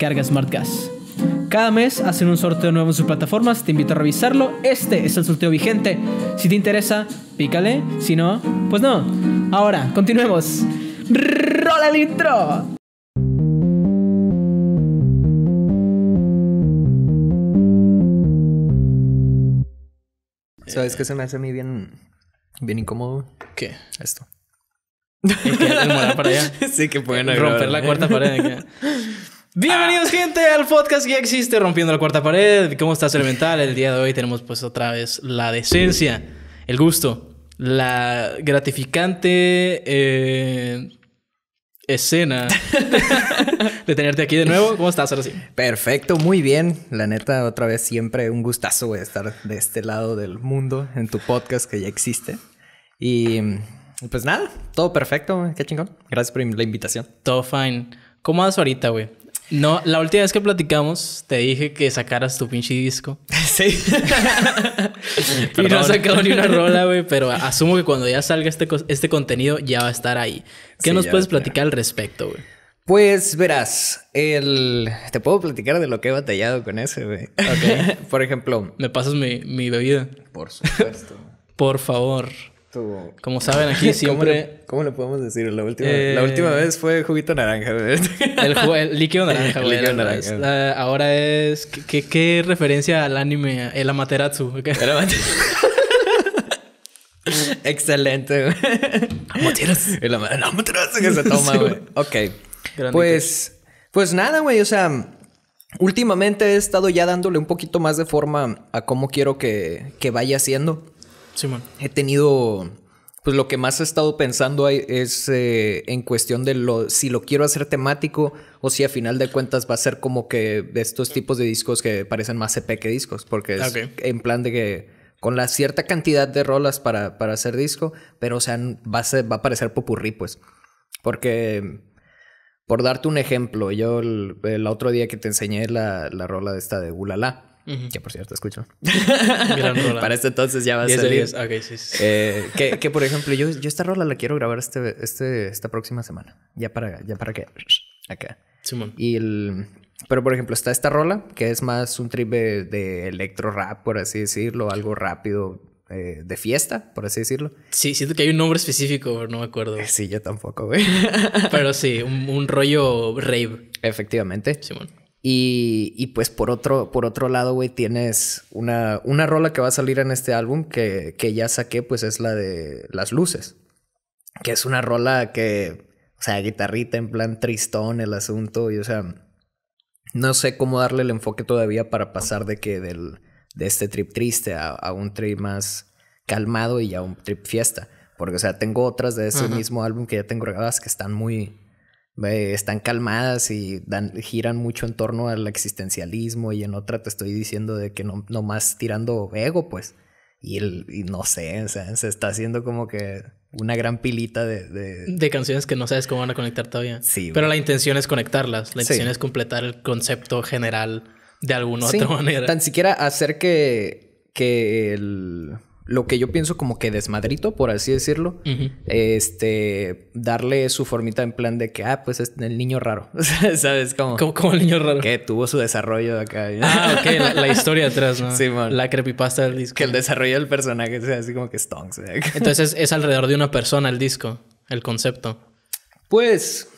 Carga SmartGas. Cada mes hacen un sorteo nuevo en sus plataformas, te invito a revisarlo. Este es el sorteo vigente. Si te interesa, pícale. Si no, pues no. Ahora, continuemos. ¡Rola el intro! ¿Sabes qué se me hace a mí bien, bien incómodo? ¿Qué? Esto. que, el para allá? sí, que pueden romper la cuarta pared. Bienvenidos ah. gente al podcast que ya existe, Rompiendo la Cuarta Pared. ¿Cómo estás, Elemental? El día de hoy tenemos pues otra vez la decencia, el gusto, la gratificante eh, escena de tenerte aquí de nuevo. ¿Cómo estás Perfecto, muy bien. La neta, otra vez siempre un gustazo güey, estar de este lado del mundo en tu podcast que ya existe. Y pues nada, todo perfecto, qué chingón. Gracias por la invitación. Todo fine. ¿Cómo andas ahorita, güey? No, la última vez que platicamos te dije que sacaras tu pinche disco. Sí. y no has sacado ni una rola, güey, pero asumo que cuando ya salga este, este, contenido ya va a estar ahí. ¿Qué nos puedes platicar al respecto, güey? Pues verás, el... te puedo platicar de lo que he batallado con ese, güey. Por ejemplo. ¿Me pasas mi, mi bebida? Por supuesto. Por favor. Como saben, aquí siempre. ¿Cómo le, podemos decir? La última, la eh, última vez fue juguito naranja, El, el, líquido naranja, güey. líquido naranja. Ah, ahora es. ¿qué, ¿Qué referencia al anime? El Amaterasu. El Excelente, Amaterasu. El, Amaterasu que se toma, güey. ok. Pues. Pues nada, güey. O sea. Últimamente he estado ya dándole un poquito más de forma a cómo quiero que, que vaya siendo. Simón. He tenido, pues lo que más he estado pensando es eh, en cuestión de lo, si lo quiero hacer temático o si a final de cuentas va a ser como que estos tipos de discos que parecen más EP que discos, porque ah, en plan de que con la cierta cantidad de rolas para, hacer disco, pero o sea, va a, va a parecer popurrí, pues. Porque, por darte un ejemplo, yo el, otro día que te enseñé la, la rola de esta de Ulala, que por cierto, escucho. Para este entonces ya va a salir. Eh, que, por ejemplo, yo, yo esta rola la quiero grabar este, este, esta próxima semana. Ya para, ya para que. Acá. Simón. Y el. Pero por ejemplo, está esta rola, que es más un trip de, electro rap, por así decirlo, algo rápido, eh, de fiesta, por así decirlo. Sí, siento que hay un nombre específico, no me acuerdo. Eh, sí, yo tampoco, güey. pero sí, un, un rollo rave. Efectivamente. Simón. Y, pues por otro, por otro lado, güey, tienes una, una rola que va a salir en este álbum que, que ya saqué, pues es la de Las Luces, que es una rola que, o sea, guitarrita en plan tristón el asunto, y o sea, no sé cómo darle el enfoque todavía para pasar de que del, de este trip triste a, un trip más calmado y a un trip fiesta, porque o sea, tengo otras de ese mismo álbum que ya tengo grabadas que están muy eh, están calmadas y giran mucho en torno al existencialismo y en otra te estoy diciendo de que no, nomás tirando ego, pues. Y, no sé, se está haciendo como que una gran pilita de, de... canciones que no sabes cómo van a conectar todavía. Sí. Pero la intención es conectarlas, la intención es completar el concepto general de alguna otra manera. Tan siquiera hacer que, que el lo que yo pienso como que desmadrito, por así decirlo, este, darle su formita en plan de que, ah, pues es el niño raro, ¿sabes? Como, como, el niño raro. Que tuvo su desarrollo de acá. Ah, ok, la, historia atrás, ¿no? Sí, La creepypasta del disco. Que el desarrollo del personaje sea así como que stonks. ¿eh? Entonces es alrededor de una persona el disco, el concepto. Pues...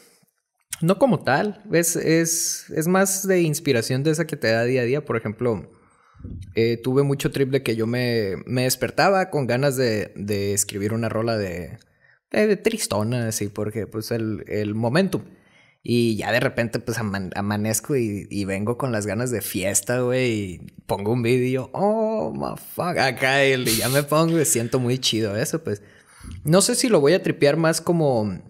No como tal, es, es más de inspiración de esa que te da día a día. Por ejemplo, eh, tuve mucho triple que yo me, me despertaba con ganas de, de escribir una rola de, de, de, tristona, así, porque pues el, el momentum. Y ya de repente, pues amanezco y, y, vengo con las ganas de fiesta, güey. Y pongo un vídeo, oh, my fuck, acá, y ya me pongo y siento muy chido eso, pues. No sé si lo voy a tripear más como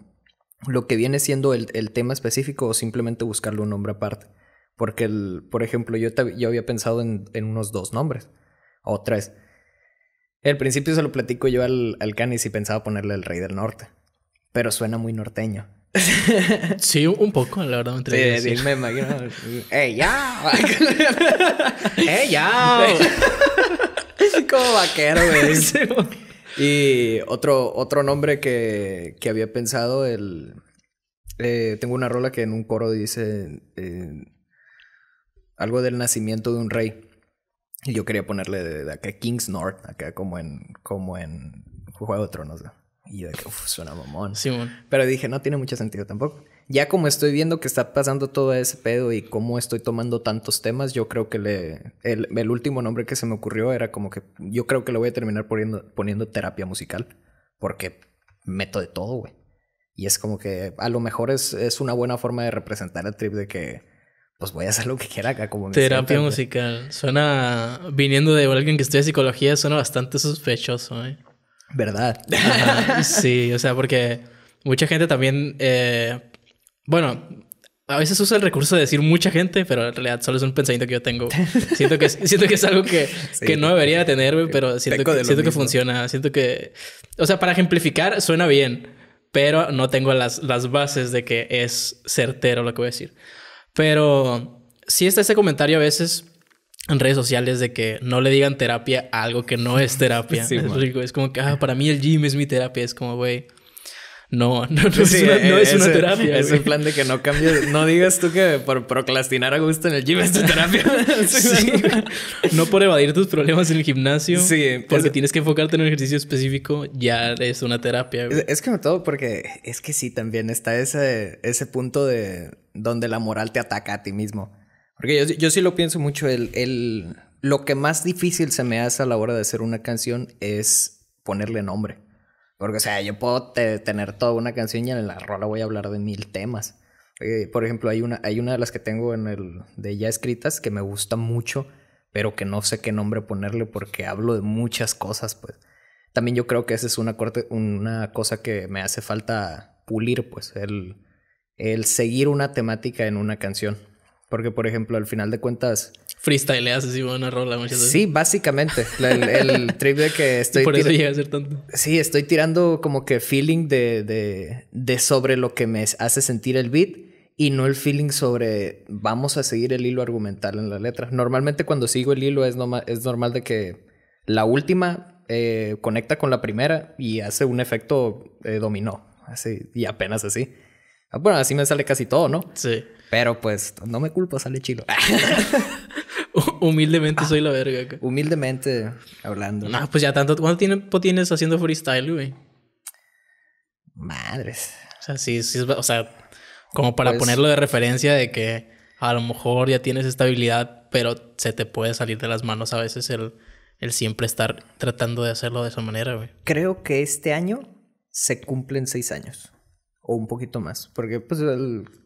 lo que viene siendo el, el tema específico o simplemente buscarle un nombre aparte. Porque, el, por ejemplo, yo, yo había pensado en, unos dos nombres o tres. Al principio se lo platico yo al, al Canis y pensaba ponerle el Rey del Norte, pero suena muy norteño. sí, un poco, la verdad. Me sí, me imagino. ¡Ey, ya! ¡Ey, ya! Como vaquero, güey. y otro, otro nombre que, había pensado, el... Eh, tengo una rola que en un coro dice... Eh, algo del nacimiento de un rey. Y yo quería ponerle de, acá King's North, acá como en, como en Juego de Tronos. Y yo de que, suena mamón. Sí, Pero dije, no tiene mucho sentido tampoco. Ya como estoy viendo que está pasando todo ese pedo y cómo estoy tomando tantos temas, yo creo que le, el, último nombre que se me ocurrió era como que yo creo que lo voy a terminar poniendo, poniendo terapia musical. Porque meto de todo, güey. Y es como que a lo mejor es, es una buena forma de representar el trip de que pues voy a hacer lo que quiera acá como Terapia pues. musical. Suena, viniendo de alguien que estudia psicología, suena bastante sospechoso, ¿eh? ¿Verdad? sí, o sea, porque mucha gente también, eh, bueno, a veces usa el recurso de decir mucha gente, pero en realidad solo es un pensamiento que yo tengo. siento, que, siento que es algo que, que no debería tener, pero siento, que, que funciona. Siento que, o sea, para ejemplificar suena bien, pero no tengo las, las bases de que es certero lo que voy a decir. Pero sí está ese comentario a veces en redes sociales de que no le digan terapia a algo que no es terapia. es, como que, ah, para mí el gym es mi terapia. Es como, güey, No, no, es, una, eh, terapia. Es el plan de que no cambies. No digas tú que por procrastinar a gusto en el gym es tu terapia. No por evadir tus problemas en el gimnasio. Sí. Porque pues, tienes que enfocarte en un ejercicio específico, ya es una terapia. Es, que no todo, porque es que sí, también está ese, ese punto de donde la moral te ataca a ti mismo. Porque yo, sí lo pienso mucho. El, el, lo que más difícil se me hace a la hora de hacer una canción es ponerle nombre. Porque, o sea, yo puedo tener toda una canción y en la rola voy a hablar de mil temas. Eh, por ejemplo, hay una, hay una de las que tengo en el de ya escritas que me gusta mucho, pero que no sé qué nombre ponerle porque hablo de muchas cosas, pues. También yo creo que esa es una, corte, una cosa que me hace falta pulir, pues, el, el seguir una temática en una canción. Porque, por ejemplo, al final de cuentas, freestyleas así una rola muchas veces. Sí, básicamente. El, el trip de que estoy... Por eso llega a ser tanto. Sí, estoy tirando como que feeling de, de, de sobre lo que me hace sentir el beat y no el feeling sobre vamos a seguir el hilo argumental en la letra. Normalmente cuando sigo el hilo es, normal, es normal de que la última eh, conecta con la primera y hace un efecto eh, dominó. Así, y apenas así. Ah, bueno, así me sale casi todo, ¿no? Sí. Pero pues no me culpo, sale chilo. Humildemente soy la verga. Acá. Humildemente hablando. No, pues ya tanto. ¿Cuánto tiempo tienes haciendo freestyle, güey? Madres. O sea, sí, sí, o sea, como para pues ponerlo de referencia de que a lo mejor ya tienes esta habilidad... pero se te puede salir de las manos a veces el, el siempre estar tratando de hacerlo de esa manera, güey. Creo que este año se cumplen seis años o un poquito más, porque pues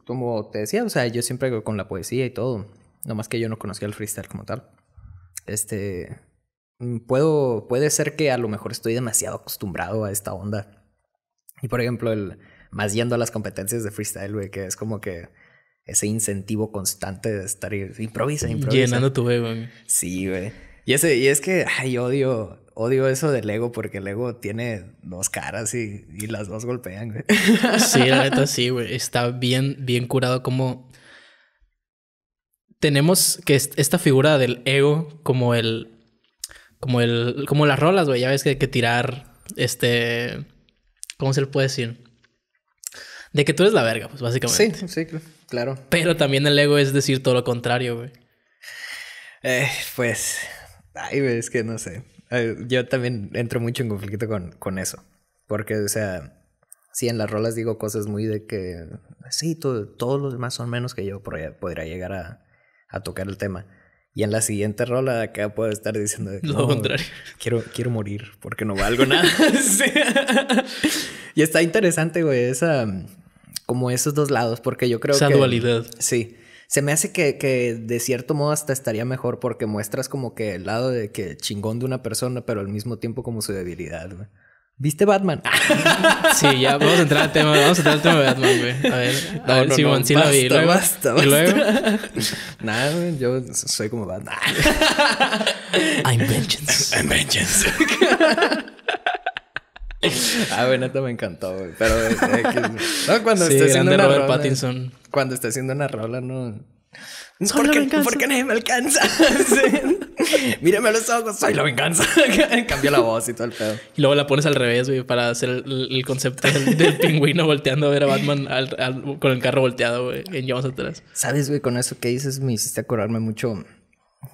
como te decía, o sea, yo siempre con la poesía y todo, nomás que yo no conocía el freestyle como tal. Este mm, puedo puede ser que a lo mejor estoy demasiado acostumbrado a esta onda. Y por ejemplo, el más yendo a las competencias de freestyle, güey, que es como que ese incentivo constante de estar improvisando Llenando tu ego. Sí, güey. Y, ese, y es que, ay, odio, odio eso del ego porque el ego tiene dos caras y, y las dos golpean, güey. Sí, la neta sí, güey. Está bien, bien curado como... Tenemos que esta figura del ego como el... Como el... Como las rolas, güey. Ya ves que hay que tirar este... ¿Cómo se le puede decir? De que tú eres la verga, pues básicamente. Sí, sí, claro. Pero también el ego es decir todo lo contrario, güey. Eh, pues Ay, es que no sé. Yo también entro mucho en conflicto con, con eso. Porque, o sea, sí, en las rolas digo cosas muy de que, sí, todo, todos los demás son menos que yo, podría llegar a, a, tocar el tema. Y en la siguiente rola acá puedo estar diciendo... Lo contrario. Quiero, quiero morir porque no valgo nada. y está interesante, güey, esa... Como esos dos lados, porque yo creo que... Esa dualidad. Sí. Se me hace que, que, de cierto modo hasta estaría mejor porque muestras como que el lado de que chingón de una persona, pero al mismo tiempo como su debilidad, ¿Viste Batman? sí, ya vamos a entrar al tema, vamos a entrar al tema de Batman, güey. A ver, a no, ver, no, sí la vi. Y luego, basta, basta. Nada, güey, yo soy como Batman. I'm vengeance. I'm vengeance ah, bueno, te me encantó, güey. Pero eh, eh, cuando sí, esté haciendo una rola, Cuando está haciendo una rola, no. ¿Por qué, nadie me alcanza? Míreme a los ojos, Ay, la venganza. Cambia la voz y todo el pedo. Y luego la pones al revés, güey, para hacer el, concepto del, pingüino volteando a ver a Batman al, con el carro volteado, güey, en llamas atrás. Sabes, güey, con eso que dices me hiciste acordarme mucho.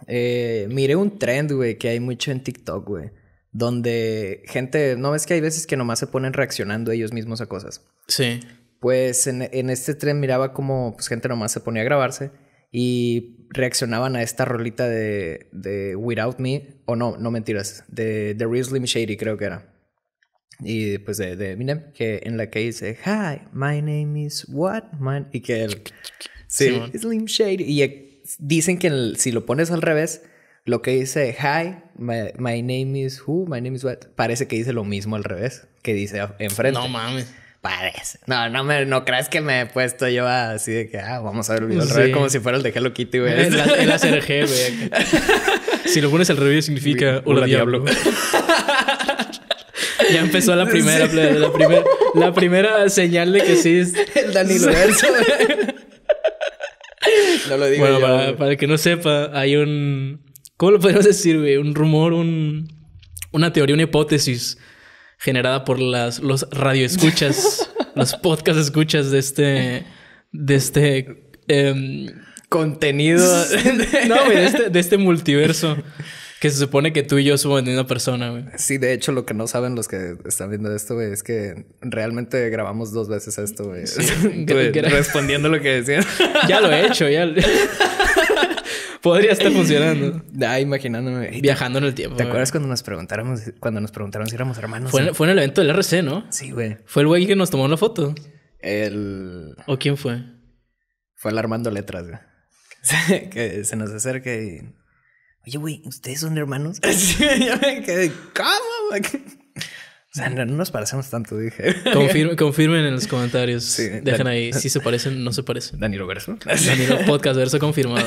Eh, miré un trend, güey, que hay mucho en TikTok, güey donde gente, no ves que hay veces que nomás se ponen reaccionando ellos mismos a cosas. Sí. Pues en, este tren miraba como pues, gente nomás se ponía a grabarse y reaccionaban a esta rolita de, Without Me, o no, no mentiras, de, The Real Slim Shady creo que era. Y pues de, Minem. que en la que dice, Hi, my name is what, man. Y que él, sí, Slim Shady. Y e, dicen que si lo pones al revés, lo que dice hi, my, name is who, my name is what, parece que dice lo mismo al revés que dice enfrente. No mames. Parece. No, no me, no creas que me he puesto yo así de que, ah, vamos a ver el video al revés como si fuera el de Hello Kitty, güey. El, el CRG, güey. si lo pones al revés significa hola, diablo. diablo. ya empezó la primera, la, primera señal de que sí es... El Daniel güey. No lo digo. Bueno, para, para, el que no sepa, hay un ¿Cómo lo podrías decir, güey? Un rumor, un, una teoría, una hipótesis generada por las, los radioescuchas, los podcast escuchas de este. de este. Em, contenido. no, este, de este, multiverso. Que se supone que tú y yo somos de una persona, güey. Sí, de hecho, lo que no saben los que están viendo esto, güey, es que realmente grabamos dos veces esto, güey. respondiendo lo que decían. Ya lo he hecho, ya. Podría estar funcionando. Ah, imaginándome. viajando en el tiempo. ¿Te acuerdas cuando nos preguntaron, cuando nos preguntaron si éramos hermanos? Fue, en, el evento del RC, ¿no? Sí, güey. Fue el güey que nos tomó la foto. El. ¿O quién fue? Fue el Armando Letras, güey. que se nos acerque y. Oye, güey, ¿ustedes son hermanos? sí, yo me quedé. ¿Cómo? O sea, no, nos parecemos tanto, dije. confirmen en los comentarios. Dejen ahí si se parecen o no se parecen. Danilo Verso. Danilo Podcast Verso confirmado.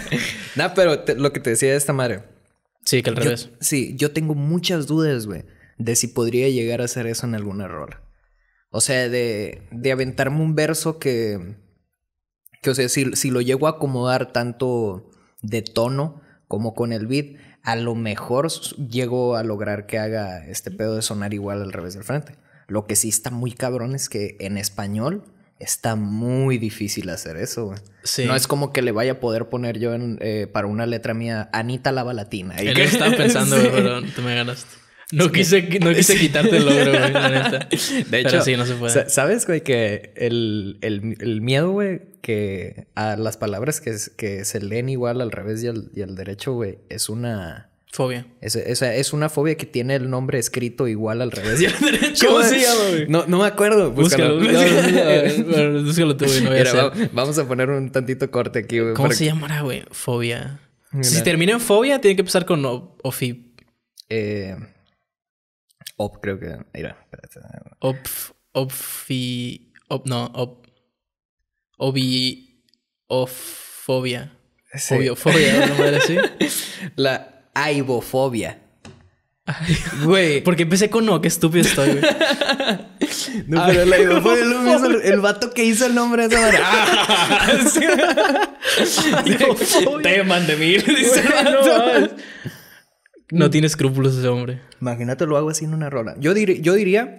no, pero lo que te decía esta madre. Sí, que al revés. Sí, yo tengo muchas dudas, güey, de si podría llegar a hacer eso en algún error. O sea, de, de aventarme un verso que. Que, o sea, si, si lo llego a acomodar tanto de tono como con el beat, a lo mejor llego a lograr que haga este pedo de sonar igual al revés del frente. Lo que sí está muy cabrón es que en español está muy difícil hacer eso, No es como que le vaya a poder poner yo en, eh, para una letra mía Anita Lava Latina. Y... Él estaba pensando, perdón, tú me ganaste. No quise, no quise quitarte el logro, güey, la De hecho, sí, no se puede. ¿Sabes, güey? Que el, el, el miedo, güey, que a las palabras que, que se leen igual al revés y al, y al derecho, güey, es una. Fobia. Es, es, una fobia que tiene el nombre escrito igual al revés. y al derecho. ¿Cómo se llama, güey? No, no me acuerdo. Búscalo. Búscalo, tú, güey. vamos a poner un tantito corte aquí, güey. ¿Cómo se llamará, güey? Fobia. Si termina en fobia, tiene que empezar con ofi... Eh... Op, creo que era. Op, opfi, op, no, op, obi, ofobia. Sí. Obiofobia, ¿no así? La aibofobia. Güey. Porque empecé con no, qué estúpido estoy, güey. No, pero la aibofobia es es el, el vato que hizo el nombre de esa vara. Te mandé mil. Dice, no, no tiene escrúpulos ese hombre. Imagínate, lo hago así en una rola. Yo, diría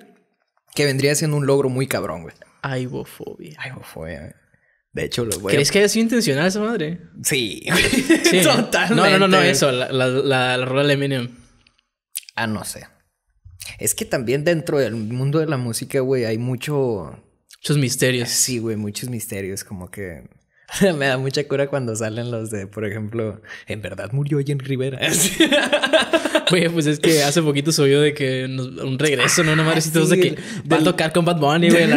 que vendría siendo un logro muy cabrón, güey. Aibofobia. Aibofobia. Eh. De hecho, lo voy ¿Crees que haya sido intencional esa madre? Sí. Totalmente. No, no, no, eso. La, la rola de Eminem. Ah, no sé. Es que también dentro del mundo de la música, güey, hay mucho... Muchos misterios. Sí, güey, muchos misterios. Como que... Me da mucha cura cuando salen los de, por ejemplo, en verdad murió Jen Rivera. Oye, pues es que hace poquito subió de que un regreso, ¿no? No más ah, sí, de que va a tocar con Bad Bunny, güey.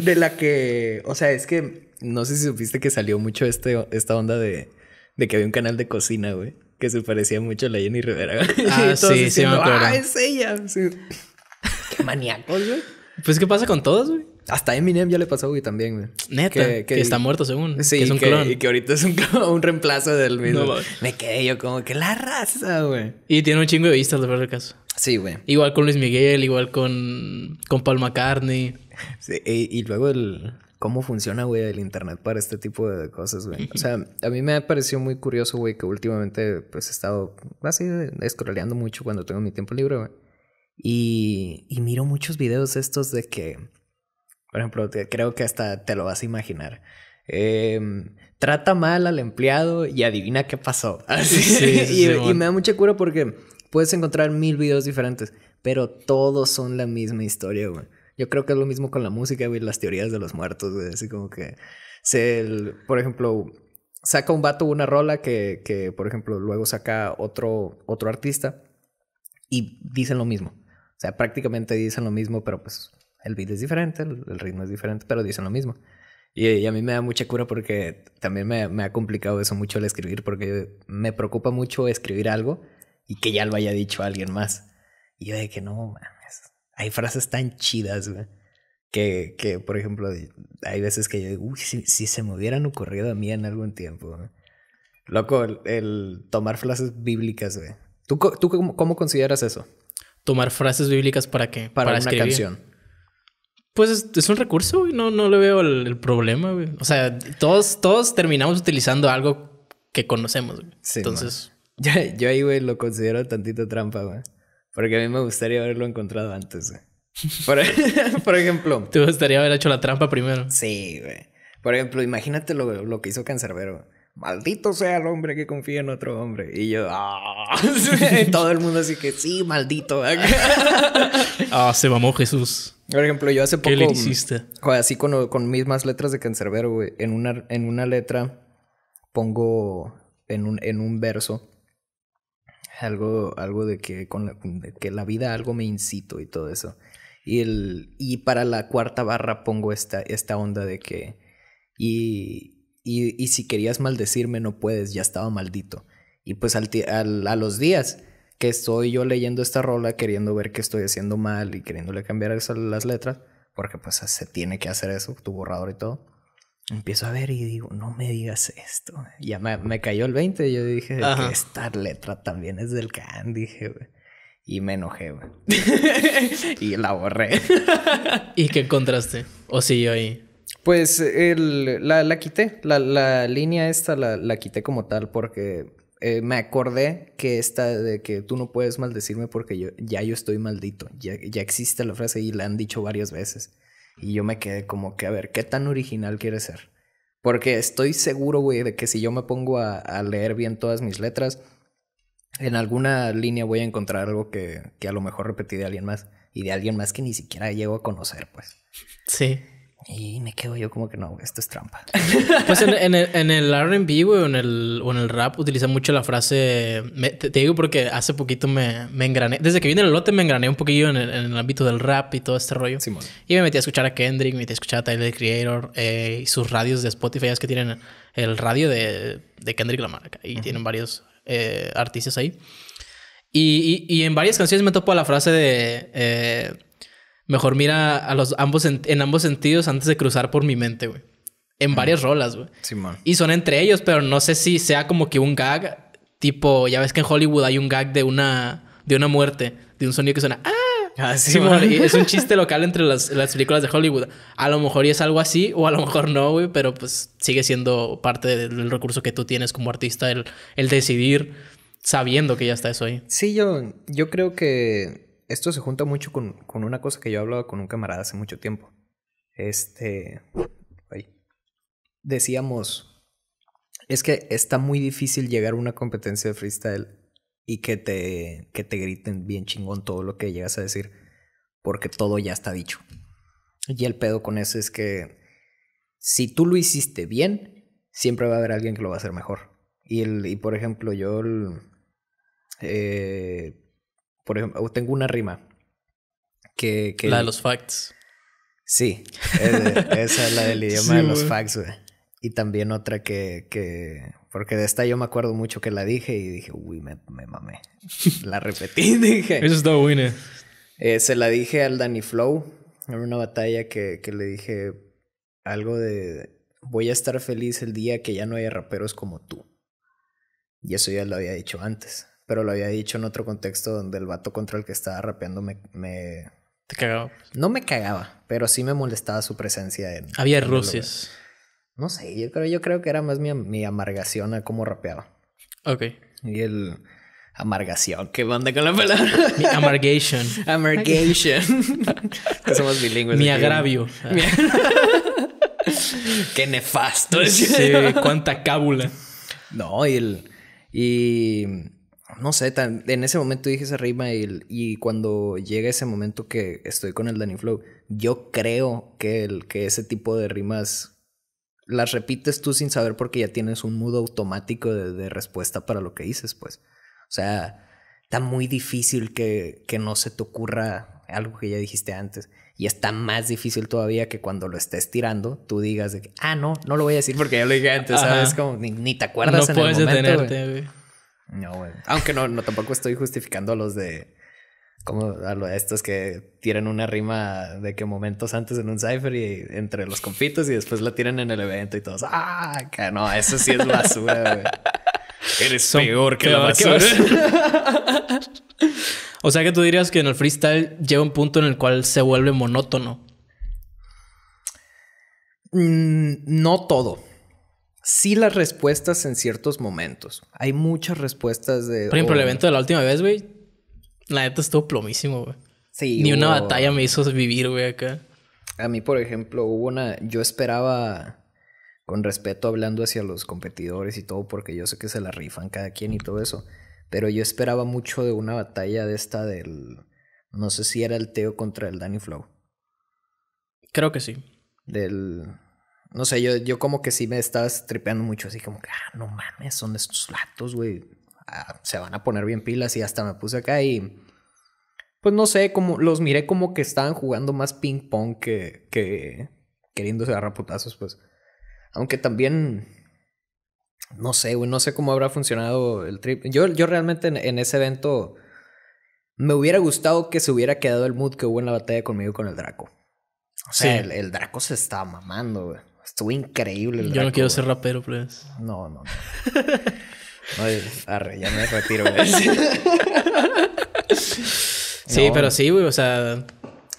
De, la que, o sea, es que no sé si supiste que salió mucho este, esta onda de, de que había un canal de cocina, güey, que se parecía mucho a la Jenny Rivera. Ah, sí, sí, me ah, acuerdo. Ah, es ella. Sí. Qué maníacos, güey. Pues, ¿qué pasa con todos, güey? Hasta Eminem ya le pasó, güey, también, güey. Neta. Que, está muerto, según. Sí, que es un clon. Y que ahorita es un, reemplazo del mismo. Me quedé yo como que la raza, güey. Y tiene un chingo de vistas, de verdad, caso. Sí, güey. Igual con Luis Miguel, igual con, con Paul McCartney. y, luego el, cómo funciona, güey, el internet para este tipo de cosas, güey. O sea, a mí me ha parecido muy curioso, güey, que últimamente pues he estado así escroleando mucho cuando tengo mi tiempo libre, güey. Y, y miro muchos videos estos de que por ejemplo, creo que hasta te lo vas a imaginar. Em, trata mal al empleado y adivina qué pasó. y, me da mucha cura porque puedes encontrar mil videos diferentes, pero todos son la misma historia, güey. Yo creo que es lo mismo con la música, y las teorías de los muertos, güey. Así como que, se, por ejemplo, saca un vato una rola que, que, por ejemplo, luego saca otro, otro artista y dicen lo mismo. O sea, prácticamente dicen lo mismo, pero pues el beat es diferente, el, ritmo es diferente, pero dicen lo mismo. Y, a mí me da mucha cura porque también me, ha complicado eso mucho el escribir, porque me preocupa mucho escribir algo y que ya lo haya dicho alguien más. Y yo de que no, mames, hay frases tan chidas, Que, por ejemplo, hay veces que yo digo, uy, si, se me hubieran ocurrido a mí en algún tiempo. Loco, el, tomar frases bíblicas, ¿Tú, tú cómo, consideras eso? ¿Tomar frases bíblicas para qué? Para, una canción. Pues es, un recurso, güey. No, no le veo el, problema, güey. O sea, todos, todos terminamos utilizando algo que conocemos, güey. Sí, Entonces. Yo, yo, ahí, güey, lo considero tantito trampa, güey. Porque a mí me gustaría haberlo encontrado antes, güey. Por, ejemplo. Te gustaría haber hecho la trampa primero. Sí, güey. Por ejemplo, imagínate lo, lo que hizo Cancerbero maldito sea el hombre que confía en otro hombre. Y yo, ah, todo el mundo así que sí, maldito. ah, se mamó Jesús. Por ejemplo, yo hace poco... ¿Qué le hiciste? así con, con, mismas letras de Cancerbero, En una, en una letra pongo en un, en un verso algo, algo de que con que la vida algo me incito y todo eso. Y, el, y para la cuarta barra pongo esta, esta onda de que... Y, y, si querías maldecirme no puedes, ya estaba maldito. Y pues al, a los días que estoy yo leyendo esta rola, queriendo ver qué estoy haciendo mal y queriéndole cambiar las letras, porque pues se tiene que hacer eso, tu borrador y todo, empiezo a ver y digo, no me digas esto. ya me, cayó el 20, yo dije, esta letra también es del can, dije, Y me enojé, y la borré. ¿Y qué contraste? ¿O siguió ahí? Pues el, la, quité, la, línea esta la, quité como tal porque eh, me acordé que esta de que tú no puedes maldecirme porque yo, ya yo estoy maldito, ya, ya existe la frase y la han dicho varias veces. Y yo me quedé como que, a ver, ¿qué tan original quiere ser? Porque estoy seguro, güey, de que si yo me pongo a, leer bien todas mis letras, en alguna línea voy a encontrar algo que, que a lo mejor repetí de alguien más y de alguien más que ni siquiera llego a conocer, pues. Sí. Y me quedo yo como que no, esto es trampa. Pues en, el, en el RB, güey, o en el, o en el rap, utiliza mucho la frase. te, digo porque hace poquito me, me engrané. Desde que vine el lote me engrané un poquillo en el, ámbito del rap y todo este rollo. Y me metí a escuchar a Kendrick, me metí a escuchar a Tyler The Creator eh, y sus radios de Spotify. Es que tienen el radio de, de Kendrick la marca y tienen varios eh, artistas ahí. Y, y, en varias canciones me topo a la frase de. Eh, mejor mira a los ambos en, ambos sentidos antes de cruzar por mi mente, güey. En varias rolas, güey. Y son entre ellos, pero no sé si sea como que un gag, tipo, ya ves que en Hollywood hay un gag de una, de una muerte, de un sonido que suena, ¡ah! Ah, sí, es un chiste local entre las, películas de Hollywood. A lo mejor y es algo así, o a lo mejor no, güey, pero pues sigue siendo parte del recurso que tú tienes como artista, el, decidir sabiendo que ya está eso ahí. Sí, yo, yo creo que esto se junta mucho con, una cosa que yo hablado con un camarada hace mucho tiempo. Este. Ay, decíamos. Es que está muy difícil llegar a una competencia de freestyle y que te, te griten bien chingón todo lo que llegas a decir, porque todo ya está dicho. Y el pedo con eso es que si tú lo hiciste bien, siempre va a haber alguien que lo va a hacer mejor. Y, el, por ejemplo, yo eh, por ejemplo, tengo una rima. Que, la de los facts. Sí, esa es la del idioma de los facts, güey. Y también otra que, que, Porque de esta yo me acuerdo mucho que la dije y dije, uy, me, me mamé. La repetí, dije. Eso está bueno. Eh, se la dije al Danny Flow en una batalla que, que le dije algo de. Voy a estar feliz el día que ya no haya raperos como tú. Y eso ya lo había dicho antes pero lo había dicho en otro contexto donde el vato contra el que estaba rapeando me... Te cagaba. No me cagaba, pero sí me molestaba su presencia en... Había rusias. No sé, yo creo, yo creo que era más mi, amargación a cómo rapeaba. Ok. Y el amargación. ¿Qué onda con la palabra? amargation. Amargation. somos bilingües. Mi agravio. Qué nefasto. Sí, cuánta cábula. No, y el... Y no sé, en ese momento dije esa rima y, y, cuando llega ese momento que estoy con el Danny Flow, yo creo que, el, que ese tipo de rimas las repites tú sin saber porque ya tienes un mood automático de, respuesta para lo que dices, pues. O sea, está muy difícil que, que, no se te ocurra algo que ya dijiste antes. Y está más difícil todavía que cuando lo estés tirando, tú digas de que, ah, no, no lo voy a decir porque ya lo dije antes, ¿sabes? Como ni, ni, te acuerdas en el momento. güey. No, güey. Aunque no, no tampoco estoy justificando a los de. Como a estos que tienen una rima de que momentos antes en un cipher y entre los compitos y después la tiran en el evento y todos. ¡Ah! Que no, eso sí es basura, güey. Eres peor que la basura. o sea que tú dirías que en el freestyle llega un punto en el cual se vuelve monótono. Mm, no todo sí las respuestas en ciertos momentos. Hay muchas respuestas de... Por ejemplo, el oh". evento de la última vez, güey, la neta estuvo plomísimo, güey. Sí. Ni una batalla me hizo vivir, güey, acá. A mí, por ejemplo, hubo una... Yo esperaba, con respeto hablando hacia los competidores y todo, porque yo sé que se la rifan cada quien y todo eso, pero yo esperaba mucho de una batalla de esta del... No sé si era el Teo contra el Danny Flow. Creo que sí. Del no sé, yo, yo como que sí me estaba tripeando mucho, así como que, ah, no mames, son estos latos, güey. Ah, se van a poner bien pilas y hasta me puse acá y... Pues no sé, como los miré como que estaban jugando más ping pong que, que queriéndose agarrar putazos, pues. Aunque también... No sé, güey, no sé cómo habrá funcionado el trip. Yo, yo realmente en, ese evento... Me hubiera gustado que se hubiera quedado el mood que hubo en la batalla conmigo con el Draco. O sea, el, el, Draco se estaba mamando, güey. Estuvo increíble. El Yo no quiero ser rapero, pues. No, no, no. ya me retiro, sí, pero sí, güey, o sea,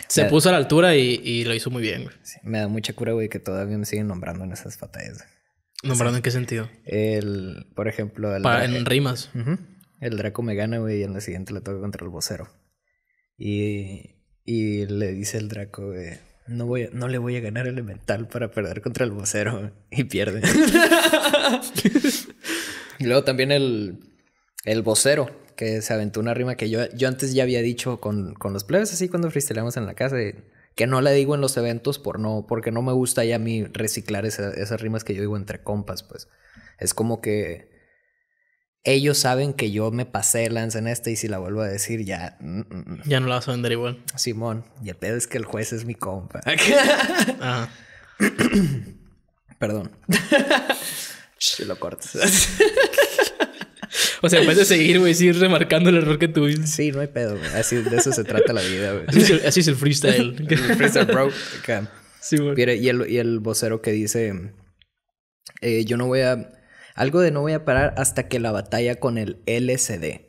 se puso a la altura y, lo hizo muy bien, güey. me da mucha cura, güey, que todavía me siguen nombrando en esas batallas. ¿Nombrando en qué sentido? El, por ejemplo, en rimas. El Draco me gana, güey, y en la siguiente le toca contra el vocero. Y, y le dice el Draco, güey no, voy no le voy a ganar elemental para perder contra el vocero y pierde. y luego también el, el vocero, que se aventó una rima que yo, yo antes ya había dicho con, con los plebes, así cuando freestyleamos en la casa, que no la digo en los eventos por no, porque no me gusta ya a mí reciclar esas rimas que yo digo entre compas, pues. Es como que ellos saben que yo me pasé el lance en este. y si la vuelvo a decir ya... Mm, mm, mm. Ya no la vas a vender igual. Simón, y el pedo es que el juez es mi compa. Ajá. Perdón. si lo cortas. o sea, puedes vez de seguir, güey, remarcando el error que tuviste. Sí, no hay pedo, güey. Así de eso se trata la vida, güey. Así, es el freestyle. el freestyle, bro. Sí, güey. y, el, y el vocero que dice... Eh, yo no voy a algo de no voy a parar hasta que la batalla con el LCD.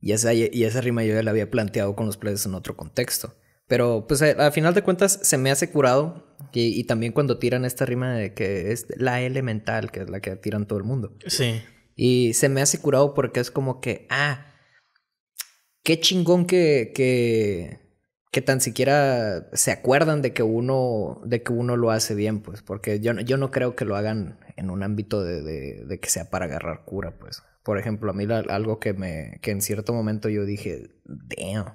Y esa, y esa rima yo ya la había planteado con los players en otro contexto. Pero pues a, final de cuentas se me hace curado. Y, y, también cuando tiran esta rima de que es la elemental, que es la que tiran todo el mundo. Sí. Y se me hace curado porque es como que, ah, qué chingón que, que que tan siquiera se acuerdan de que uno, de que uno lo hace bien, pues, porque yo, yo no creo que lo hagan en un ámbito de, que sea para agarrar cura, pues. Por ejemplo, a mí algo que me, que en cierto momento yo dije, damn,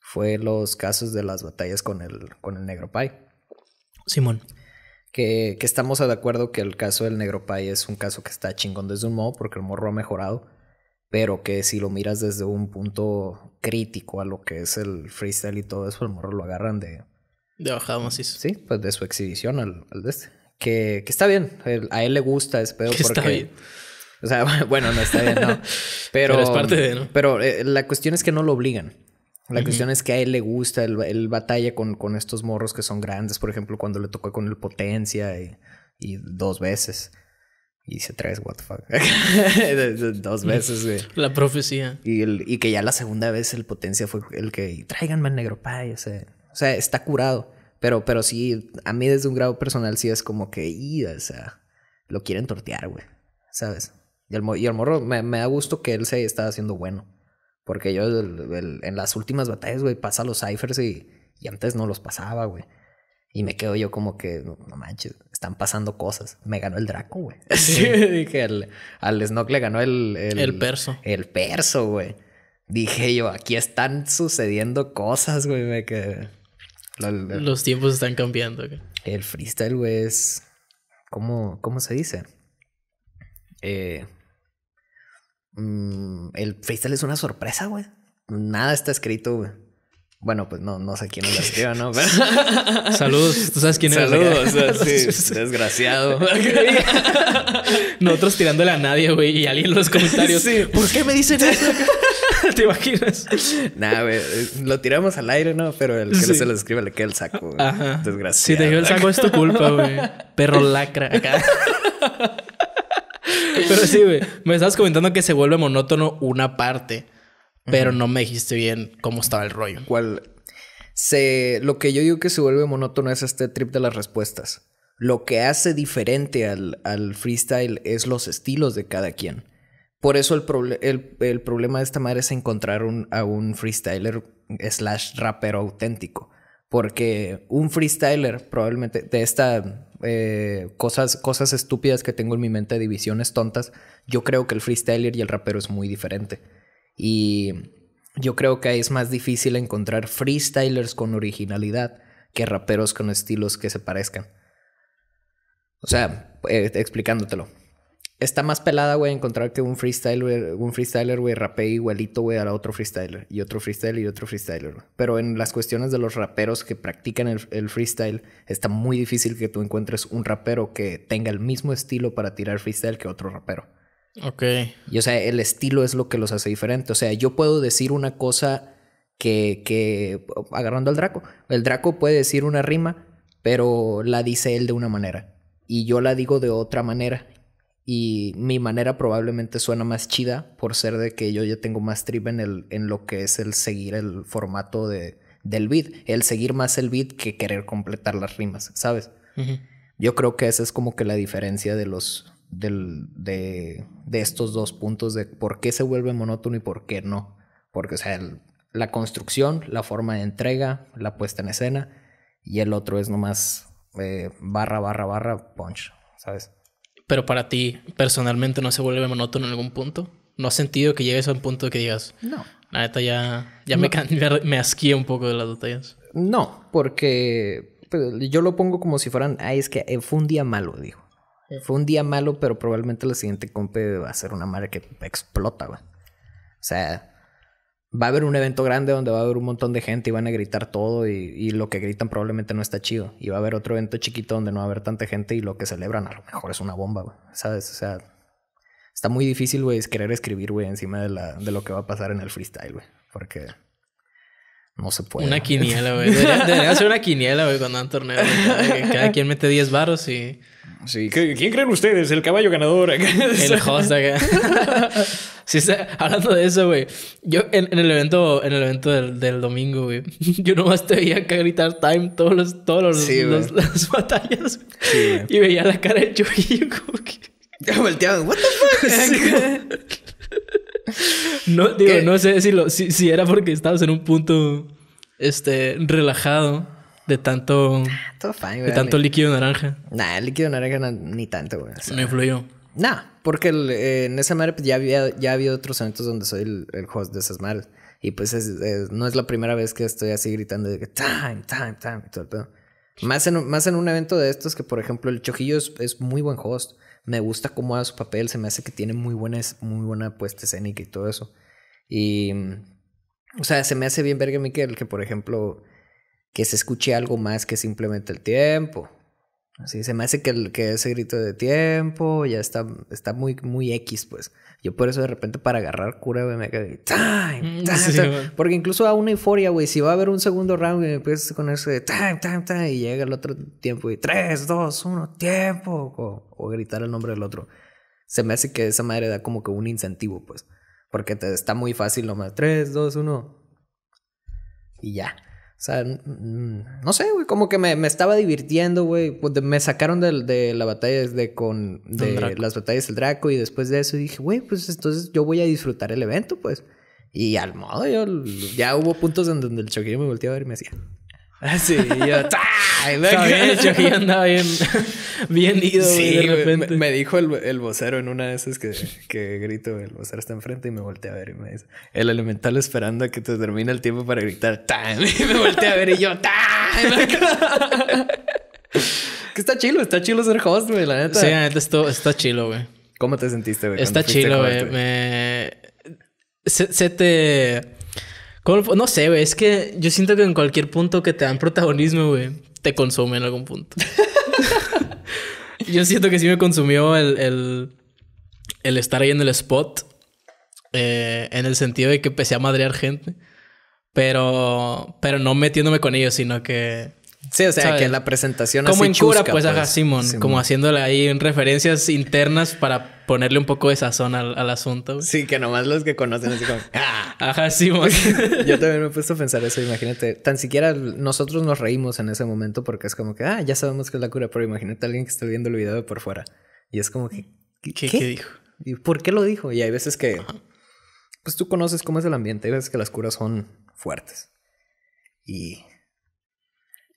fue los casos de las batallas con el, con el Negro Pai. Simón. Que, que estamos de acuerdo que el caso del Negro Pai es un caso que está chingón desde un modo porque el morro ha mejorado pero que si lo miras desde un punto crítico a lo que es el freestyle y todo eso, el morro lo agarran de... De bajada macizo. Sí, pues de su exhibición al, de este. Que, está bien, a él le gusta ese pedo porque... Está bien. O sea, bueno, no está bien, no. Pero, es parte de, ¿no? Pero eh, la cuestión es que no lo obligan. La cuestión es que a él le gusta, el batalla con, con estos morros que son grandes, por ejemplo, cuando le tocó con el Potencia y dos veces. Y se tres, what the fuck. Dos veces, güey. La profecía. Y, el, y que ya la segunda vez el potencia fue el que, tráiganme el negro pay, o sea, o sea, está curado. Pero, pero sí, a mí desde un grado personal sí es como que, y, o sea, lo quieren tortear, güey. ¿Sabes? Y el, morro, me, me, da gusto que él se está haciendo bueno. Porque yo en las últimas batallas, güey, pasa los ciphers y, antes no los pasaba, güey. Y me quedo yo como que, no manches están pasando cosas. Me ganó el Draco, güey. Sí. dije, al, al le ganó el, el, perso. El perso, güey. Dije yo, aquí están sucediendo cosas, güey. Los tiempos están cambiando. Güey. El freestyle, güey, es... ¿Cómo, cómo se dice? Eh, mm, el freestyle es una sorpresa, güey. Nada está escrito, güey. Bueno, pues no, no sé quién es la escriba, ¿no? Saludos, tú sabes quién es. Saludos, sí, desgraciado. Nosotros tirándole a nadie, güey, y alguien en los comentarios. Sí. ¿Por qué me dicen eso? ¿Te imaginas? Nah, güey, lo tiramos al aire, ¿no? Pero el que no se lo escribe le queda el saco, güey. Ajá. Desgraciado. Si te dio el saco es tu culpa, güey. Perro lacra acá. Pero sí, güey, me estabas comentando que se vuelve monótono una parte pero no me dijiste bien cómo estaba el rollo. lo que yo digo que se vuelve monótono es este trip de las respuestas. Lo que hace diferente al, freestyle es los estilos de cada quien. Por eso el, problema de esta madre es encontrar a un freestyler slash rapero auténtico. Porque un freestyler probablemente de esta eh, cosas, cosas estúpidas que tengo en mi mente, de divisiones tontas, yo creo que el freestyler y el rapero es muy diferente y yo creo que es más difícil encontrar freestylers con originalidad que raperos con estilos que se parezcan. O sea, eh, explicándotelo. Está más pelada, güey, encontrar que un freestyler, un freestyler, güey, rapee igualito, güey, a otro freestyler. Y otro freestyler y otro freestyler, Pero en las cuestiones de los raperos que practican el, freestyle, está muy difícil que tú encuentres un rapero que tenga el mismo estilo para tirar freestyle que otro rapero. Ok. Y o sea, el estilo es lo que los hace diferente. O sea, yo puedo decir una cosa que, que agarrando al Draco, el Draco puede decir una rima, pero la dice él de una manera. Y yo la digo de otra manera. Y mi manera probablemente suena más chida por ser de que yo ya tengo más trip en, el, en lo que es el seguir el formato de, del beat. El seguir más el beat que querer completar las rimas, ¿sabes? Yo creo que esa es como que la diferencia de los, del, de, estos dos puntos de por qué se vuelve monótono y por qué no. Porque, o sea, la construcción, la forma de entrega, la puesta en escena, y el otro es nomás eh, barra, barra, barra, punch, ¿sabes? Pero para ti, personalmente, ¿no se vuelve monótono en algún punto? ¿No has sentido que llegues a un punto que digas? No. La neta ya, ya me, me asquía un poco de las batallas. No, porque pues, yo lo pongo como si fueran, ay, es que eh, fue un día malo, digo. Fue un día malo, pero probablemente la siguiente compe va a ser una madre que explota, güey. O sea, va a haber un evento grande donde va a haber un montón de gente y van a gritar todo y, lo que gritan probablemente no está chido. Y va a haber otro evento chiquito donde no va a haber tanta gente y lo que celebran a lo mejor es una bomba, güey. ¿Sabes? O sea, está muy difícil, güey, querer escribir, güey, encima de, la, de lo que va a pasar en el freestyle, güey. Porque no se puede. Una quiniela, güey. Debería, ser una quiniela, güey, cuando dan torneo. Cada quien mete 10 varos y... Sí, ¿quién creen ustedes? El caballo ganador. el host hablando de eso, güey. Yo en, el evento, en el evento del, domingo, güey. Yo nomás te veía gritar time todos los, todos los, las batallas. y veía la cara de yo como que. Ya what the fuck? no, digo, no sé si, lo, si, si era porque estabas en un punto este relajado. De tanto. De tanto líquido naranja. Nah, líquido naranja ni tanto, güey. influyó. Nah, porque eh, en esa madre pues, ya había, ya había otros eventos donde soy el, host de esas madres. Y pues no es la primera vez que estoy así gritando de que time, time, time Más en, más en un evento de estos que, por ejemplo, el Chojillo es, muy buen host. Me gusta cómo hace su papel, se me hace que tiene muy buena, muy buena puesta escénica y todo eso. Y, o sea, se me hace bien verga que que, por ejemplo, que se escuche algo más que simplemente el tiempo. Así se me hace que, que ese grito de tiempo ya está, está muy, muy X, pues. Yo por eso de repente para agarrar cura, güey, me quedé... Mm, Porque incluso a una euforia, güey, si va a haber un segundo round, y empiezas pues, con eso de time, time, y llega el otro tiempo y tres, dos, uno, tiempo, o, gritar el nombre del otro. Se me hace que esa madre da como que un incentivo, pues. Porque te está muy fácil nomás. Tres, dos, uno. Y ya. O sea, no sé, güey, como que me, estaba divirtiendo, güey. Pues me sacaron de, de, la batalla de con las batallas del Draco y después de eso dije, güey, pues entonces yo voy a disfrutar el evento, pues. Y al modo, yo ya hubo puntos en donde el choquillo me volteaba a y me decía, sí, yo, hecho, yo andaba bien, bien ido, sí, de repente. Me, dijo el, el, vocero en una de esas que, que grito, el vocero está enfrente y me volteé a ver y me dice, el elemental esperando a que te termine el tiempo para gritar, time. Y me volteé a ver y yo, time. que está chilo, está chilo ser host, güey, la neta. Sí, la neta está chilo, güey. ¿Cómo te sentiste, güey? Está chilo, güey. Me... Se, se te no sé, Es que yo siento que en cualquier punto que te dan protagonismo, güey, te consume en algún punto. yo siento que sí me consumió el, estar ahí en el spot. Eh, en el sentido de que empecé a madrear gente. Pero, pero no metiéndome con ellos, sino que. Sí, o sea, que la presentación Como en cura, pues, haga pues. Simon. Como haciéndole ahí referencias internas para ponerle un poco de sazón al, al asunto. Sí, que nomás los que conocen así como... ¡Ah! Ajá, sí, Yo también me he puesto a pensar eso, imagínate. Tan siquiera nosotros nos reímos en ese momento porque es como que, ah, ya sabemos que es la cura, pero imagínate a alguien que está viendo el video de por fuera. Y es como que... ¿Qué, dijo? ¿Y por qué lo dijo? Y hay veces que... Pues tú conoces cómo es el ambiente, hay veces que las curas son fuertes. Y...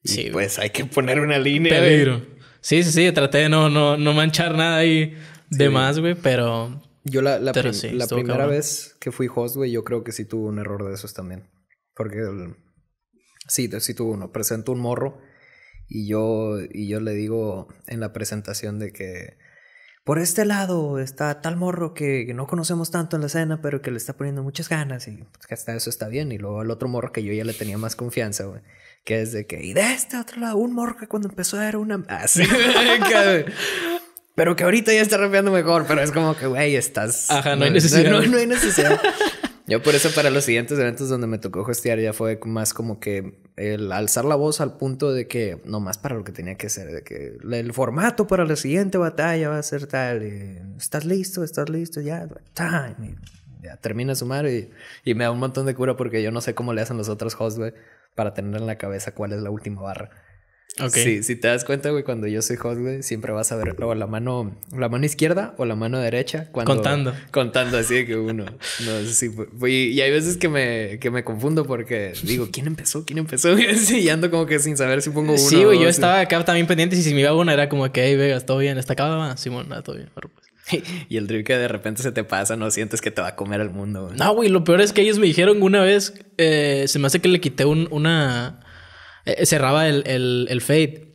sí, pues hay que poner una línea. Peligro. Sí, sí, sí, traté de no, no, no manchar nada y de más, güey, pero... Yo la, la, primera vez que fui host, güey, yo creo que sí tuve un error de esos también. Porque sí, sí tuvo uno. Presento un morro y yo, y yo le digo en la presentación de que por este lado está tal morro que, no conocemos tanto en la escena, pero que le está poniendo muchas ganas y hasta eso está bien. Y luego el otro morro que yo ya le tenía más confianza, güey. Que es de que, y de este otro lado, un morro que cuando empezó era una... Así, pero que ahorita ya está rapeando mejor, pero es como que, güey, estás... Ajá, no, hay necesidad. No, Yo por eso para los siguientes eventos donde me tocó hostear ya fue más como que el alzar la voz al punto de que no más para lo que tenía que ser, de que el formato para la siguiente batalla va a ser tal, estás listo, estás listo, ya, time. ya termina su madre y, y, me da un montón de cura porque yo no sé cómo le hacen los otros hosts, güey, para tener en la cabeza cuál es la última barra. Sí, si te das cuenta, güey, cuando yo soy host, güey, siempre vas a ver o la mano, la mano izquierda o la mano derecha. Cuando, contando. Contando así de que uno. No sé si... y, hay veces que me, que me confundo porque digo, ¿quién empezó? ¿Quién empezó? y ando como que sin saber si pongo uno. Sí, güey, yo estaba acá también pendiente y si me iba una era como que, hey, Vegas, todo bien, está acá, ah, Simón, nada, ah, todo bien. Pues". Y el drip que de repente se te pasa, no sientes que te va a comer el mundo. No, güey, lo peor es que ellos me dijeron una vez, eh, se me hace que le quité un, una eh, cerraba el, el, el fade.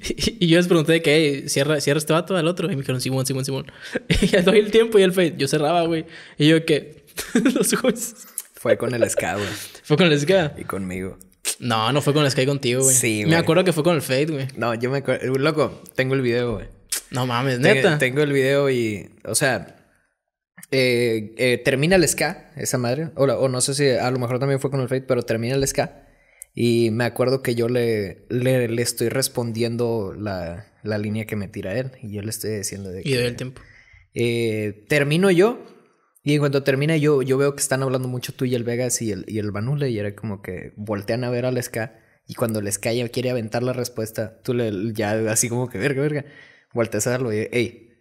y yo les pregunté que, cierra, cierra este vato al otro. Y me dijeron, Simón, Simón, Simón. y el tiempo y el fade. Yo cerraba, güey. Y yo, que Los Fue con el ska güey. Fue con el SK. Y conmigo. No, no fue con el y contigo, güey. Sí, Me acuerdo que fue con el Fade, güey. No, yo me acuerdo. Eh, loco, tengo el video, güey. No mames, neta. Tengo, el video y. O sea. Eh, termina el Ska, esa madre. O, o no sé si a lo mejor también fue con el Fade, pero termina el Ska. Y me acuerdo que yo le, le, estoy respondiendo la, línea que me tira él. Y yo le estoy diciendo de que. Y el tiempo. Eh, termino yo. Y cuando termina, yo, yo veo que están hablando mucho tú y el Vegas y el, y el Y era como que voltean a ver al SK. Y cuando el Ska ya quiere aventar la respuesta, tú le ya así como que verga, verga. Volteas a darlo y, hey,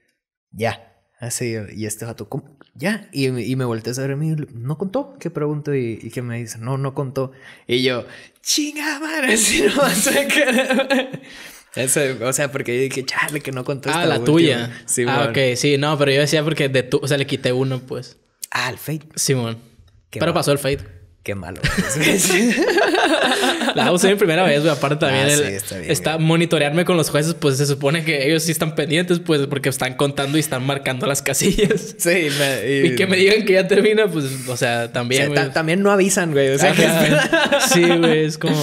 ya. Así, y este tu ¿cómo? ya, y, me volteé a saber mí, no contó, ¿Qué pregunto y, que me dice, no, no contó. Y yo, chinga madre, si no vas a o sea, porque yo dije, chale, que no contó. Ah, la tuya. Sí, ah, ok, sí, no, pero yo decía porque de tu, o sea, le quité uno, pues. Ah, el fade. Simón. pero pasó el fade. Qué malo. la usé mi primera vez, güey. Aparte también ah, sí, está, bien, monitorearme con los jueces, pues se supone que ellos sí están pendientes, pues porque están contando y están marcando las casillas. Sí, y, que me digan que ya termina, pues, o sea, también. también no avisan, güey. O sea, que... sí, güey, es como.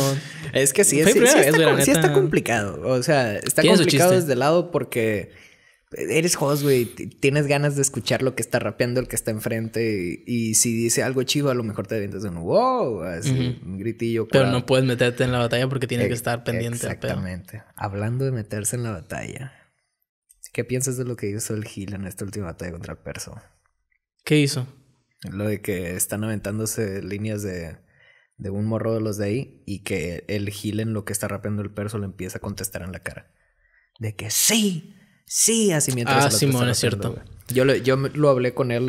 Es que sí, es, sí, sí está, complicado. O sea, está complicado desde el lado porque eres host, güey, tienes ganas de escuchar lo que está rapeando el que está enfrente y, si dice algo chivo, a lo mejor te avientas un wow, así, un gritillo. Pero no puedes meterte en la batalla porque tiene que estar pendiente. Exactamente. Hablando de meterse en la batalla, ¿qué piensas de lo que hizo el Gil en esta última batalla contra el Perso? ¿Qué hizo? Lo de que están aventándose líneas de, de un morro de los de ahí y que el Gil en lo que está rapeando el Perso le empieza a contestar en la cara. De que sí, Sí, así mientras. Ah, Simón, es cierto. Yo, le, yo lo hablé con él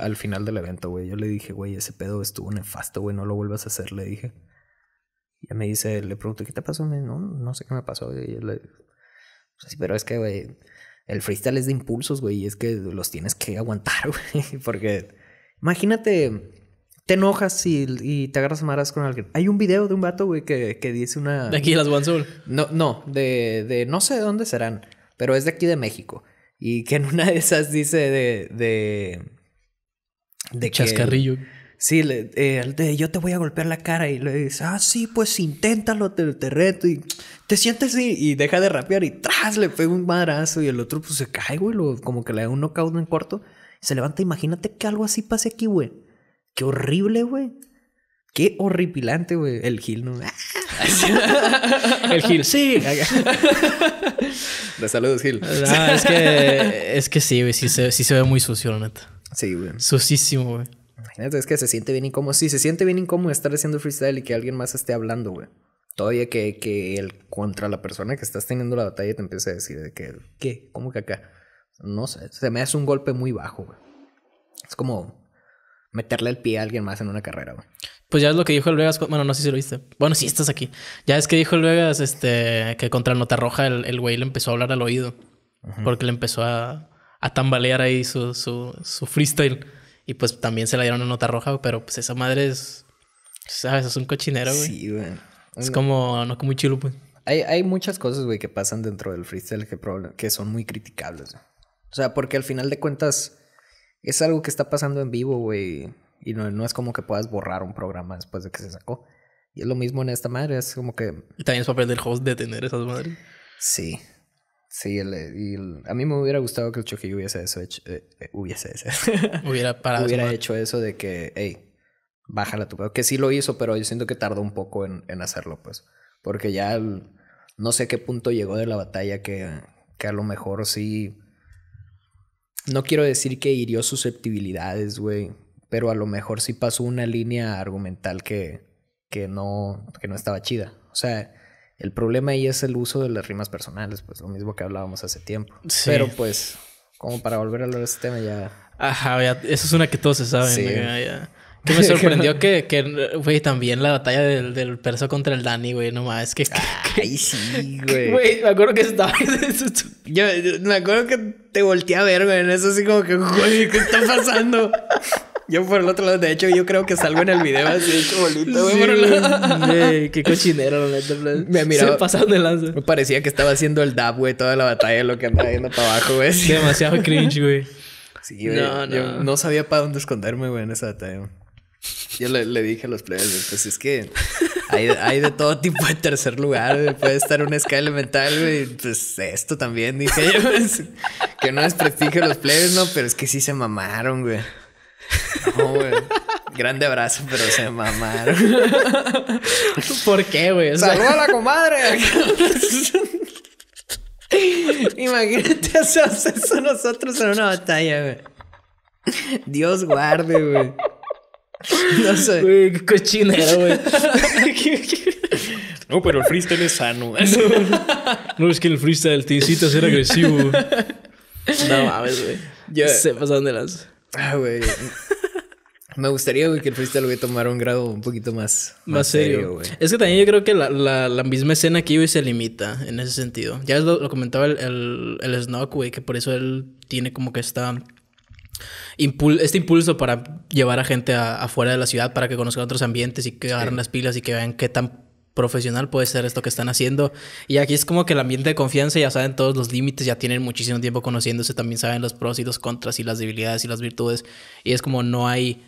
al final del evento, güey. Yo le dije, güey, ese pedo estuvo nefasto, güey, no lo vuelvas a hacer, le dije. Ya me dice, le pregunto, ¿qué te pasó? no, no sé qué me pasó. Pues sí, pero es que, güey, el freestyle es de impulsos, güey, y es que los tienes que aguantar, güey. Porque imagínate, te enojas y, y, te agarras maras con alguien. Hay un video de un vato, güey, que, que dice una. De aquí las One No, no, de, de no sé dónde serán pero es de aquí de México. Y que en una de esas dice de. de. de Chascarrillo. sí, eh, de, yo te voy a golpear la cara. Y le dice, ah, sí, pues inténtalo, te, reto. Y te sientes y, y, deja de rapear. Y tras le fue un madrazo. Y el otro, pues se cae, güey. Lo, como que le da un knockout en corto. se levanta. Imagínate que algo así pase aquí, güey. Qué horrible, güey. Qué horripilante, güey. El Gil, ¿no? el Gil, sí. De saludos, Gil. Ah, es que, sí, güey. Sí se, ve muy sucio, la neta. Sí, güey. Sucísimo, güey. Imagínate, es que se siente bien incómodo. Sí, se siente bien incómodo estar haciendo freestyle y que alguien más esté hablando, güey. Todavía que, que el, contra la persona que estás teniendo la batalla te empiece a decir de que, ¿qué? ¿Cómo que acá? No sé, se me hace un golpe muy bajo, güey. Es como meterle el pie a alguien más en una carrera, güey. Pues ya es lo que dijo el Vegas. Bueno, no sé si lo viste. Bueno, sí estás aquí. Ya es que dijo el Vegas este, que contra Nota Roja el, el güey le empezó a hablar al oído. Porque le empezó a, a tambalear ahí su, su, su, freestyle. Y pues también se la dieron a Nota Roja, pero pues esa madre es. ¿Sabes? Es un cochinero, güey. Sí, güey. Es como. No, como muy chulo, pues. Hay, hay muchas cosas, güey, que pasan dentro del freestyle que, que son muy criticables. O sea, porque al final de cuentas. Es algo que está pasando en vivo, güey y no, es como que puedas borrar un programa después de que se sacó. Y es lo mismo en esta madre, es como que... Y también es papel el host detener esas madres. Sí. Sí, a mí me hubiera gustado que el choquillo hubiese hecho... Eh, eh, hubiese eso. hubiera Hubiera hecho eso de que, hey, la tu... Que sí lo hizo, pero yo siento que tardó un poco en, hacerlo, pues. Porque ya no sé qué punto llegó de la batalla que, que a lo mejor sí... No quiero decir que hirió susceptibilidades, güey pero a lo mejor sí pasó una línea argumental que, que, no, que no estaba chida. O sea, el problema ahí es el uso de las rimas personales, pues lo mismo que hablábamos hace tiempo. Pero pues, como para volver a hablar de este tema ya... Ajá, eso es una que todos se saben. Que me sorprendió que, que, güey, también la batalla del, del perso contra el Dani, güey, no más, que... güey. Güey, me acuerdo que estaba... yo, me acuerdo que te volteé a ver, güey, en eso así como que, güey, ¿qué está pasando? Yo por el otro lado, de hecho, yo creo que salgo en el video así hecho güey. por el lado. qué cochinero, la neta. Me miraba. Se pasaron de lanza. Me parecía que estaba haciendo el dab, güey, toda la batalla, lo que andaba yendo para abajo, güey. Demasiado cringe, güey. Sí, güey. No, no. no sabía para dónde esconderme, güey, en esa batalla. Yo le, dije a los players, pues es que hay, hay de todo tipo de tercer lugar, güey. puede estar una escala elemental, güey. Pues esto también, dije yo, que no es a los players, no, pero es que sí se mamaron, güey. No, güey. Grande abrazo, pero se mamaron. ¿Por qué, güey? O ¡Saluda a la comadre! Imagínate hacer eso nosotros en una batalla, güey. Dios guarde, güey. No sé. Güey, qué cochinero, güey. No, pero el freestyle es sano. No, no, es que el freestyle te incita a ser agresivo. No mames, güey. Yo se pasaron de las. Ah, güey. Me gustaría, güey, que el freestyle, hubiera tomado un grado un poquito más... Más, serio, güey. Es que también yo creo que la, la, la misma escena aquí, hoy se limita en ese sentido. Ya lo, comentaba el, el, el Snock, güey, que por eso él tiene como que esta... este impulso para llevar a gente afuera de la ciudad para que conozcan otros ambientes y que agarren las pilas y que vean qué tan profesional puede ser esto que están haciendo. Y aquí es como que el ambiente de confianza, ya saben todos los límites, ya tienen muchísimo tiempo conociéndose, también saben los pros y los contras y las debilidades y las virtudes. Y es como no hay,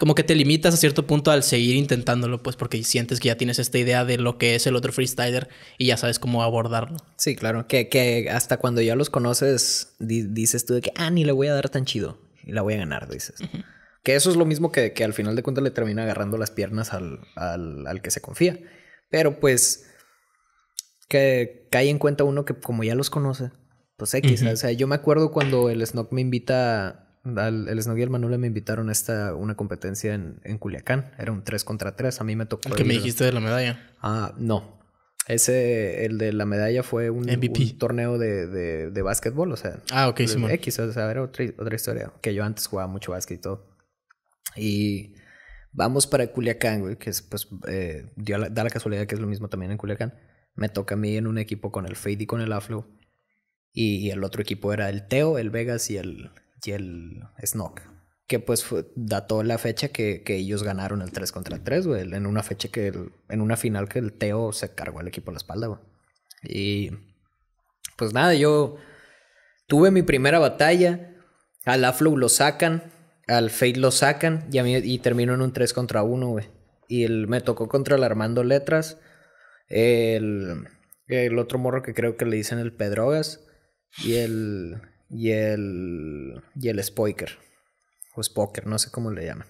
como que te limitas a cierto punto al seguir intentándolo, pues porque sientes que ya tienes esta idea de lo que es el otro freestyler y ya sabes cómo abordarlo. Sí, claro, que, que hasta cuando ya los conoces, dices tú de que, ah, ni le voy a dar tan chido y la voy a ganar, dices. Que eso es lo mismo que, que al final de cuentas le termina agarrando las piernas al, al, al que se confía. Pero pues que cae en cuenta uno que como ya los conoce, pues X. O sea, yo me acuerdo cuando el Snog me invita, el Snog y el Manuel me invitaron a esta, una competencia en, Culiacán. Era un 3 contra 3, a mí me tocó. El que me dijiste de la medalla. Ah, no. Ese, el de la medalla fue un, un torneo de, de, básquetbol, o sea. Ah, X, o sea, era otra, otra historia. Que yo antes jugaba mucho básquet y todo. Y vamos para Culiacán, güey, que es, pues, eh, da la casualidad que es lo mismo también en Culiacán. Me toca a mí en un equipo con el Fade y con el Aflo. Y, el otro equipo era el Teo, el Vegas y el, y Snock. Que pues da dató la fecha que, ellos ganaron el 3 contra 3, güey. En una fecha que, en una final que el Teo se cargó al equipo a la espalda, güey. Y pues nada, yo tuve mi primera batalla. Al Aflo lo sacan al Fate lo sacan y, a mí, y termino en un 3 contra 1, güey. Y el, me tocó contra el Armando Letras. El, el otro morro que creo que le dicen el Pedrogas. Y el. Y el. Y el Spoiker. O Spoker, no sé cómo le llaman.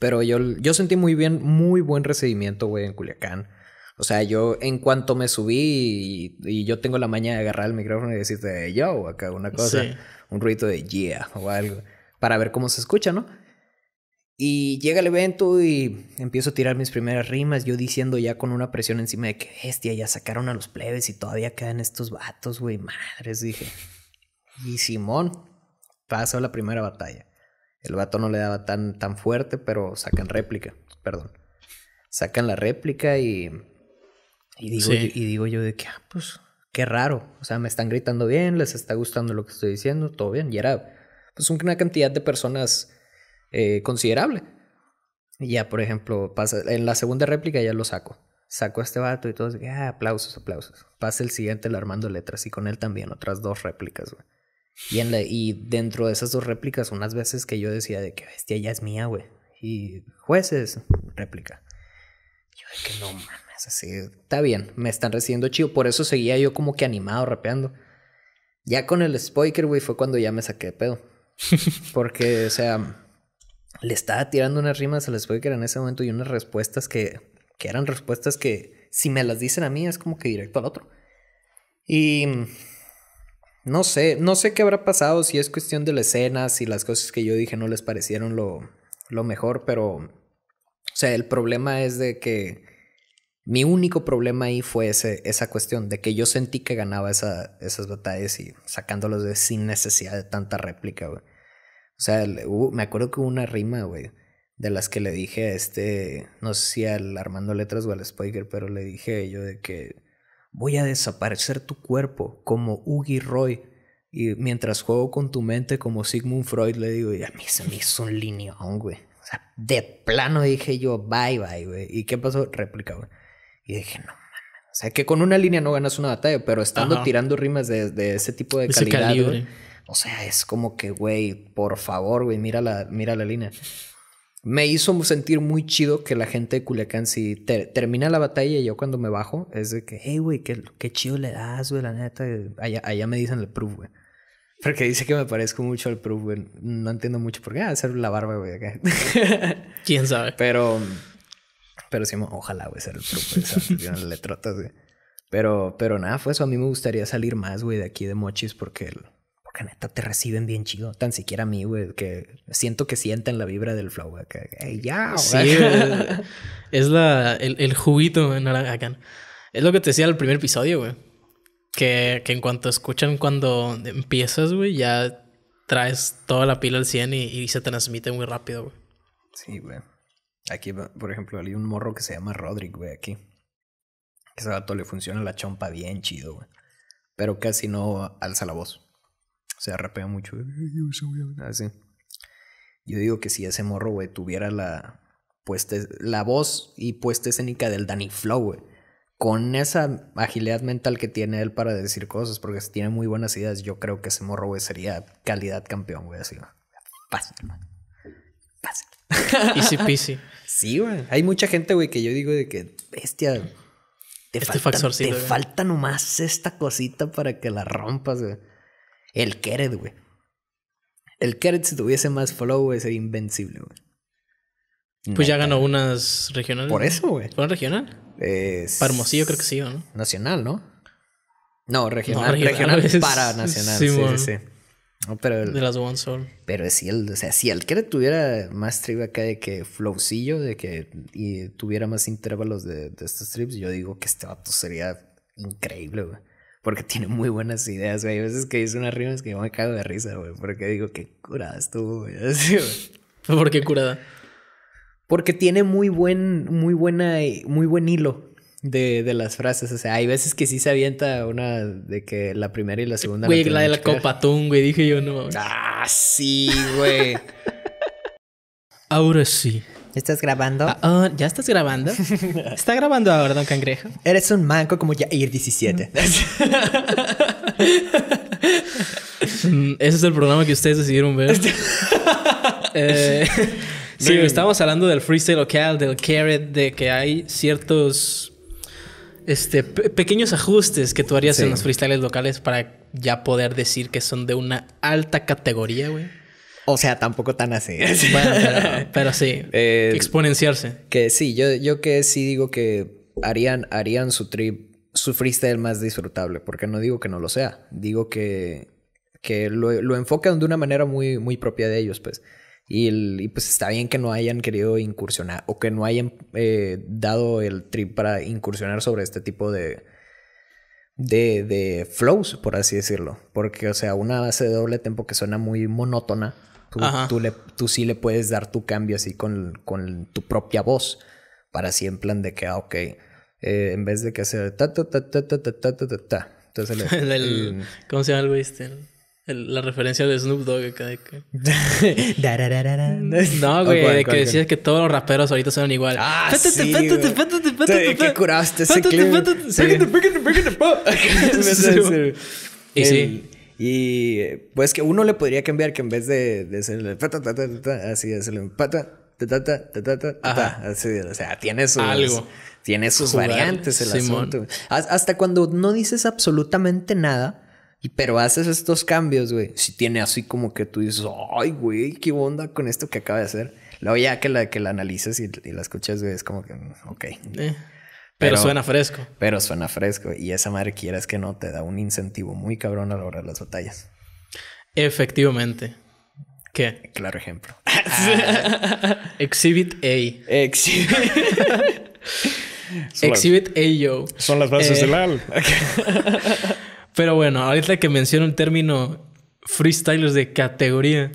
Pero yo, yo sentí muy bien, muy buen recibimiento, güey, en Culiacán. O sea, yo en cuanto me subí y, yo tengo la maña de agarrar el micrófono y decirte yo acá una cosa, un ruido de yeah o algo para ver cómo se escucha, ¿no? Y llega el evento y empiezo a tirar mis primeras rimas, yo diciendo ya con una presión encima de que bestia, ya sacaron a los plebes y todavía quedan estos vatos, güey, madres, dije. Y Simón pasó la primera batalla. El vato no le daba tan, tan fuerte, pero sacan réplica, perdón. Sacan la réplica y, y, digo, y, y digo yo de que, ah, pues, qué raro. O sea, me están gritando bien, les está gustando lo que estoy diciendo, todo bien. Y era pues una cantidad de personas eh, considerable. Y ya, por ejemplo, pasa, en la segunda réplica ya lo saco. Saco a este vato y todos, ah, aplausos, aplausos. Pasa el siguiente, el Armando Letras, y con él también otras dos réplicas, güey. Y, en la, y dentro de esas dos réplicas, unas veces que yo decía de que bestia ya es mía, güey. Y jueces, réplica. Yo de que no mames, así está bien, me están recibiendo chido. Por eso seguía yo como que animado, rapeando. Ya con el spoiler, güey, fue cuando ya me saqué de pedo. Porque, o sea, le estaba tirando unas rimas al spoiler en ese momento y unas respuestas que, que eran respuestas que, si me las dicen a mí, es como que directo al otro. Y no sé, no sé qué habrá pasado, si es cuestión de la escena, si las cosas que yo dije no les parecieron lo, lo mejor, pero, o sea, el problema es de que mi único problema ahí fue ese, esa cuestión de que yo sentí que ganaba esa, esas batallas y sacándolos de sin necesidad de tanta réplica, güey. O sea, me acuerdo que hubo una rima, güey, de las que le dije a este, no sé si al Armando Letras o al Spiker, pero le dije yo de que voy a desaparecer tu cuerpo como Ugi Roy. Y mientras juego con tu mente como Sigmund Freud, le digo, ya a me hizo un lineón, güey. O sea, de plano dije yo, bye, bye, güey. ¿Y qué pasó? Réplica, güey. Y dije, no mames. O sea, que con una línea no ganas una batalla, pero estando tirando rimas de, de, ese tipo de calidad. o sea, es como que, güey, por favor, güey, mira la, mira la línea. Me hizo sentir muy chido que la gente de Culiacán, si termina la batalla y yo cuando me bajo, es de que, hey, güey, qué, qué chido le das, güey, la neta. Allá, allá me dicen el proof, güey. Porque dice que me parezco mucho al Proof, güey. No entiendo mucho por qué hacer ah, la barba, güey. ¿Quién sabe? Pero pero sí, ojalá, güey, ser el profesor. le Pero, pero nada, fue eso. A mí me gustaría salir más, güey, de aquí de Mochis porque, porque neta te reciben bien chido. Tan siquiera a mí, güey, que siento que sienten la vibra del flow, güey. ya, güey. Sí, es, la, el, el juguito, güey, Es lo que te decía en el primer episodio, güey. Que, que en cuanto escuchan cuando empiezas, güey, ya traes toda la pila al 100 y, y se transmite muy rápido, güey. Sí, güey. Aquí, por ejemplo, hay un morro que se llama Rodrick, güey, aquí. Ese gato le funciona la chompa bien chido, güey. Pero casi no alza la voz. Se sea, rapea mucho. Así. Yo digo que si ese morro, güey, tuviera la, puesta, la voz y puesta escénica del Danny Flow, güey. Con esa agilidad mental que tiene él para decir cosas, porque si tiene muy buenas ideas, yo creo que ese morro, güey, sería calidad campeón, güey, así. Fácil, güey. Fácil. Easy peasy. Sí, güey. Hay mucha gente, güey, que yo digo de que, bestia, te, este falta, te falta nomás esta cosita para que la rompas, güey. El Kered, güey. El Kered, si tuviese más flow, güey, sería invencible, güey. Pues ya ganó unas regionales. Por eso, güey. ¿Fue una regional? Es... Para creo que sí, ¿no? Nacional, ¿no? No, regional. regional, para nacional. sí, sí, sí, pero de las One Soul. Pero si él, o sea, si el que tuviera más trip acá de que flowcillo, de que y tuviera más intervalos de, estos trips, yo digo que este vato sería increíble, güey. Porque tiene muy buenas ideas, güey. Hay veces que dice unas rimas que yo me cago de risa, güey. Porque digo, qué curada estuvo, güey. güey. ¿Por qué curada? Porque tiene muy buen, muy buena, muy buen hilo de, de, las frases. O sea, hay veces que sí se avienta una de que la primera y la segunda. Güey, la de la güey, dije yo no. Ah, sí, güey. ahora sí. ¿Estás grabando? Ah, ah, ¿Ya estás grabando? ¿Está grabando ahora, don Cangrejo? Eres un manco como ya ir 17. Ese es el programa que ustedes decidieron ver. Eh, sí, estábamos hablando del freestyle local, del carrot, de que hay ciertos este, pequeños ajustes que tú harías en los freestyles locales para ya poder decir que son de una alta categoría, güey. O sea, tampoco tan así. pero, sí. Eh, exponenciarse. Que sí, yo, yo que sí digo que harían, harían su trip, su freestyle más disfrutable, porque no digo que no lo sea, digo que, que lo, lo enfocan de una manera muy, muy propia de ellos, pues. Y, el, y, pues está bien que no hayan querido incursionar o que no hayan dado el trip para incursionar sobre este tipo de, de, de, flows, por así decirlo. Porque, o sea, una base de doble tempo que suena muy monótona, tú, le, tú sí le puedes dar tu cambio así con, con tu propia voz para así en plan de que, ah, ok, en vez de que sea ta ta ta ta ta ta Entonces ¿Cómo se llama el la referencia de Snoop Dogg acá de que... no, oh, güey, de que decías que todos los raperos ahorita suenan igual. Ah, sí, pétate, pétate, ¿Qué curaste ese clip? Y sí. Y pues que uno le podría cambiar que en vez de, hacerle pata, así hacerle pata, tata, tata, así, o sea, tiene sus, Tiene sus variantes el asunto. Hasta cuando no dices absolutamente nada, pero haces estos cambios, güey. Si tiene así como que tú dices, ay, güey, qué onda con esto que acaba de hacer. Luego ya que la, que la analizas y, la escuchas, güey, es como que, mm, ok. Eh. pero, suena fresco. Pero suena fresco. Y esa madre quieras que no, te da un incentivo muy cabrón a lograr las batallas. Efectivamente. ¿Qué? Claro ejemplo. Exhibit A. Exhibit. A, yo. Son las bases eh. del AL. Pero bueno, ahorita que menciono el término freestylers de categoría,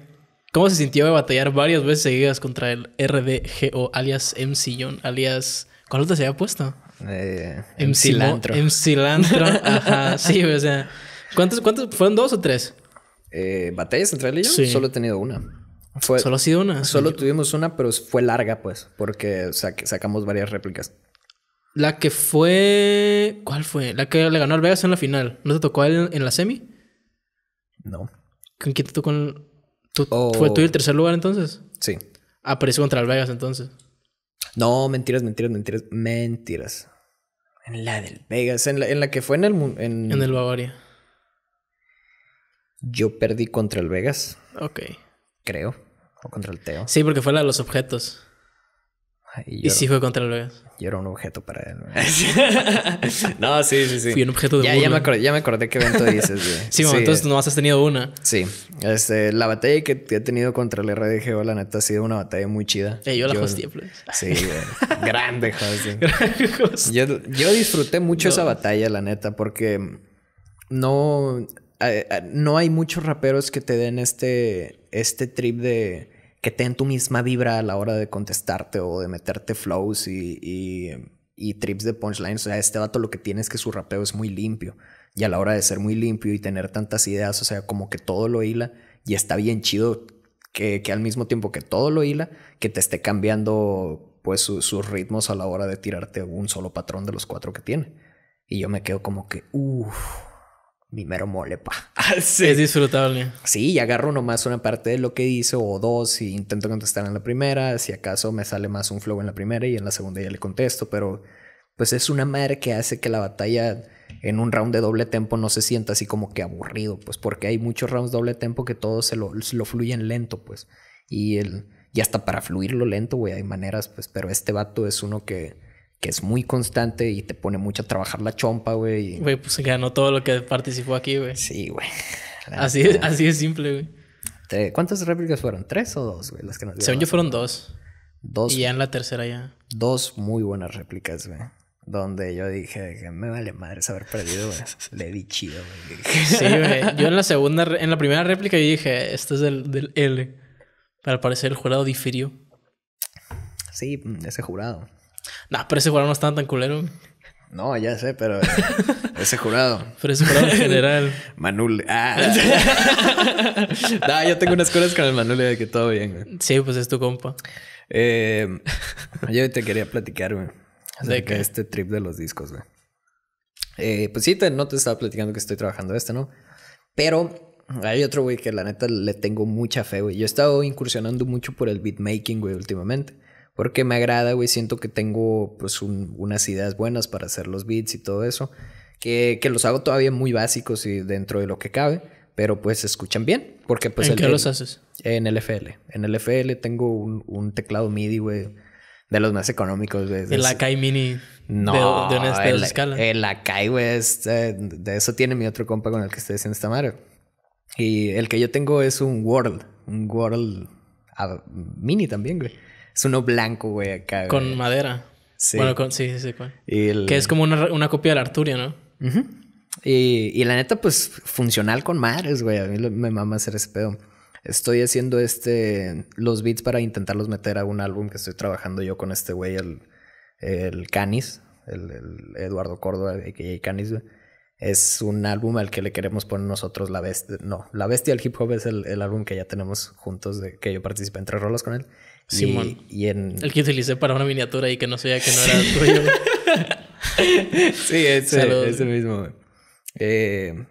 ¿cómo se sintió de batallar varias veces seguidas contra el RDGO, alias MC John, alias... ¿Cuál otra se había puesto? Eh, MC Lantro. MC ajá. Sí, o sea... ¿Cuántos, fueron dos o tres? Eh, ¿Batallas entre él y yo? Solo he tenido una. solo ha sido una. Solo tuvimos una, pero fue larga, pues, porque sacamos varias réplicas. La que fue. ¿Cuál fue? La que le ganó al Vegas en la final. ¿No te tocó en la semi? No. ¿Con quién te tocó? Oh. ¿Fue tú el tercer lugar entonces? Sí. Apareció contra el Vegas entonces. No, mentiras, mentiras, mentiras, mentiras. En la del Vegas, en la, en la que fue en el. En... en el Bavaria. Yo perdí contra el Vegas. Ok. Creo. O contra el Teo. Sí, porque fue la de los objetos. Y, si fue contra el Vegas? Yo era un objeto para él. no, sí, sí, sí. Fui un objeto de ya, Ya me, acordé, qué evento dices, sí, entonces entonces nomás has tenido una. Sí. Este, la batalla que he tenido contra el RDGO, la neta, ha sido una batalla muy chida. Eh, yo la hostia, pues. Sí, güey. Grande hostia. Grande yo, yo disfruté mucho esa batalla, la neta, porque no... Eh, eh, no hay muchos raperos que te den este, este trip de que te den tu misma vibra a la hora de contestarte o de meterte flows y, trips de punchlines. O sea, este dato lo que tiene es que su rapeo es muy limpio. Y a la hora de ser muy limpio y tener tantas ideas, o sea, como que todo lo hila y está bien chido que, al mismo tiempo que todo lo hila, que te esté cambiando pues sus ritmos a la hora de tirarte un solo patrón de los cuatro que tiene. Y yo me quedo como que, uff mi mero mole, pa. Ah, sí. Es disfrutable. Sí, y agarro nomás una parte de lo que hizo o dos y intento contestar en la primera. Si acaso me sale más un flow en la primera y en la segunda ya le contesto, pero pues es una madre que hace que la batalla en un round de doble tempo no se sienta así como que aburrido, pues porque hay muchos rounds doble tempo que todos se lo, fluyen lento, pues. Y el, y hasta para fluirlo lento, güey, hay maneras, pues, pero este vato es uno que que es muy constante y te pone mucho a trabajar la chompa, güey. Güey, pues ganó todo lo que participó aquí, güey. Sí, güey. Así, de simple, güey. ¿Cuántas réplicas fueron? ¿Tres o dos, güey? Las que Según yo fueron dos. Dos. Y ya en la tercera ya. Dos muy buenas réplicas, güey. Donde yo dije me vale madre haber perdido, güey. Le di chido, güey. Sí, güey. Yo en la segunda, en la primera réplica yo dije, esto es del, del L. Para al parecer el jurado difirió. Sí, mm, ese jurado. No, pero ese jurado no estaba tan culero. No, ya sé, pero eh, ese jurado. Pero ese jurado en general. Manul. Ah. no, yo tengo unas cosas con el Manul eh, de que todo bien, güey. Sí, pues es tu compa. Eh, yo te quería platicar, güey. De este trip de los discos, güey. pues sí, no te estaba platicando que estoy trabajando este, ¿no? Pero hay otro, güey, que la neta le tengo mucha fe, güey. Yo he estado incursionando mucho por el beatmaking, güey, últimamente. Porque me agrada, güey. Siento que tengo pues unas ideas buenas para hacer los beats y todo eso. Que, los hago todavía muy básicos y dentro de lo que cabe. Pero pues escuchan bien. Porque pues... ¿En qué los haces? En el FL. En el FL tengo un, teclado MIDI, güey. De los más económicos, güey. El Akai Mini. No. De, una escala. El Akai, güey. Eh, de eso tiene mi otro compa con el que estoy haciendo esta madre. Y el que yo tengo es un World. Un World ah, Mini también, güey. Es uno blanco, güey, acá. Con madera. Sí. Bueno, con, sí, sí, sí. El... Que es como una, una, copia la Arturia, ¿no? y, la neta, pues funcional con madres, güey. A mí me mama hacer ese pedo. Estoy haciendo este, los beats para intentarlos meter a un álbum que estoy trabajando yo con este güey, el, el Canis, el, Eduardo Córdoba, y Canis, güey es un álbum al que le queremos poner nosotros la bestia. No, la bestia del hip hop es el, álbum que ya tenemos juntos, de, que yo participé en tres rolas con él. Simón. Y, en... El que utilicé para una miniatura y que no sabía que no era tuyo. sí, ese, mismo. Eh,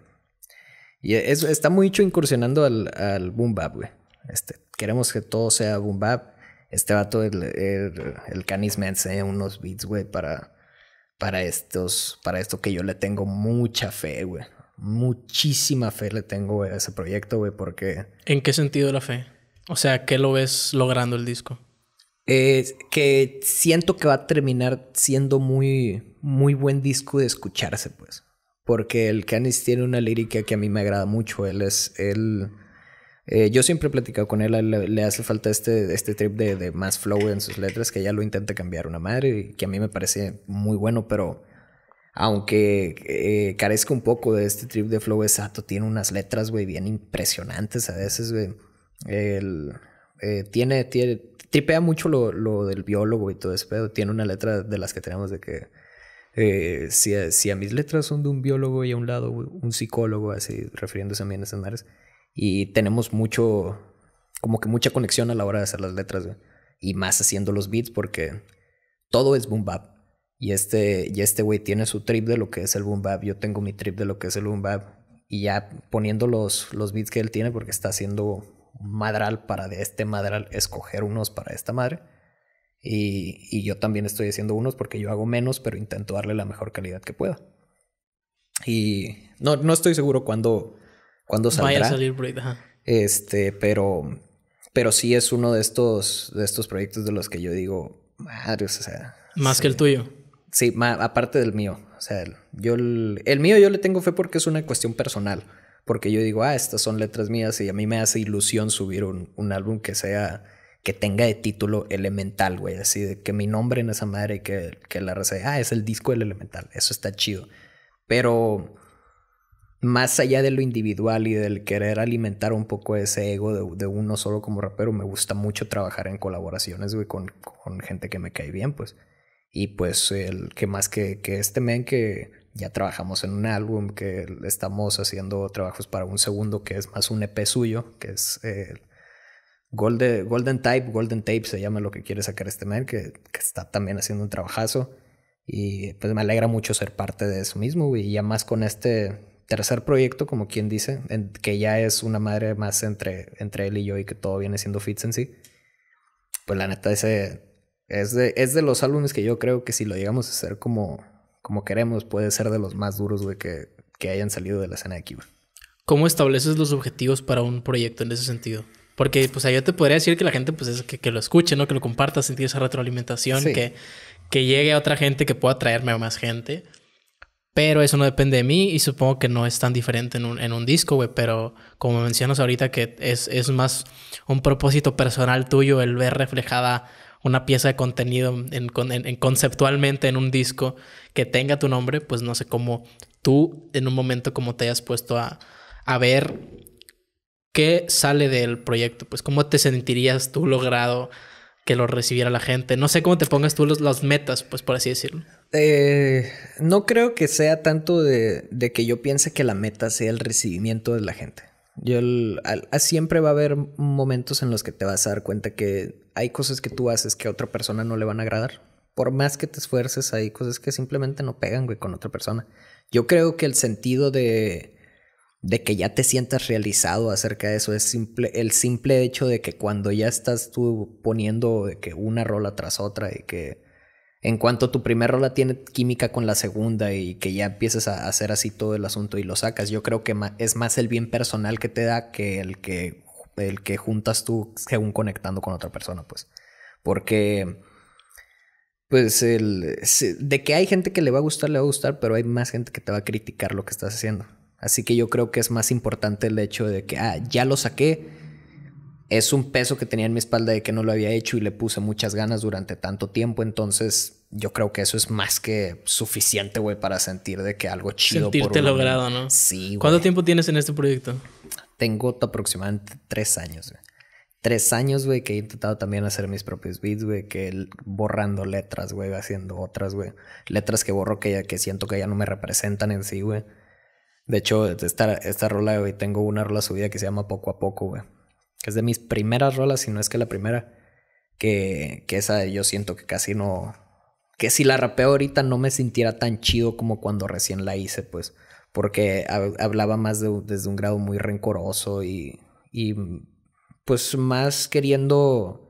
y eso está mucho incursionando al, al boom bap, güey. Este, queremos que todo sea boom bap. Este vato, el, el, el Canis me unos beats, güey, para, para estos, para esto que yo le tengo mucha fe, güey. Muchísima fe le tengo a ese proyecto, güey, porque... ¿En qué sentido la fe? O sea, ¿qué lo ves logrando el disco? que siento que va a terminar siendo muy, muy buen disco de escucharse, pues. Porque el Canis tiene una lírica que a mí me agrada mucho. Él es. Él, eh, yo siempre he platicado con él, le, hace falta este, este trip de, de, más flow en sus letras, que ya lo intenta cambiar una madre, y que a mí me parece muy bueno, pero aunque eh, carezca un poco de este trip de flow exacto, tiene unas letras, güey, bien impresionantes a veces, güey el, eh, tiene, tiene, tripea mucho lo, lo, del biólogo y todo ese pedo. Tiene una letra de las que tenemos de que eh, si, a, si, a, mis letras son de un biólogo y a un lado un psicólogo, así refiriéndose a mí en Y tenemos mucho, como que mucha conexión a la hora de hacer las letras, Y más haciendo los beats porque todo es boom bap. Y este, y este güey tiene su trip de lo que es el boom bap. Yo tengo mi trip de lo que es el boom bap. Y ya poniendo los, los beats que él tiene, porque está haciendo madral para de este madral escoger unos para esta madre. Y, y, yo también estoy haciendo unos porque yo hago menos, pero intento darle la mejor calidad que pueda. Y no, no estoy seguro cuándo, Cuando saldrá. Vaya a salir Este, pero, pero sí es uno de estos, de estos proyectos de los que yo digo, madres, o sea. Más que el tuyo. Sí, aparte del mío. O sea, yo el, el mío yo le tengo fe porque es una cuestión personal porque yo digo, ah, estas son letras mías y a mí me hace ilusión subir un, álbum que sea, que tenga de título Elemental, güey, así de que mi nombre en esa madre y que, la raza, ah, es el disco del Elemental, eso está chido. Pero más allá de lo individual y del querer alimentar un poco ese ego de, uno solo como rapero, me gusta mucho trabajar en colaboraciones, güey, con, gente que me cae bien, pues. Y pues el que más que, que este men que ya trabajamos en un álbum, que estamos haciendo trabajos para un segundo que es más un EP suyo, que es eh, Golden, Type, Golden Tape se llama lo que quiere sacar este man, que, está también haciendo un trabajazo. Y pues me alegra mucho ser parte de eso mismo, y ya más con este tercer proyecto, como quien dice, que ya es una madre más entre, entre él y yo y que todo viene siendo fits en sí. Pues la neta, ese es de, es de los álbumes que yo creo que si lo llegamos a hacer como como queremos, puede ser de los más duros, güey, que, hayan salido de la escena de aquí, güey. ¿Cómo estableces los objetivos para un proyecto en ese sentido? Porque, pues, yo te podría decir que la gente, pues, es que, que lo escuche, ¿no? Que lo comparta, sentir esa retroalimentación, que, que llegue a otra gente, que pueda traerme a más gente. Pero eso no depende de mí y supongo que no es tan diferente en un, disco, güey. Pero como mencionas ahorita, que es, es más un propósito personal tuyo el ver reflejada una pieza de contenido conceptualmente en un disco que tenga tu nombre, pues no sé cómo tú en un momento como te hayas puesto a, ver qué sale del proyecto, pues cómo te sentirías tú logrado que lo recibiera la gente. No sé cómo te pongas tú las metas, pues por así decirlo. Eh, no creo que sea tanto de, que yo piense que la meta sea el recibimiento de la gente. Yo siempre va a haber momentos en los que te vas a dar cuenta que hay cosas que tú haces que a otra persona no le van a agradar por más que te esfuerces, ahí cosas que simplemente no pegan, güey, con otra persona. Yo creo que el sentido de, de que ya te sientas realizado acerca de eso es simple, el simple hecho de que cuando ya estás tú poniendo que una rola tras otra y que en cuanto tu primera rola tiene química con la segunda y que ya empiezas a hacer así todo el asunto y lo sacas, yo creo que es más el bien personal que te da que el que el que juntas tú según conectando con otra persona, pues. Porque pues el, de que hay gente que le va a gustar, le va a gustar, pero hay más gente que te va a criticar lo que estás haciendo. Así que yo creo que es más importante el hecho de que, ah, ya lo saqué, es un peso que tenía en mi espalda de que no lo había hecho y le puse muchas ganas durante tanto tiempo. Entonces, yo creo que eso es más que suficiente, güey, para sentir de que algo chido. Sentirte logrado, ¿no? Sí, güey. ¿Cuánto tiempo tienes en este proyecto? Tengo aproximadamente tres años, güey tres años, güey, que he intentado también hacer mis propios beats, güey, que borrando letras, güey, haciendo otras, güey. Letras que borro que, ya, que siento que ya no me representan en sí, güey. De hecho, esta, esta rola, güey, tengo una rola subida que se llama Poco a Poco, güey. Que es de mis primeras rolas, si no es que la primera. Que, que esa yo siento que casi no... Que si la rapeo ahorita no me sintiera tan chido como cuando recién la hice, pues. Porque hablaba más desde un grado muy rencoroso y, y pues más queriendo,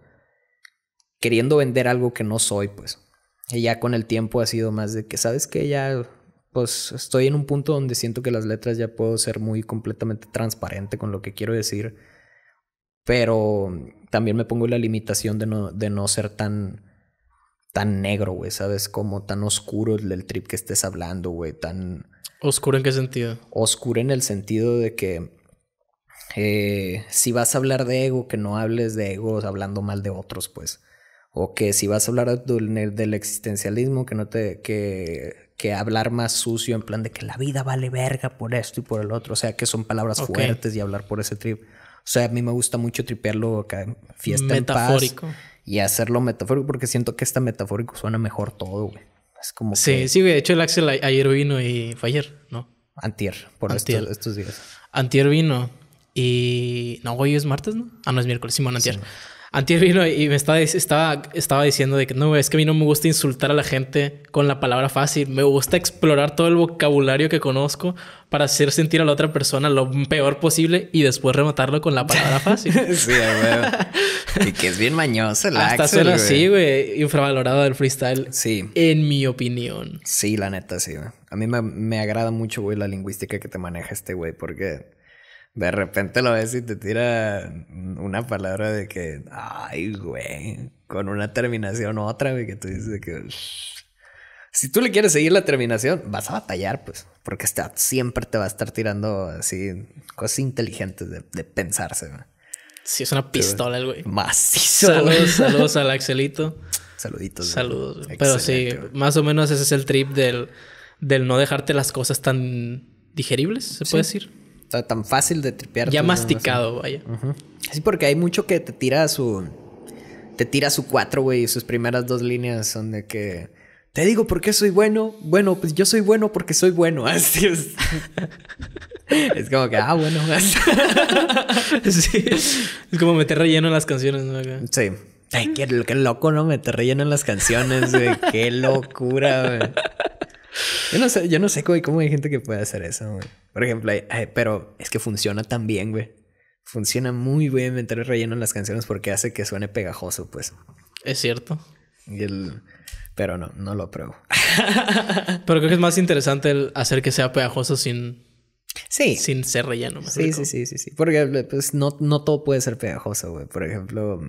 queriendo vender algo que no soy, pues. Y ya con el tiempo ha sido más de que, ¿sabes que Ya, pues estoy en un punto donde siento que las letras ya puedo ser muy completamente transparente con lo que quiero decir, pero también me pongo la limitación de no, de no ser tan tan negro, güey, ¿sabes? Como tan oscuro el, el, trip que estés hablando, güey, tan... ¿Oscuro en qué sentido? Oscuro en el sentido de que eh, si vas a hablar de ego, que no hables de egos hablando mal de otros, pues. O que si vas a hablar eh, del existencialismo, que no te. Que, que hablar más sucio, en plan de que la vida vale verga por esto y por el otro. O sea, que son palabras fuertes y hablar por ese trip. O sea, a mí me gusta mucho tripearlo acá, fiesta en paz. Y hacerlo metafórico, porque siento que está metafórico suena mejor todo, güey. Es como. Sí, que... sí, güey. De hecho, el Axel ayer vino y. fue ayer, ¿no? Antier, por Estos, estos días. Antier vino. Y no, hoy es martes, ¿no? Ah, no es miércoles, Simón, antier. Antier vino y me estaba, estaba, estaba diciendo de que no, es que a mí no me gusta insultar a la gente con la palabra fácil. Me gusta explorar todo el vocabulario que conozco para hacer sentir a la otra persona lo peor posible y después rematarlo con la palabra fácil. sí, güey. y que es bien mañoso el Hasta Axel, así, güey. Infravalorado del freestyle. Sí. En mi opinión. Sí, la neta, sí, güey. A mí me, me agrada mucho, güey, la lingüística que te maneja este güey porque de repente lo ves y te tira una palabra de que, ay, güey, con una terminación otra, güey, que tú dices que... Si tú le quieres seguir la terminación, vas a batallar, pues, porque está, siempre te va a estar tirando así cosas inteligentes de, pensarse. güey. Sí, es una pistola el güey. Macizo. Saludos, saludos al Axelito. Saluditos. Saludos. Pero sí, más o menos ese es el trip del, del no dejarte las cosas tan digeribles, se puede decir tan fácil de tripear. Ya masticado, vaya. Sí, porque hay mucho que te tira su. Te tira su cuatro, güey. Y sus primeras dos líneas son de que. Te digo por qué soy bueno. Bueno, pues yo soy bueno porque soy bueno. Así es. es como que, ah, bueno. Es como meter relleno en las canciones, ¿no? Sí. Ay, qué, qué, loco, ¿no? Meter relleno en las canciones, güey. Qué locura, güey. Yo no sé, yo no sé cómo hay gente que puede hacer eso, güey. Por ejemplo, pero es que funciona tan bien, güey. Funciona muy bien meter el relleno en las canciones porque hace que suene pegajoso, pues. Es cierto. Y el... Pero no, no lo pruebo. pero creo que es más interesante el hacer que sea pegajoso sin... Sí. Sin ser relleno. sí, sí, sí, sí, sí. Porque pues, no, no todo puede ser pegajoso, güey. Por ejemplo...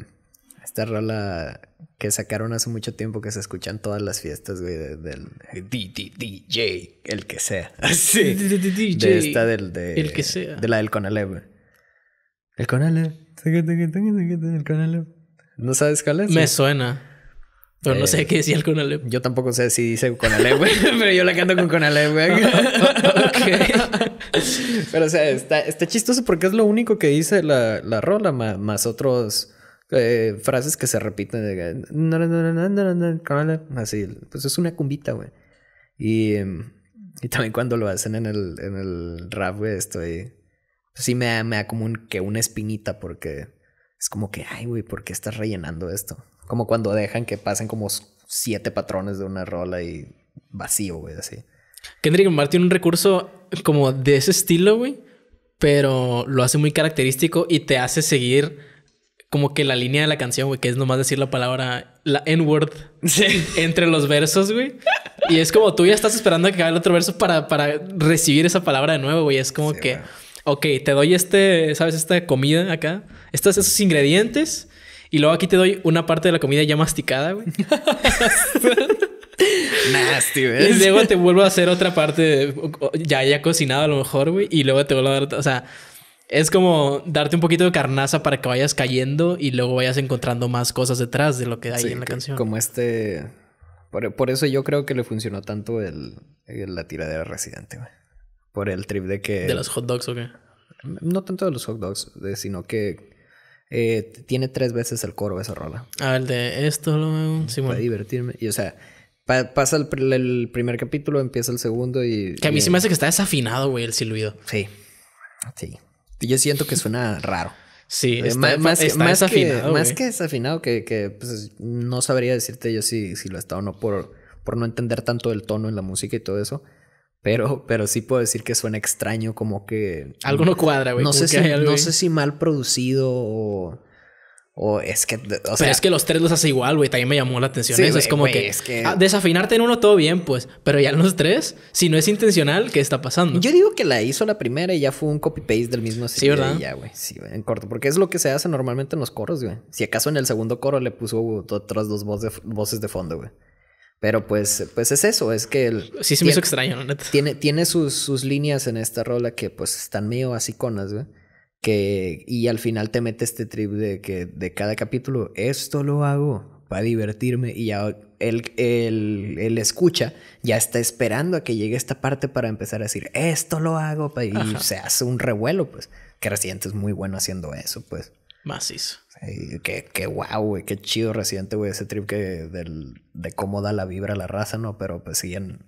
Esta rola que sacaron hace mucho tiempo que se escuchan todas las fiestas, güey, del, DJ, el que sea. Sí. DJ, de esta del de el que sea. De la del Conalep. El Conalep. El Conalep. ¿No sabes cuál es? Me suena. Pero no sé eh, qué decía el Conalep. Yo tampoco sé si dice Conalep, güey. pero yo la canto con Conalep, güey. pero, o sea, está, está chistoso porque es lo único que dice la, la rola, más otros eh, frases que se repiten. De, así, pues es una cumbita, güey. Y, em, y también cuando lo hacen en el, en el rap, güey, estoy. Pues sí, me me da como un, que una espinita porque es como que, ay, güey, ¿por qué estás rellenando esto? Como cuando dejan que pasen como siete patrones de una rola y vacío, güey, así. Kendrick Lamar tiene un recurso como de ese estilo, güey, pero lo hace muy característico y te hace seguir como que la línea de la canción, güey, que es nomás decir la palabra, la N-word, entre los versos, güey. Y es como tú ya estás esperando a que acabe el otro verso para, para recibir esa palabra de nuevo, güey. Es como que, ok, te doy este, ¿sabes? Esta comida acá, estos, esos ingredientes, y luego aquí te doy una parte de la comida ya masticada, güey. Nasty, Y luego te vuelvo a hacer otra parte, ya ya cocinado a lo mejor, güey, y luego te vuelvo a dar, o sea es como darte un poquito de carnaza para que vayas cayendo y luego vayas encontrando más cosas detrás de lo que hay en la canción. Como este. Por, eso yo creo que le funcionó tanto el, la tiradera residente, güey. Por el trip de que. ¿De los hot dogs o qué? No tanto de los hot dogs, sino que. Eh, tiene tres veces el coro esa rola. Ah, el de esto, lo... Sí, Para divertirme. Y o sea, pasa el, primer capítulo, empieza el segundo y. Que a mí se me hace que está desafinado, güey, el silbido. Sí. Sí. Yo siento que suena raro. Sí, es más, más, afinado, que, más, que, desafinado que, que pues, no sabría decirte yo si, si lo está o no por, por no entender tanto el tono en la música y todo eso. Pero, pero sí puedo decir que suena extraño, como que... Algo no cuadra, güey. No, sé si, no sé si mal producido o... O es que, o sea... Pero es que los tres los hace igual, güey. También me llamó la atención eso. es como que, ah, desafinarte en uno todo bien, pues. Pero ya en los tres, si no es intencional, ¿qué está pasando? Yo digo que la hizo la primera y ya fue un copy-paste del mismo Sí, ¿verdad? Ya, güey. Sí, en corto. Porque es lo que se hace normalmente en los coros, güey. Si acaso en el segundo coro le puso otras dos voces de fondo, güey. Pero pues, pues es eso, es que... El, sí se me hizo extraño, ¿no? Neta. Tiene, tiene sus, sus líneas en esta rola que pues están medio así conas, güey que, y al final te mete este trip de que de cada capítulo, esto lo hago para divertirme y ya el, escucha ya está esperando a que llegue esta parte para empezar a decir, esto lo hago y se hace un revuelo, pues, que reciente es muy bueno haciendo eso, pues. Macizo. qué, guau, qué chido reciente güey, ese trip que del, de cómo da la vibra a la raza, ¿no? Pero pues siguen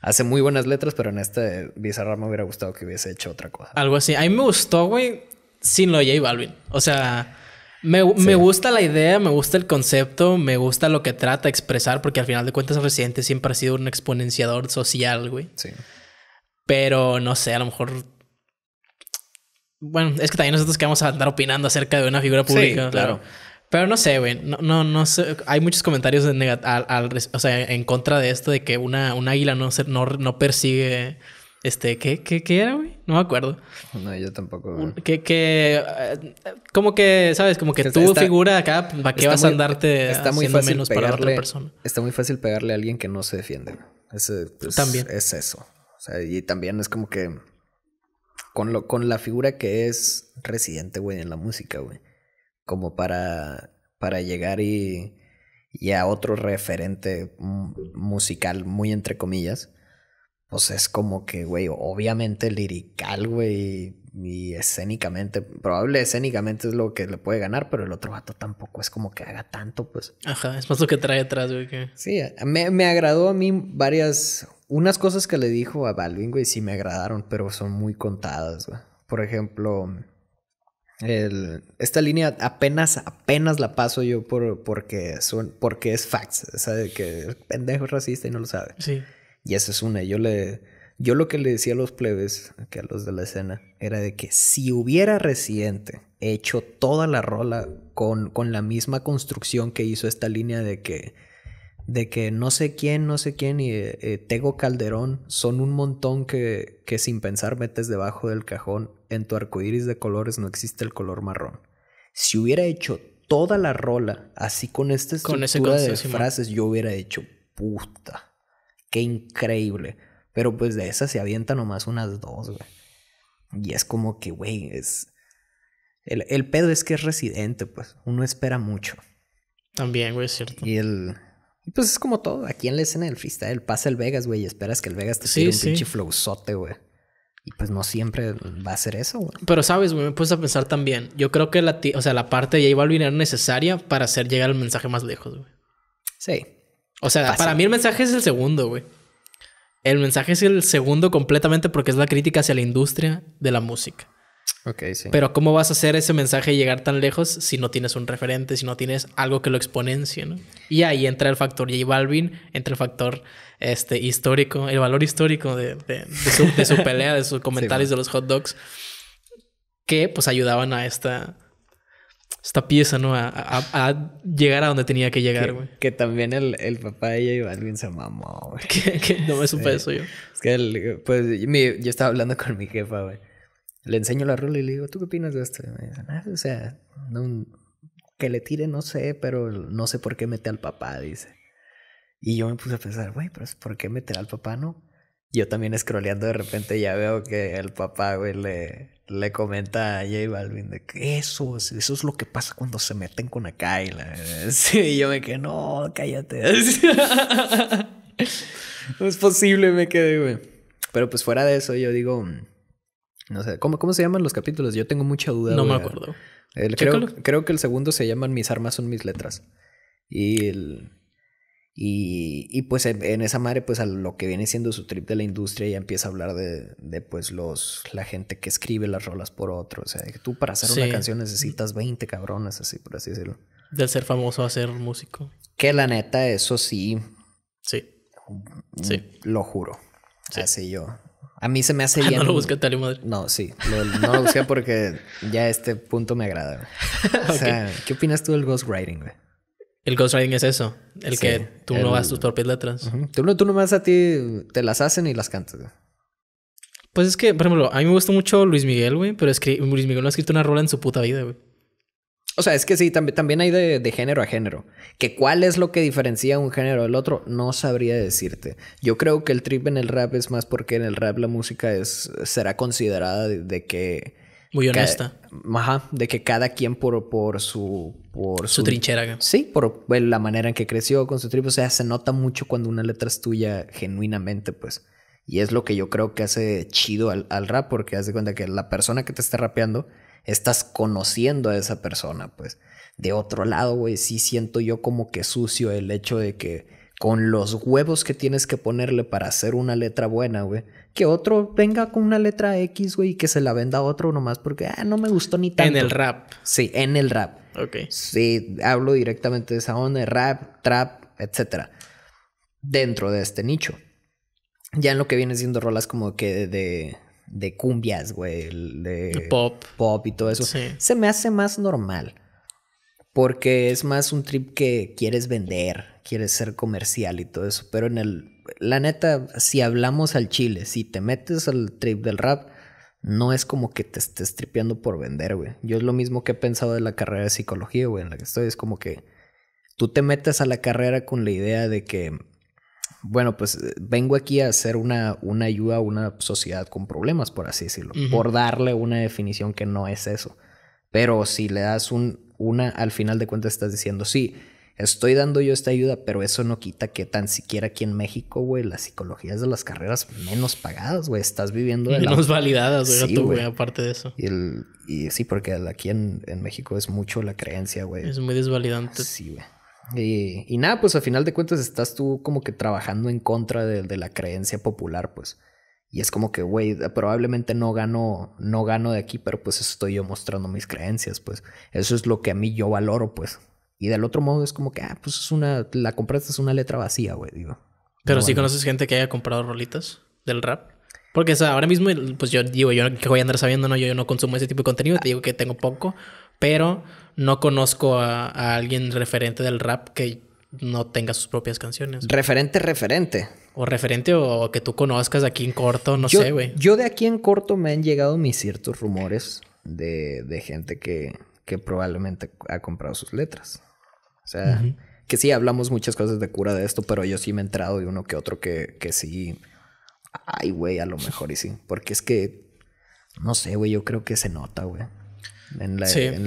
hace muy buenas letras, pero en este Bizarra me hubiera gustado que hubiese hecho otra cosa. Algo así. A mí me gustó, güey, sin lo de J Balvin. O sea, me, me, gusta la idea, me gusta el concepto, me gusta lo que trata expresar, porque al final de cuentas el residente siempre ha sido un exponenciador social, güey. Sí. Pero no sé, a lo mejor. Bueno, es que también nosotros que vamos a andar opinando acerca de una figura pública. claro. Pero no sé, güey. No, no, no sé. Hay muchos comentarios en contra de esto de que una, un águila no, se, no, no persigue. Este, ¿qué, qué, qué era, güey? No me acuerdo. No, yo tampoco. Que, que, eh, como que, ¿sabes? Como que tu figura acá, ¿para qué vas a andarte está muy fácil menos pegarle, para otra persona? Está muy fácil pegarle a alguien que no se defiende. Pues, también. Es eso. y también es como que con, lo, con la figura que es residente, güey, en la música, güey como para, para llegar y, a otro referente musical, muy entre comillas, pues es como que, güey, obviamente lirical, güey, y escénicamente, probable escénicamente es lo que le puede ganar, pero el otro vato tampoco es como que haga tanto, pues. Ajá, es más lo que trae atrás, güey. Sí, me, me, agradó a mí varias, unas cosas que le dijo a Balvin, güey, sí me agradaron, pero son muy contadas, güey. Por ejemplo, esta línea apenas, apenas la paso yo por, porque, son, porque es facts. sabe que el pendejo es racista y no lo sabe. Sí. Y esa es una. Yo le. Yo lo que le decía a los plebes, que a los de la escena, era de que si hubiera Residente hecho toda la rola con, con la misma construcción que hizo esta línea de que de que no sé quién, no sé quién y eh, Tego Calderón son un montón que, que sin pensar metes debajo del cajón en tu arco de colores no existe el color marrón. Si hubiera hecho toda la rola así con esta estructura de frases, yo hubiera hecho puta. Qué increíble. Pero pues de esas se avientan nomás unas dos, güey. Y es como que, güey, es. El, pedo es que es residente, pues. Uno espera mucho. También, güey, es cierto. Y el. Pues es como todo. Aquí en la escena del freestyle pasa el Vegas, güey, y esperas que el Vegas te sí, un pinche flowzote, güey pues no siempre va a ser eso, güey. Pero sabes, güey, me puse a pensar también. Yo creo que la, o sea, la parte de va a era necesaria para hacer llegar el mensaje más lejos, güey. Sí. O sea, para mí el mensaje es el segundo, güey. El mensaje es el segundo completamente porque es la crítica hacia la industria de la música. Ok, sí. Pero ¿cómo vas a hacer ese mensaje llegar tan lejos si no tienes un referente, si no tienes algo que lo exponencie, ¿no? Y ahí entra el factor J Balvin, entra el factor este, histórico, el valor histórico de, de, su, pelea, de sus comentarios de los hot dogs, que pues ayudaban a esta, esta pieza, ¿no? A, llegar a donde tenía que llegar, güey. Que, también el, el, papá de J Balvin se mamó, güey. Que, no me supe eso yo. Es que, el, pues, yo estaba hablando con mi jefa, güey le enseño la rola y le digo, ¿tú qué opinas de esto? Y me ah, o sea, no, que le tire, no sé, pero no sé por qué mete al papá, dice. Y yo me puse a pensar, güey, pero ¿por qué meter al papá, no? Yo también escroleando de repente ya veo que el papá, güey, le, le comenta a J Balvin de que eso, eso es lo que pasa cuando se meten con una Y, y yo me quedé, no, cállate. no es posible, me quedé, güey. Pero pues fuera de eso, yo digo, no sé, ¿cómo, ¿cómo se llaman los capítulos? Yo tengo mucha duda. No me acuerdo. creo, creo, que el segundo se llaman Mis armas son mis letras. Y el, y, y, pues en, esa madre, pues a lo que viene siendo su trip de la industria, ya empieza a hablar de, de pues los, la gente que escribe las rolas por otro. O sea, que tú para hacer una canción necesitas 20 cabrones, así por así decirlo. Del ser famoso a ser músico. Que la neta, eso sí. Sí. Mm, sí. Lo juro. Así yo. A mí se me hace ah, No lo busca tal y madre. No, sí. no lo busqué porque ya este punto me agrada. O sea, ¿qué opinas tú del ghostwriting, güey? El ghostwriting es eso. El que tú no vas tus propias letras. tú, no nomás a ti te las hacen y las cantas, güey. Pues es que, por ejemplo, a mí me gusta mucho Luis Miguel, güey, pero es Luis Miguel no ha escrito una rola en su puta vida, güey. O sea, es que sí, también hay de, género a género. Que cuál es lo que diferencia un género del otro, no sabría decirte. Yo creo que el trip en el rap es más porque en el rap la música es, será considerada de, que... Muy honesta. Ajá, de que cada quien por, por su... Por su, trinchera. Sí, por la manera en que creció con su trip. O sea, se nota mucho cuando una letra es tuya genuinamente, pues. Y es lo que yo creo que hace chido al, rap, porque hace cuenta que la persona que te está rapeando estás conociendo a esa persona, pues. De otro lado, güey, sí siento yo como que sucio el hecho de que con los huevos que tienes que ponerle para hacer una letra buena, güey, que otro venga con una letra X, güey, y que se la venda a otro nomás porque, ah, no me gustó ni tanto. En el rap. Sí, en el rap. Ok. Sí, hablo directamente de esa onda, rap, trap, etcétera. Dentro de este nicho. Ya en lo que viene siendo rolas como que de, de cumbias, güey, de pop. pop y todo eso, se me hace más normal. Porque es más un trip que quieres vender, quieres ser comercial y todo eso. Pero en el, la neta, si hablamos al chile, si te metes al trip del rap, no es como que te estés tripeando por vender, güey. Yo es lo mismo que he pensado de la carrera de psicología, güey, en la que estoy. Es como que tú te metes a la carrera con la idea de que bueno, pues eh, vengo aquí a hacer una, una ayuda a una sociedad con problemas, por así decirlo, por darle una definición que no es eso. Pero si le das un, una, al final de cuentas estás diciendo, sí, estoy dando yo esta ayuda, pero eso no quita que tan siquiera aquí en México, güey, las psicologías de las carreras menos pagadas, güey, estás viviendo... De menos validadas, güey, aparte de eso. Y, sí, porque aquí en, en México es mucho la creencia, güey. Es muy desvalidante. Sí, güey. Eh, y, nada, pues a final de cuentas estás tú como que trabajando en contra de, la creencia popular, pues. Y es como que, güey, probablemente no gano, no gano de aquí, pero pues estoy yo mostrando mis creencias, pues. Eso es lo que a mí yo valoro, pues. Y del otro modo es como que, ah, pues es una, la compra es una letra vacía, güey, digo. Pero sí conoces gente que haya comprado rolitas del rap. Porque o sea, ahora mismo, pues yo digo, yo que voy a andar sabiendo, no, yo no consumo ese tipo de contenido, te digo que tengo poco, pero no conozco a, alguien referente del rap que no tenga sus propias canciones. Referente, referente. O referente o que tú conozcas aquí en corto, no sé, güey. Yo de aquí en corto me han llegado mis ciertos rumores de, de gente que, probablemente ha comprado sus letras. O sea, que sí, hablamos muchas cosas de cura de esto, pero yo sí me he entrado de uno que otro que, que sí. Ay, güey, a lo mejor y sí. Porque es que, no sé, güey, yo creo que se nota, güey. En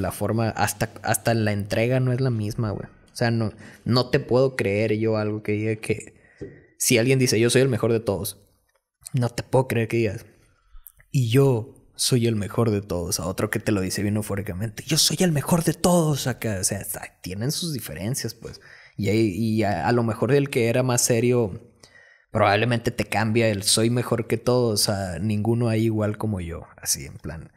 la, forma, hasta, hasta la entrega no es la misma, güey. O sea, no, no te puedo creer yo algo que diga que si alguien dice yo soy el mejor de todos, no te puedo creer que digas y yo soy el mejor de todos. A otro que te lo dice bien eufóricamente, yo soy el mejor de todos acá. O sea, tienen sus diferencias, pues. Y, y a, lo mejor el que era más serio probablemente te cambia el soy mejor que todos a ninguno hay igual como yo. Así en plan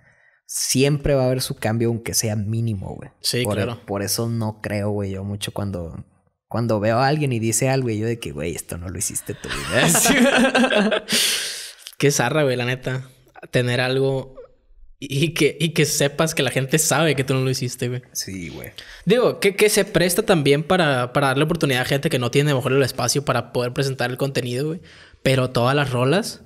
siempre va a haber su cambio, aunque sea mínimo, güey. Sí, por, e-, claro. Por eso no creo, güey, yo mucho cuando, cuando veo a alguien y dice algo, y yo de que, güey, esto no lo hiciste tú, güey. Qué zarra, güey, la neta. Tener algo y que, y que sepas que la gente sabe que tú no lo hiciste, güey. Sí, güey. Digo, que, se presta también para, darle oportunidad a gente que no tiene mejor el espacio para poder presentar el contenido, güey. Pero todas las rolas.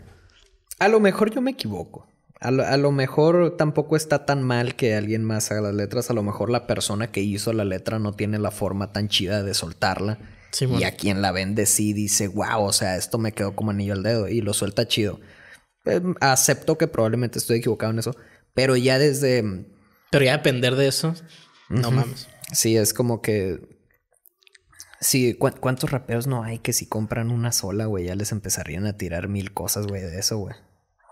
A lo mejor yo me equivoco. A lo, mejor tampoco está tan mal que alguien más haga las letras. A lo mejor la persona que hizo la letra no tiene la forma tan chida de soltarla. Y a quien la vende sí dice, wow, o sea, esto me quedó como anillo al dedo y lo suelta chido. Eh, acepto que probablemente estoy equivocado en eso, pero ya desde... Mm, pero ya depender de eso, no mames. Sí, es como que... Sí, ¿cuántos rapeos no hay que si compran una sola, güey? Ya les empezarían a tirar mil cosas, güey, de eso, güey.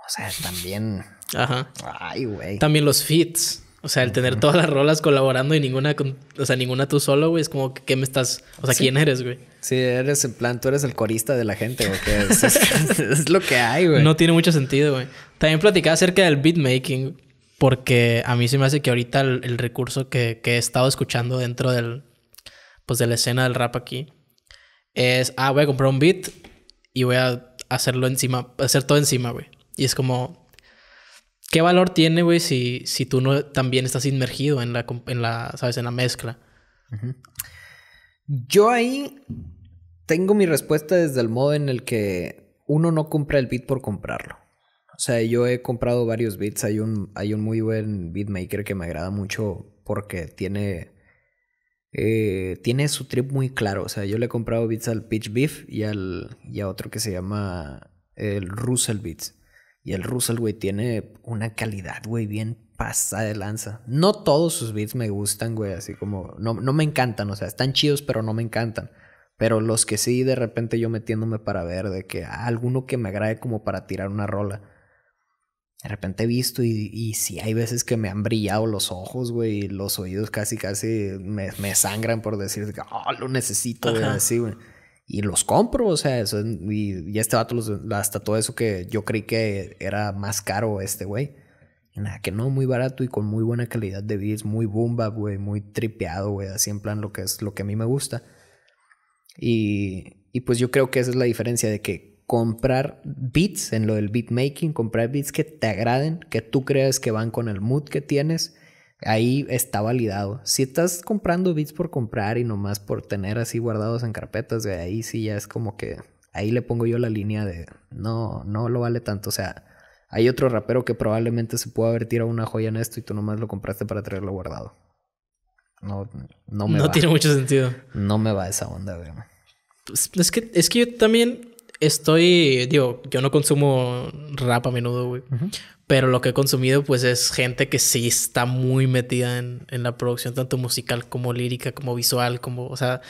O sea, también. Ajá. Ay, güey. También los fits. O sea, el tener todas las rolas colaborando y ninguna, o sea, ninguna tú solo, güey, es como que ¿qué me estás, o sea, ¿quién eres, güey? Sí, eres en plan, tú eres el corista de la gente, güey, es, lo que hay, güey. No tiene mucho sentido, güey. También platicaba acerca del beatmaking, porque a mí se me hace que ahorita el, recurso que, que, he estado escuchando dentro del, pues, de la escena del rap aquí, es, ah, voy a comprar un beat y voy a hacerlo encima, hacer todo encima, güey. Y es como, ¿qué valor tiene, güey, si, si tú no también estás inmergido en la, en la ¿sabes? En la mezcla. Yo ahí tengo mi respuesta desde el modo en el que uno no compra el beat por comprarlo. O sea, yo he comprado varios beats. Hay un, hay un muy buen beatmaker que me agrada mucho porque tiene, eh, tiene su trip muy claro. O sea, yo le he comprado beats al Pitch Beef y, al, y a otro que se llama el Russell Beats. Y el Russell, güey, tiene una calidad, güey, bien pasada de lanza. No todos sus beats me gustan, güey, así como, no, no me encantan, o sea, están chidos, pero no me encantan. Pero los que sí, de repente yo metiéndome para ver de que ah, alguno que me agrade como para tirar una rola. De repente he visto y, y sí hay veces que me han brillado los ojos, güey, y los oídos casi, casi me, me sangran por decir, oh, lo necesito, así, güey y los compro, o sea, eso, y, este vato, hasta todo eso que yo creí que era más caro este güey. nada, que no, muy barato y con muy buena calidad de beats, muy boomba, güey, muy tripeado, güey, así en plan lo que es lo que a mí me gusta. Y, y pues yo creo que esa es la diferencia de que comprar beats en lo del beat making, comprar beats que te agraden, que tú creas que van con el mood que tienes ahí está validado. Si estás comprando bits por comprar y nomás por tener así guardados en carpetas, de ahí sí ya es como que ahí le pongo yo la línea de no, no lo vale tanto. O sea, hay otro rapero que probablemente se pueda haber tirado una joya en esto y tú nomás lo compraste para traerlo guardado. No, no me no tiene mucho sentido. No me va esa onda, güey. Pues, es que, es que yo también estoy, digo, yo no consumo rap a menudo, güey. Pero lo que he consumido, pues, es gente que sí está muy metida en, en, la producción, tanto musical como lírica, como visual, como, o sea,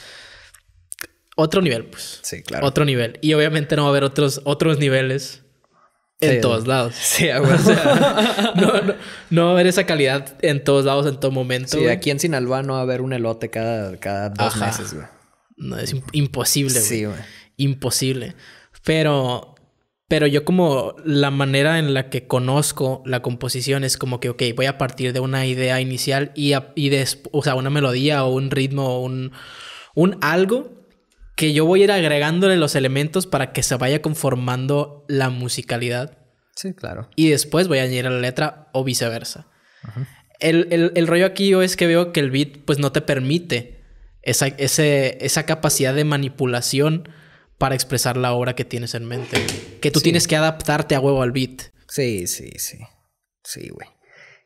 otro nivel, pues. Sí, claro. Otro nivel. Y obviamente no va a haber otros, otros niveles. En todos lados. Sí, ah, no, va a haber esa calidad en todos lados, en todo momento. Sí, aquí en Sinaloa no va a haber un elote cada, cada dos meses, güey. No, es imposible, güey. Sí, güey. Imposible. Pero, pero yo como la manera en la que conozco la composición es como que, ok, voy a partir de una idea inicial y, a, y o sea, una melodía o un ritmo o un, un algo que yo voy a ir agregándole los elementos para que se vaya conformando la musicalidad. Sí, claro. Y después voy a añadir a la letra o viceversa. El, el, rollo aquí yo es que veo que el beat pues no te permite esa, ese, esa capacidad de manipulación para expresar la obra que tienes en mente. Que tú tienes que adaptarte a huevo al beat. Sí, sí, sí. Sí, güey.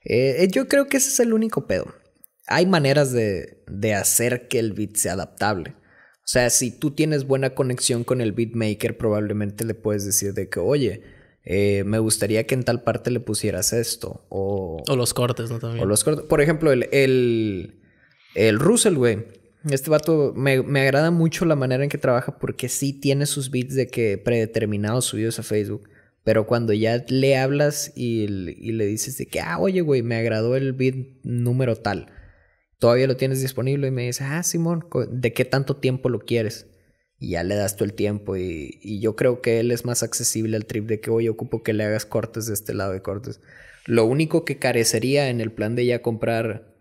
Eh, eh, yo creo que ese es el único pedo. Hay maneras de, de hacer que el beat sea adaptable. O sea, si tú tienes buena conexión con el beatmaker, probablemente le puedes decir de que, oye, eh, me gustaría que en tal parte le pusieras esto. O, los cortes, ¿no? También. O los cortes. Por ejemplo, el, el, el Russell, güey este vato me, agrada mucho la manera en que trabaja porque sí tiene sus bits de que predeterminados subidos a Facebook. Pero cuando ya le hablas y, le dices de que, ah, oye, güey, me agradó el beat número tal. Todavía lo tienes disponible y me dice, ah, Simón, ¿de qué tanto tiempo lo quieres? Y ya le das tú el tiempo y, yo creo que él es más accesible al trip de que, oye, ocupo que le hagas cortes de este lado de cortes. Lo único que carecería en el plan de ya comprar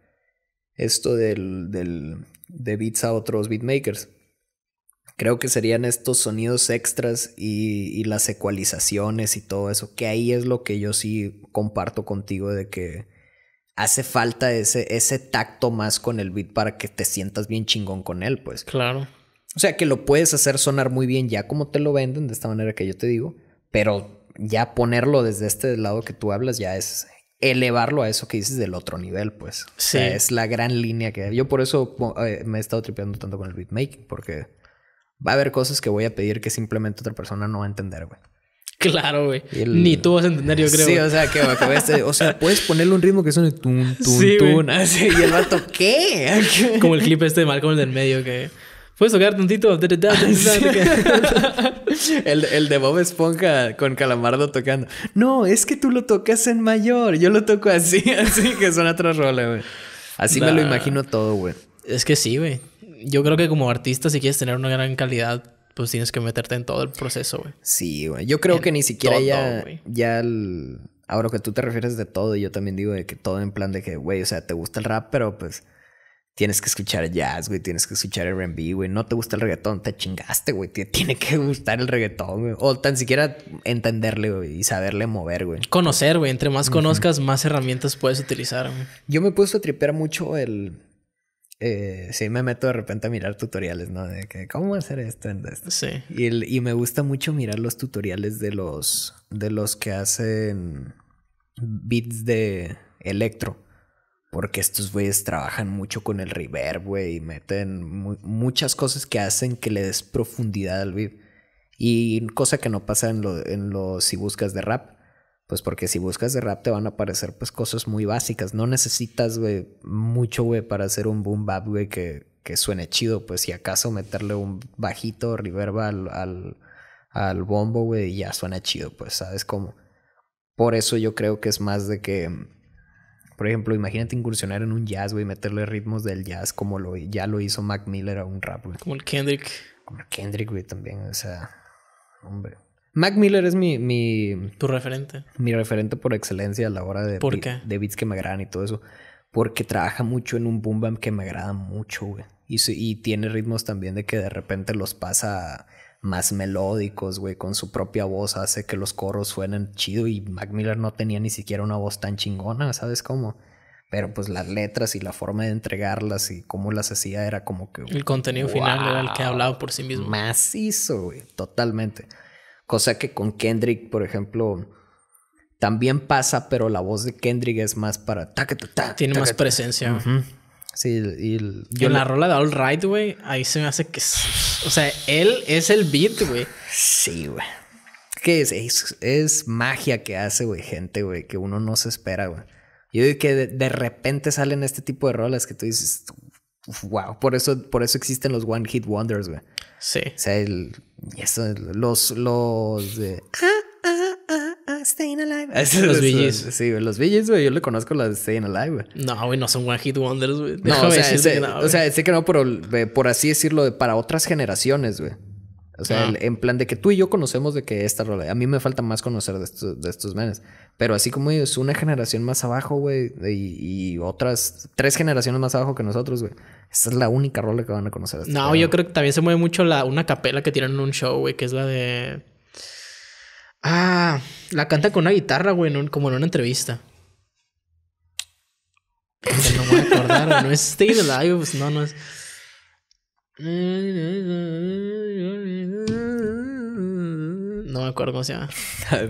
esto del, del de beats a otros beatmakers. Creo que serían estos sonidos extras y, las ecualizaciones y todo eso, que ahí es lo que yo sí comparto contigo de que hace falta ese, ese tacto más con el beat para que te sientas bien chingón con él, pues. Claro. O sea, que lo puedes hacer sonar muy bien ya como te lo venden, de esta manera que yo te digo, pero ya ponerlo desde este lado que tú hablas ya es elevarlo a eso que dices del otro nivel, pues. Sí. es la gran línea que... Yo por eso eh, me he estado tripeando tanto con el beatmaking, porque va a haber cosas que voy a pedir que simplemente otra persona no va a entender, güey. Claro, güey. Ni tú vas a entender, yo creo. Sí, o sea, que O sea, puedes ponerle un ritmo que suene tun, tun, sí, tun. Así, y el vato, ¿qué? Como el clip este de Malcolm del medio que... ¿Puedes tocar tantito? el, de Bob Esponja con Calamardo tocando. No, es que tú lo tocas en mayor. Yo lo toco así, así que son otros roles, güey. Así me lo imagino todo, güey. Es que sí, güey. Yo creo que como artista, si quieres tener una gran calidad, pues tienes que meterte en todo el proceso, güey. Sí, güey. Yo creo que ni siquiera ya, ya el... Ahora que tú te refieres de todo, yo también digo de que todo en plan de que, güey, o sea, te gusta el rap, pero pues tienes que escuchar jazz, güey, tienes que escuchar RB, güey, no te gusta el reggaetón, te chingaste, güey, tiene que gustar el reggaetón, güey, o tan siquiera entenderle, güey, y saberle mover, güey. Conocer, güey, entre más conozcas, más herramientas puedes utilizar, güey. Yo me puse a tripear mucho el... Eh, sí, me meto de repente a mirar tutoriales, ¿no? De que, ¿cómo hacer esto? Sí. Y, y me gusta mucho mirar los tutoriales de los, de los que hacen beats de electro porque estos güeyes trabajan mucho con el reverb, güey, y meten muchas cosas que hacen que le des profundidad al beat. Y cosa que no pasa en lo, en si buscas de rap. Pues porque si buscas de rap te van a aparecer pues cosas muy básicas. No necesitas, güey, mucho, güey, para hacer un boom bap, güey, que, suene chido. Pues si acaso meterle un bajito reverb al, al, al bombo, güey, ya suena chido, pues, ¿sabes cómo? Por eso yo creo que es más de que por ejemplo, imagínate incursionar en un jazz, güey, meterle ritmos del jazz como lo, ya lo hizo Mac Miller a un rap, güey. Como el Kendrick. Como el Kendrick, güey, también. O sea, hombre. Mac Miller es mi, mi... Tu referente. Mi referente por excelencia a la hora de, ¿Por qué? de beats que me agradan y todo eso. Porque trabaja mucho en un boom bam que me agrada mucho, güey. Y, tiene ritmos también de que de repente los pasa más melódicos, güey, con su propia voz, hace que los coros suenen chido y Mac Miller no tenía ni siquiera una voz tan chingona, ¿sabes cómo? Pero pues las letras y la forma de entregarlas y cómo las hacía era como que... El contenido final era el que hablaba por sí mismo. Macizo, güey, totalmente. Cosa que con Kendrick, por ejemplo, también pasa, pero la voz de Kendrick es más para... Tiene más presencia. Sí, y el, yo en la rola de All Right, güey, ahí se me hace que. O sea, él es el beat, güey. Sí, güey. Que es, es, magia que hace, güey, gente, güey, que uno no se espera, güey. Yo digo que de, repente salen este tipo de rolas que tú dices, wow, por eso, por eso existen los One Hit Wonders, güey. Sí. O sea, el, eso, los, los de. Ah, ah, ah, ah, Staying Alive. Ah, es los Billys. Sí, los Billys, güey. Yo le conozco las de Staying Alive, güey. No, güey, no son One Hit Wonders, güey. No, o sea, sé, no, o sea, sé que no, pero por así decirlo, para otras generaciones, güey. O sea, ah. en plan de que tú y yo conocemos de que esta rola. A mí me falta más conocer de estos, de estos menes. Pero así como es una generación más abajo, güey, y, otras tres generaciones más abajo que nosotros, güey. Esta es la única rola que van a conocer. Este no, yo creo que también se mueve mucho la, una capela que tienen en un show, güey, que es la de. Ah, la canta con una guitarra, güey, como en una entrevista. no me No es pues no, no es. No me acuerdo cómo se llama. no me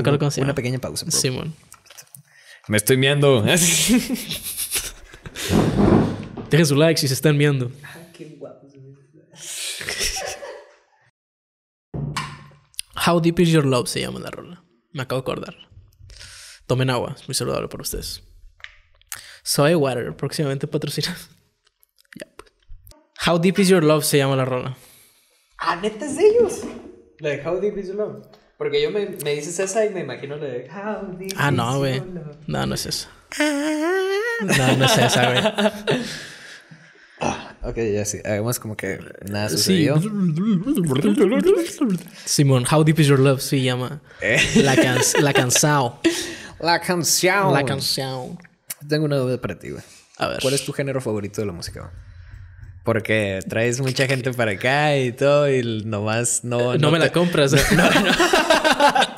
acuerdo cómo se llama. Una pequeña pausa. Simón. Me estoy miando. Dejen su like si se están viendo. Ah, qué guapo. How Deep Is Your Love se llama la rola. Me acabo de acordar. Tomen agua, es muy saludable para ustedes. Soy Water, próximamente patrocinas. Pues. How Deep Is Your Love se llama la rola. Ah, neta es de ellos. La de How Deep Is Your Love. Porque yo me, me dices esa y me imagino de How Deep Ah, no, güey. No, no es esa. No, no es esa, güey. Ok, ya sí. Además como que nada sucedió. Simón, How Deep Is Your Love se llama eh. la, cansao. la canción. La canción. Tengo una duda para ti, güey. A ver. ¿Cuál es tu género favorito de la música? Porque traes mucha gente para acá y todo y nomás no... No, me la compras. ¿eh?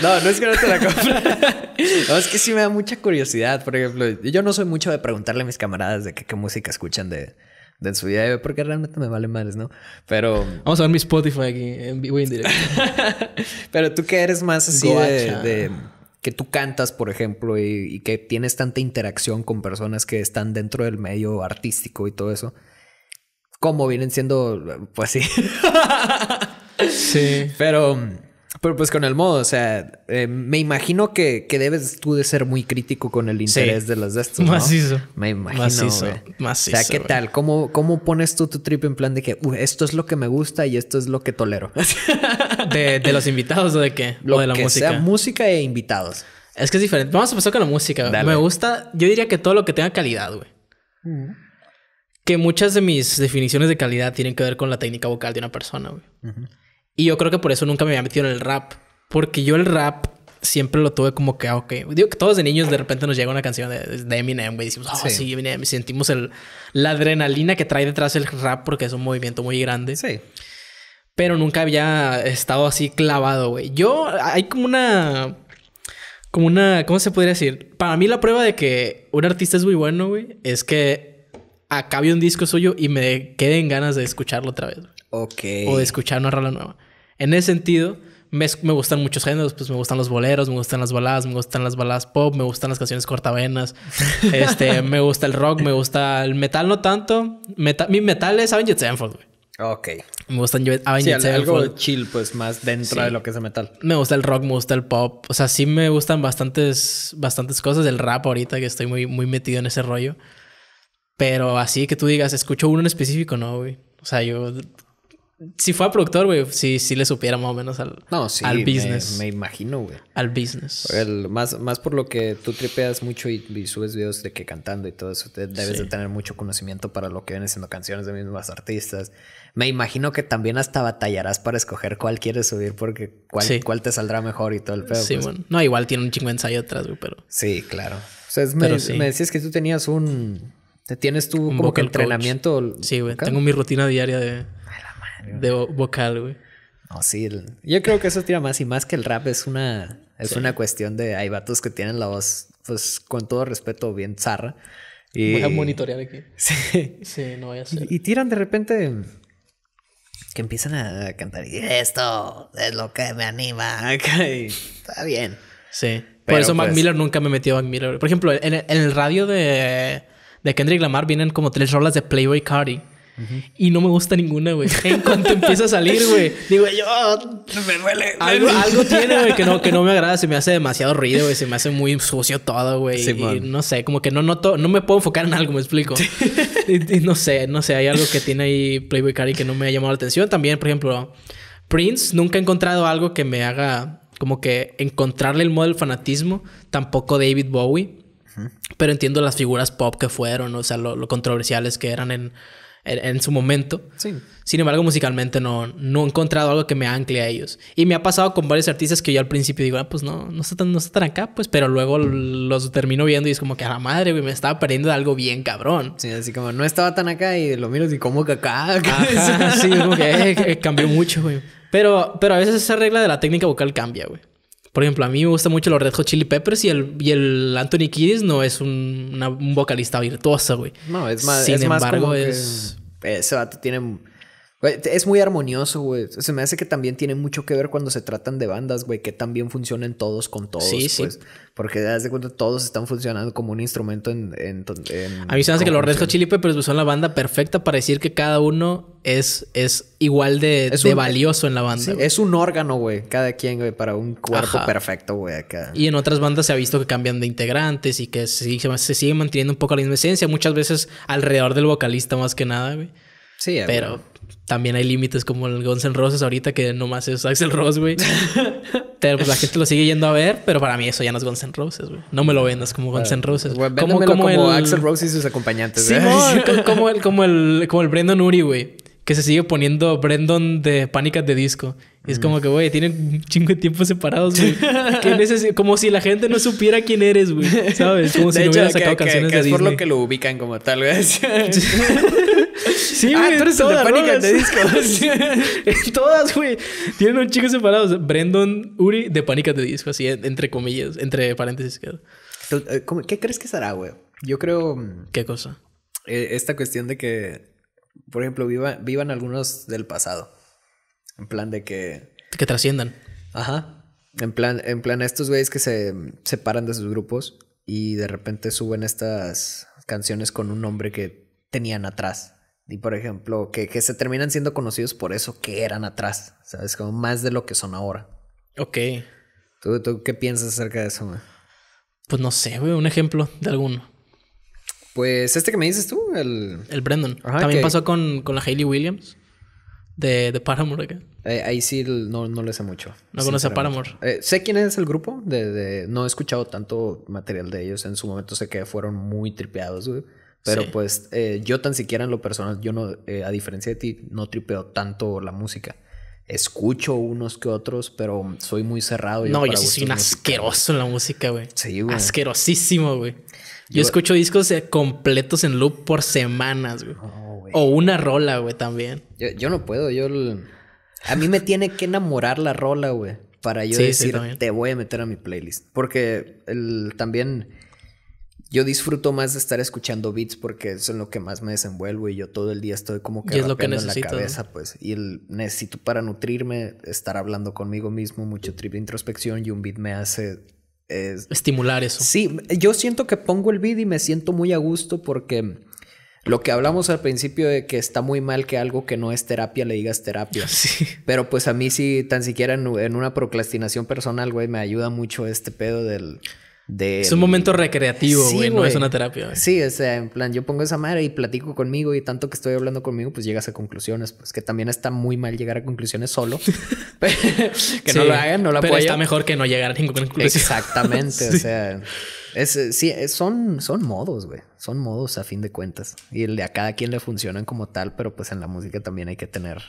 No, no. es que no te la compre. No, es que sí me da mucha curiosidad. Por ejemplo, yo no soy mucho de preguntarle a mis camaradas de qué música escuchan de, de su vida, porque realmente me vale madres, ¿no? Pero. Vamos a ver mi Spotify aquí, en vivo en directo. Pero tú que eres más así de, que tú cantas, por ejemplo, y, que tienes tanta interacción con personas que están dentro del medio artístico y todo eso. Como vienen siendo? Pues sí. sí. Pero. Pero pues con el modo, o sea, eh, me imagino que, debes tú de ser muy crítico con el interés de las de estos. ¿no? Macizo. Me imagino. Macizo. O sea, ¿qué tal? ¿Cómo, ¿Cómo pones tú tu trip en plan de que esto es lo que me gusta y esto es lo que tolero? ¿De, los invitados o de qué? Lo de la que música. Sea música e invitados. Es que es diferente. Vamos a pasar con la música. Me gusta, yo diría que todo lo que tenga calidad, güey. Mm. Que muchas de mis definiciones de calidad tienen que ver con la técnica vocal de una persona, güey. Y yo creo que por eso nunca me había metido en el rap. Porque yo el rap siempre lo tuve como que, ah, ok. Digo que todos de niños de repente nos llega una canción de, Eminem, güey. Decimos, oh, sí. Eminem. Eminem. Sentimos la adrenalina que trae detrás el rap porque es un movimiento muy grande. Sí. Pero nunca había estado así clavado, güey. Yo, hay como una. Como una. ¿Cómo se podría decir? Para mí, la prueba de que un artista es muy bueno, güey, es que acabe un disco suyo y me queden ganas de escucharlo otra vez. Ok. O de escuchar una rola nueva. En ese sentido, me, gustan muchos géneros, pues me gustan los boleros, me gustan las baladas, me gustan las baladas pop, me gustan las canciones cortavenas, este, me gusta el rock, me gusta el metal, no tanto. mi metal es Avenged Sevenfold, güey. Ok. Me gustan Avenged sí, Algo chill, pues, más dentro de lo que es el metal. Me gusta el rock, me gusta el pop. O sea, sí me gustan bastantes, bastantes cosas. El rap ahorita que estoy muy, muy metido en ese rollo. Pero así que tú digas, escucho uno en específico, no, güey. O sea, yo si a productor, güey, sí, sí le supiera más o menos al, no, sí, al business. Me, imagino, güey. Al business. más, más por lo que tú tripeas mucho y, subes videos de que cantando y todo eso, debes de tener mucho conocimiento para lo que vienen siendo canciones de mismas artistas. Me imagino que también hasta batallarás para escoger cuál quieres subir porque cuál, cuál te saldrá mejor y todo el pedo. Sí, pues. No, igual tiene un chingo de ensayo atrás, güey, pero... Sí, claro. O sea, me, decías que tú tenías un... ¿Tienes tú como que entrenamiento? Sí, güey. Tengo mi rutina diaria de de vocal, güey. No, sí. Yo creo que eso tira más y más que el rap es una, es una cuestión de hay vatos que tienen la voz, pues con todo respeto, bien zarra. Y... Voy a monitorear aquí. Sí. Sí, no vaya a Y, tiran de repente que empiezan a cantar y esto es lo que me anima. Okay. Está bien. Sí. Por eso Mac pues, Miller nunca me metió a Mac Miller. Por ejemplo, en el, en el radio de, de Kendrick Lamar vienen como tres rolas de Playboy Cardi. Y no me gusta ninguna, güey. En cuanto empieza a salir, güey. Digo, yo, me duele. algo, tiene, güey, que no, me agrada. Se me hace demasiado ruido, güey. Se me hace muy sucio todo, güey. no sé, como que no noto, no me puedo enfocar en algo, me explico. no sé, no sé. Hay algo que tiene ahí Playboy Cari que no me ha llamado la atención. También, por ejemplo, Prince, nunca he encontrado algo que me haga como que encontrarle el modo del fanatismo. Tampoco David Bowie. Pero entiendo las figuras pop que fueron, o sea, lo controversiales que eran en, en, su momento. Sí. Sin embargo, musicalmente no, no he encontrado algo que me ancle a ellos. Y me ha pasado con varios artistas que yo al principio digo, ah, pues no, no está tan, acá, pues, pero luego mm. los termino viendo y es como que a la madre, güey, me estaba perdiendo de algo bien cabrón. Sí, así como no estaba tan acá y lo miro y como que acá. sí, eh, que cambió mucho, güey. Pero, pero a veces esa regla de la técnica vocal cambia, güey. Por ejemplo, a mí me gusta mucho los Red Hot Chili Peppers y el, y el Anthony Kiddis no es un, un vocalista virtuoso, güey. No, es más, Sin embargo, es... ese vato tiene es muy armonioso, güey. Se me hace que también tiene mucho que ver cuando se tratan de bandas, güey, que también funcionen todos con todos. Sí, pues, sí. Porque das de cuenta, todos están funcionando como un instrumento en. a mí se me hace que los Red Chilipe Chili pues, son la banda perfecta para decir que cada uno es, es igual de, valioso en la banda. Sí, es un órgano, güey, cada quien, güey, para un cuerpo perfecto, güey, acá. Y en otras bandas se ha visto que cambian de integrantes y que se, sigue manteniendo un poco la misma esencia, muchas veces alrededor del vocalista más que nada, güey. Sí, Pero también hay límites como el Guns N' Roses ahorita que nomás es Axel Rose, güey. pero pues, la gente lo sigue yendo a ver, pero para mí eso ya no es Guns N' Roses, güey. No me lo vendas como Guns N' Roses. como, como, Axel Rose y sus acompañantes. Sí, como el como el como el Brandon Uri, güey que se sigue poniendo Brendon de Pánicas de Disco. Y es como mm. que, güey, tienen un chingo de tiempos separados, güey. como si la gente no supiera quién eres, güey. ¿Sabes? Como si no hubiera sacado canciones de que de es por lo que lo ubican como tal vez. sí, ah, güey. Ah, tú eres de Pánicas de Disco. todas, güey. Tienen un chingo separados. Brendon Uri de Pánicas de Disco, así, entre comillas, entre paréntesis. Eh, ¿Qué crees que será, güey? Yo creo... Mm, ¿Qué cosa? Eh, esta cuestión de que por ejemplo, vivan, vivan algunos del pasado. En plan de que... Que trasciendan. Ajá. En plan, en plan estos güeyes que se separan de sus grupos y de repente suben estas canciones con un nombre que tenían atrás. Y por ejemplo, que, que se terminan siendo conocidos por eso que eran atrás. ¿Sabes? Como más de lo que son ahora. Ok. ¿Tú, tú qué piensas acerca de eso, güey? Pues no sé, güey, un ejemplo de alguno. Pues este que me dices tú, el... El Brendan. También pasó con, con la Hayley Williams de, de Paramore acá. ahí sí no, no le sé mucho. No conoce a Paramore. Eh, sé quién es el grupo. De, no he escuchado tanto material de ellos. En su momento sé que fueron muy tripeados, güey. Pero pues eh, yo tan siquiera en lo personal, yo no, eh, a diferencia de ti, no tripeo tanto la música. Escucho unos que otros, pero soy muy cerrado. Yo no, yo sí soy asqueroso en la música, güey. Sí, güey. Asquerosísimo, güey. Yo, escucho discos eh, completos en loop por semanas, güey. o una rola, güey, también. Yo, no puedo, yo... A mí me tiene que enamorar la rola, güey. Para yo decir, te voy a meter a mi playlist. Porque el, también yo disfruto más de estar escuchando beats porque eso es lo que más me desenvuelvo y yo todo el día estoy como que, y es lo que necesito, en la cabeza, pues. Y el, necesito para nutrirme estar hablando conmigo mismo, mucho trip de introspección y un beat me hace Estimular eso. Sí, yo siento que pongo el beat y me siento muy a gusto porque lo que hablamos al principio de que está muy mal que algo que no es terapia le digas terapia. Sí. Pero pues a mí sí, tan siquiera en, en una procrastinación personal, güey, me ayuda mucho este pedo del... Es un momento recreativo, güey, no es una terapia. Sí, o sea, en plan, yo pongo esa madre y platico conmigo y tanto que estoy hablando conmigo, pues llegas a conclusiones, pues que también está muy mal llegar a conclusiones solo. que no lo hagan, no la Pero está mejor que no llegar a ninguna conclusión. Exactamente, o sea, es, sí, son, son modos, güey, son modos a fin de cuentas. Y el de a cada quien le funcionan como tal, pero pues en la música también hay que tener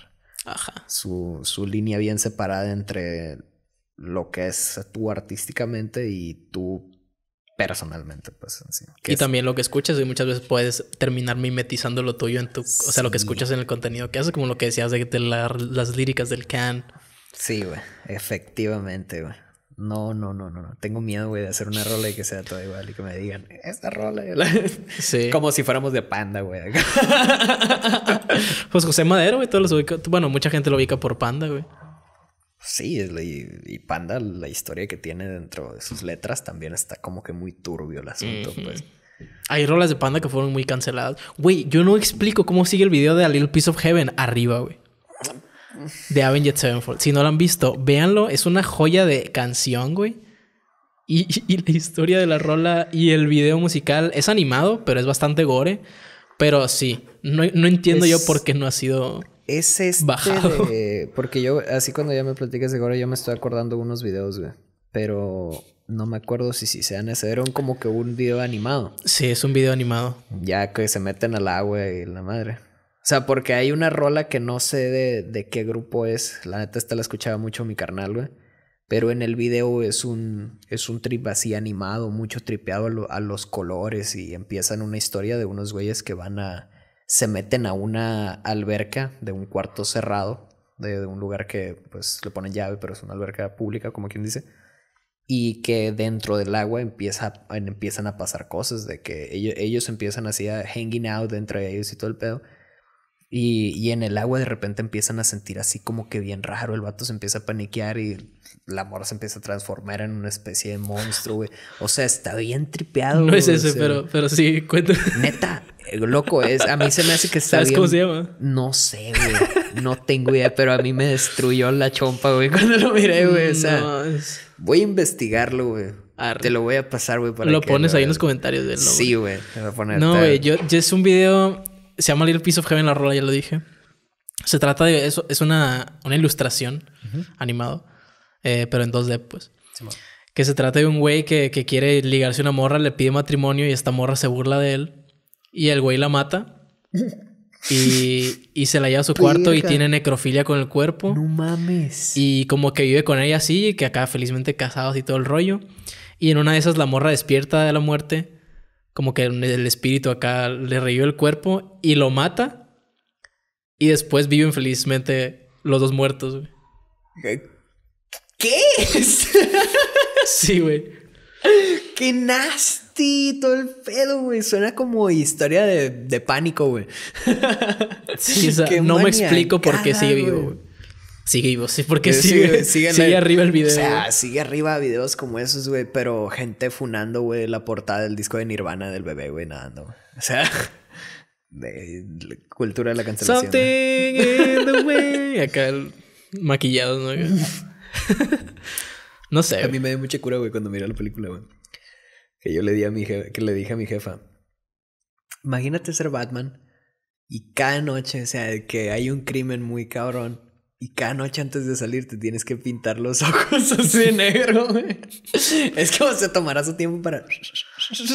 Su, su línea bien separada entre lo que es tú artísticamente y tú personalmente, pues. y también lo que escuchas, y muchas veces puedes terminar mimetizando lo tuyo en tu. O sea, lo que escuchas en el contenido que haces, como lo que decías de, las líricas del can. Sí, güey. Efectivamente, güey. No, no, no, no. Tengo miedo, güey, de hacer una rola y que sea todo igual y que me digan, esta rola. Sí. Como si fuéramos de panda, güey. pues José Madero, güey, todos los Bueno, mucha gente lo ubica por panda, güey. Sí, y, Panda, la historia que tiene dentro de sus letras también está como que muy turbio el asunto, pues. Hay rolas de Panda que fueron muy canceladas. Güey, yo no explico cómo sigue el video de A Little Piece of Heaven arriba, güey. De Avenged Sevenfold. Si no lo han visto, véanlo. Es una joya de canción, güey. Y, la historia de la rola y el video musical es animado, pero es bastante gore. Pero sí, no, entiendo yo por qué no ha sido es este De, porque yo, así cuando ya me platicas de Goro, yo me estoy acordando unos videos, güey. Pero no me acuerdo si, si sean ese. Era como que un video animado. Sí, es un video animado. Ya que se meten al agua y la madre. O sea, porque hay una rola que no sé de, de qué grupo es. La neta, esta la escuchaba mucho mi carnal, güey. Pero en el video es un, es un trip así animado, mucho tripeado a los colores y empiezan una historia de unos güeyes que van a, se meten a una alberca de un cuarto cerrado, de, un lugar que pues le ponen llave, pero es una alberca pública, como quien dice, y que dentro del agua empieza, empiezan a pasar cosas, de que ellos, ellos empiezan así a hanging out entre ellos y todo el pedo. Y, y en el agua de repente empiezan a sentir así como que bien raro, el vato se empieza a paniquear y la morra se empieza a transformar en una especie de monstruo, güey. O sea, está bien tripeado. güey. No es ese, pero, pero sí, cuéntame. Neta, eh, loco, es. A mí se me hace que está ¿Sabes bien. cómo se llama? No sé, güey. No tengo idea, pero a mí me destruyó la chompa, güey, cuando lo miré, güey. O sea, voy a investigarlo, güey. Te lo voy a pasar, güey, para Lo pones ahí en los comentarios del Sí, güey. No, güey, yo, yo, es un video. Se llama Little Piece of Heaven, la rola, ya lo dije. Se trata de. Es, es una, una ilustración animada. animado eh, pero en 2D, pues. que se trata de un güey que, quiere ligarse a una morra, le pide matrimonio y esta morra se burla de él. Y el güey la mata. Y, se la lleva a su cuarto y tiene necrofilia con el cuerpo. No mames. Y como que vive con ella así, y que acá felizmente casados y todo el rollo. Y en una de esas la morra despierta de la muerte. Como que el espíritu acá le revive el cuerpo y lo mata. Y después viven felizmente los dos muertos. Güey. ¿Qué es? sí, güey. Qué nasty, todo el pedo, güey. Suena como historia de, de pánico, güey. sí, no me explico por qué sigue vivo, güey. Sigue vivo, sí, porque sigue, sigue, arriba el video. O sea, sigue arriba videos como esos, güey, pero gente funando, güey, la portada del disco de Nirvana del bebé, güey, nadando. no. O sea, cultura de la cancelación. Something Acá el maquillado, ¿no? no sé. A mí me dio mucha cura, güey, cuando miré la película, güey. Que yo le di a mi jefa, que le dije a mi jefa, imagínate ser Batman y cada noche, o sea, que hay un crimen muy cabrón y cada noche antes de salir te tienes que pintar los ojos así de negro, güey. Es que o se tomará su tiempo para...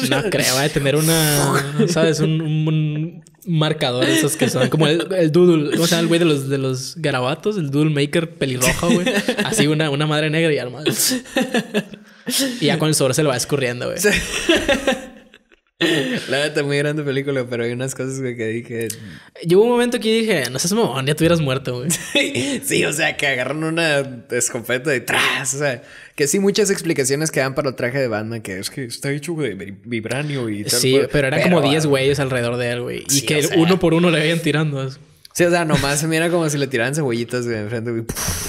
No creo, va a tener una, ¿sabes? un, Marcadores esos que son como el, el doodle, o sea, el güey de los, de los garabatos, el doodle maker pelirrojo, güey. Así una, una madre negra y armas. Y ya con el sobre se lo va escurriendo, güey. La es muy grande película, pero hay unas cosas que dije. Llevo un momento que dije, no sé mamón, ya te hubieras muerto, güey. Sí, o sea, que agarran una escopeta de O sea, que sí, muchas explicaciones que dan para el traje de Batman, que es que está hecho de vibranio y tal. Sí, pero eran como 10 ah, güeyes alrededor de él, güey. y que uno por uno le vayan tirando. Eso. Sí, o sea, nomás se mira como si le tiraran cebollitas de enfrente, güey.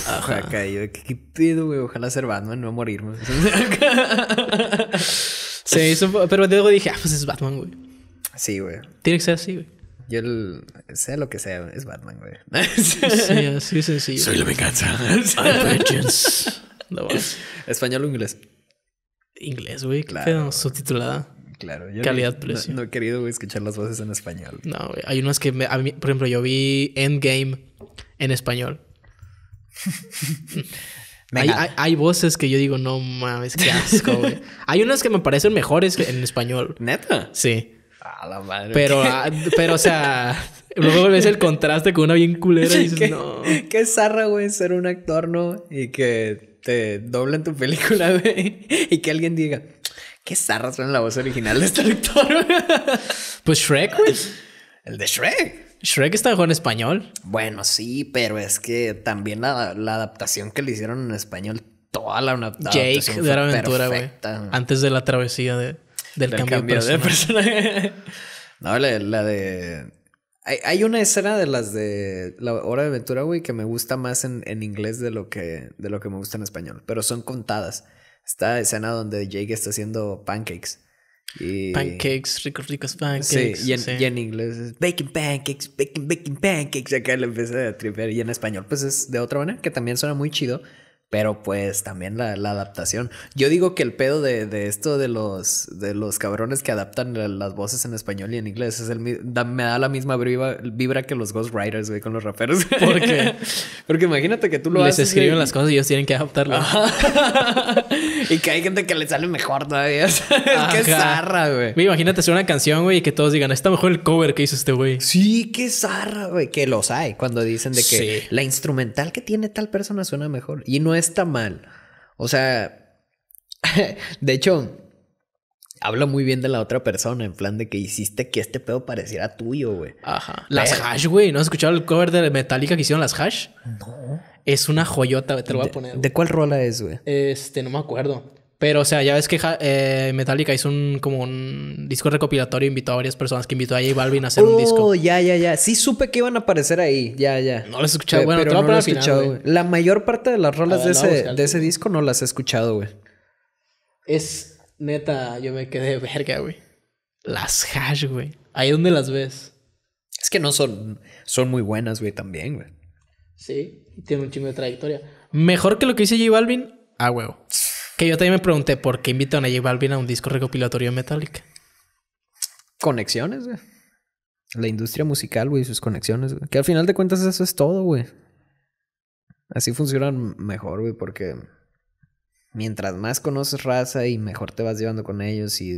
Ajá. Caído. ¿Qué, pedo, güey. Ojalá ser Batman, no morirme. Sí, pero luego dije, ah, pues es Batman, güey. Sí, güey. Tiene que ser así, güey. Yo, el, sea lo que sea, es Batman, güey. sí, así sencillo. Soy la venganza. vengeance. No, ¿Español o inglés? Inglés, güey. Claro. subtitulada. Claro. Yo Calidad, no, precio. No, he querido, güey, escuchar las voces en español. No, güey. Hay unas que, me, por ejemplo, yo vi Endgame en español. Hay, voces que yo digo, no mames, qué asco, güey. hay unas que me parecen mejores en español. ¿Neta? Sí. la madre. Pero, ah, pero o sea, luego ves el contraste con una bien culera y dices, no. Qué zarra, güey, ser un actor, ¿no? Y que te doblen tu película, güey. Y que alguien diga, qué zarra suena la voz original de este actor, Pues Shrek, güey. El de Shrek. Shrek está en español. Bueno, sí, pero es que también la, adaptación que le hicieron en español, toda la adaptación Jake de Aventura, güey. Antes de la travesía de, del, cambio, de personaje. no, la, de. Hay, una escena de las de la hora de aventura, güey, que me gusta más en, inglés de lo que de lo que me gusta en español, pero son contadas. Esta escena donde Jake está haciendo pancakes. Y... Pancakes, ricos, ricos pancakes. Sí, y en, inglés es baking pancakes, baking, baking pancakes. Y acá le empieza a tripear. Y en español, pues es de otra manera, que también suena muy chido. Pero pues también la, adaptación. Yo digo que el pedo de, de, esto de los, de los cabrones que adaptan las voces en español y en inglés es el, me da la misma vibra, vibra que los ghostwriters, güey, con los raperos. Porque imagínate que tú lo Les escriben las cosas y ellos tienen que adaptarlas. y que hay gente que le sale mejor todavía. qué zarra, güey. Imagínate hacer una canción, güey, y que todos digan, está mejor el cover que hizo este güey. Sí, qué zarra, güey. Que los hay cuando dicen de que la instrumental que tiene tal persona suena mejor. Y no está mal. O sea, de hecho, Hablo muy bien de la otra persona, en plan de que hiciste que este pedo pareciera tuyo, güey. Ajá. Las hash, güey. ¿No has escuchado el cover de Metallica que hicieron las hash? No. Es una joyota, te lo voy a poner. ¿de cuál rola es, güey? Este, no me acuerdo. Pero, o sea, ya ves que eh, Metallica hizo un, como un disco recopilatorio, invitó a varias personas que invitó a J Balvin a hacer un disco. Oh, ya, ya, ya. Sí supe que iban a aparecer ahí. Ya, ya. No las he escuchado, bueno, pero te escuchado, final, La mayor parte de las rolas de, ese, disco no las he escuchado, güey. Es neta, yo me quedé verga, güey. Las hash, güey. Ahí donde las ves. Es que no son, son muy buenas, güey, también, güey. Sí, tiene un chingo de trayectoria. Mejor que lo que hice J Balvin, a ah, huevo. Que yo también me pregunté por qué invitan a J bien a un disco recopilatorio de Metallica. Conexiones, güey. La industria musical, güey, sus conexiones. Que al final de cuentas eso es todo, güey. Así funcionan mejor, güey, porque mientras más conoces raza y mejor te vas llevando con ellos y,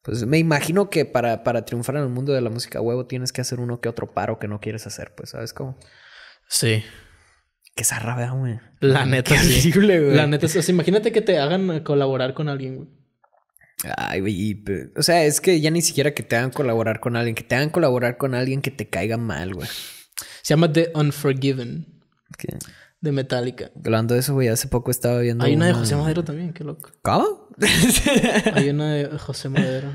pues me imagino que para, para, triunfar en el mundo de la música huevo tienes que hacer uno que otro paro que no quieres hacer, pues, ¿sabes cómo? Sí. Qué zarra, güey. La neta, es horrible, güey. La neta, o sea, imagínate que te hagan colaborar con alguien, güey. Ay, güey. O sea, es que ya ni siquiera que te hagan colaborar con alguien, que te hagan colaborar con alguien que te caiga mal, güey. Se llama The Unforgiven. ¿Qué? De Metallica. Hablando de eso, güey, hace poco estaba viendo. Hay una, de José Madero también, qué loco. ¿Cómo? Hay una de José Madero.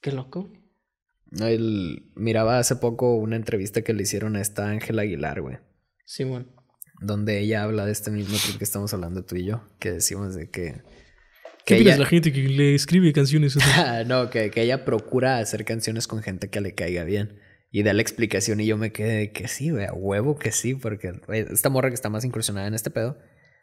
Qué loco. Miraba hace poco una entrevista que le hicieron a esta Ángela Aguilar, güey. Simón. Donde ella habla de este mismo trip que estamos hablando tú y yo, que decimos de que. que ¿Qué la gente que le escribe canciones? Ah, no, que, que, ella procura hacer canciones con gente que le caiga bien. Y da la explicación y yo me quedé de que sí, a huevo que sí, porque esta morra que está más incursionada en este pedo,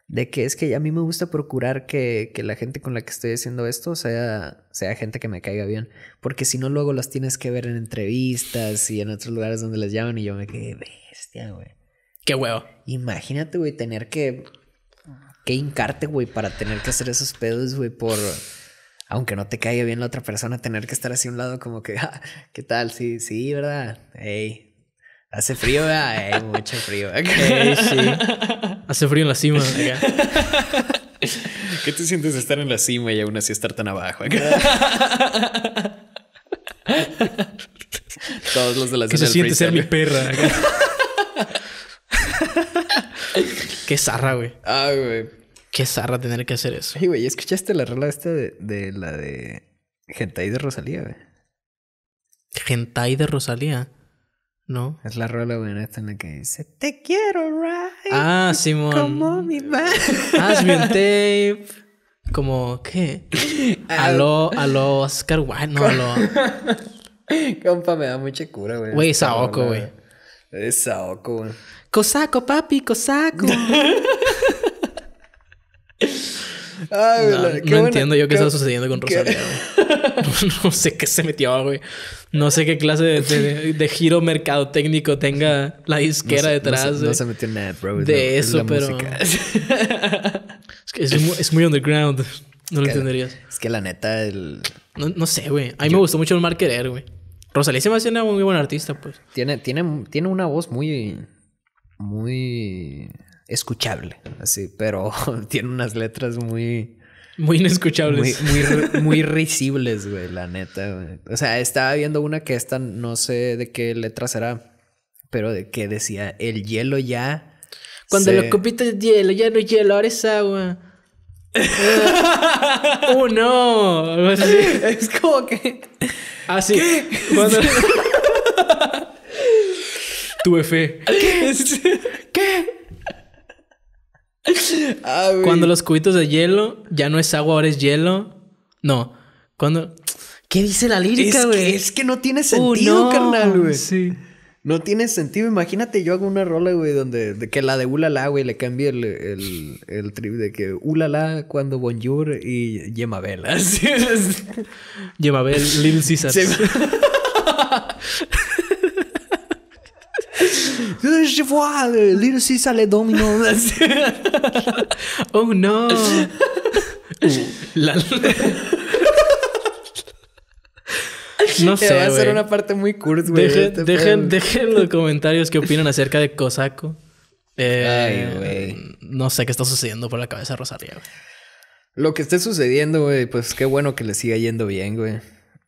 de que es que a mí me gusta procurar que, que, la gente con la que estoy haciendo esto sea, sea gente que me caiga bien. Porque si no, luego las tienes que ver en entrevistas y en otros lugares donde las llaman. Y yo me quedé bestia, güey. Qué huevo. Imagínate, güey, tener que. Que hincarte, güey, para tener que hacer esos pedos, güey, por. Aunque no te caiga bien la otra persona, tener que estar así a un lado, como que, ah, ¿qué tal? Sí, sí, ¿verdad? Ey, hace frío, ¿verdad? mucho frío. sí. Hace frío en la cima. ¿Qué te sientes de estar en la cima y aún así estar tan abajo? Todos los de las... ¿Qué se siente ser mi perra? Qué zarra, güey. Ay, ah, güey. Qué zarra tener que hacer eso. Y, güey, ¿escuchaste la rola esta de, de la de Gentai de Rosalía, güey? Gentai de Rosalía. ¿No? Es la rola, güey, esta en la que dice Te quiero, right. Ah, Simón. Como mi Hazme ah, un tape. Como, ¿qué? Aló, aló, Oscar guay No, aló. Compa, me da mucha cura, güey. Güey, Saoko, güey. Es Saoko, güey. Cosaco, papi, cosaco. no, entiendo yo qué, está estaba sucediendo con Rosalía, no sé qué se metió, güey. No sé qué clase de, de, giro mercadotécnico tenga la disquera detrás. No, se metió nada, bro. De, eso, pero. es que es muy, es muy, underground. No lo entenderías. Es que la neta, el. No, sé, güey. A mí me gustó mucho el mal querer, güey. Rosalía se me hace una muy buena artista, pues. Tiene, tiene, tiene una voz muy muy escuchable, así, pero tiene unas letras muy... Muy inescuchables. Muy, muy, risibles, güey, la neta. O sea, estaba viendo una que esta no sé de qué letra será, pero de que decía, el hielo ya... Cuando lo copita el hielo, ya no es hielo, ahora es agua. Uh, ¡Uh, no! Es como que. Así. Ah, Cuando... Tuve fe. ¿Qué? ¿Qué? Ah, cuando los cubitos de hielo ya no es agua, ahora es hielo. No. Cuando. ¿Qué dice la lírica, güey? Es, que no tiene uh, sentido, no. carnal, güey. Sí. No tiene sentido. Imagínate, yo hago una rola, güey, donde de que la de ulala, güey, le cambie el, el, el trip de que ulala cuando bonjour y Yemabel. Yemabel, Lil Caesar. Je vois sale domino. oh no. La... No sé. Va a ser una parte muy curta, güey. Dejen, dejen, los comentarios que opinan acerca de Cosaco. Ay, eh, güey. No sé qué está sucediendo por la cabeza de Lo que esté sucediendo, güey, pues qué bueno que le siga yendo bien, güey.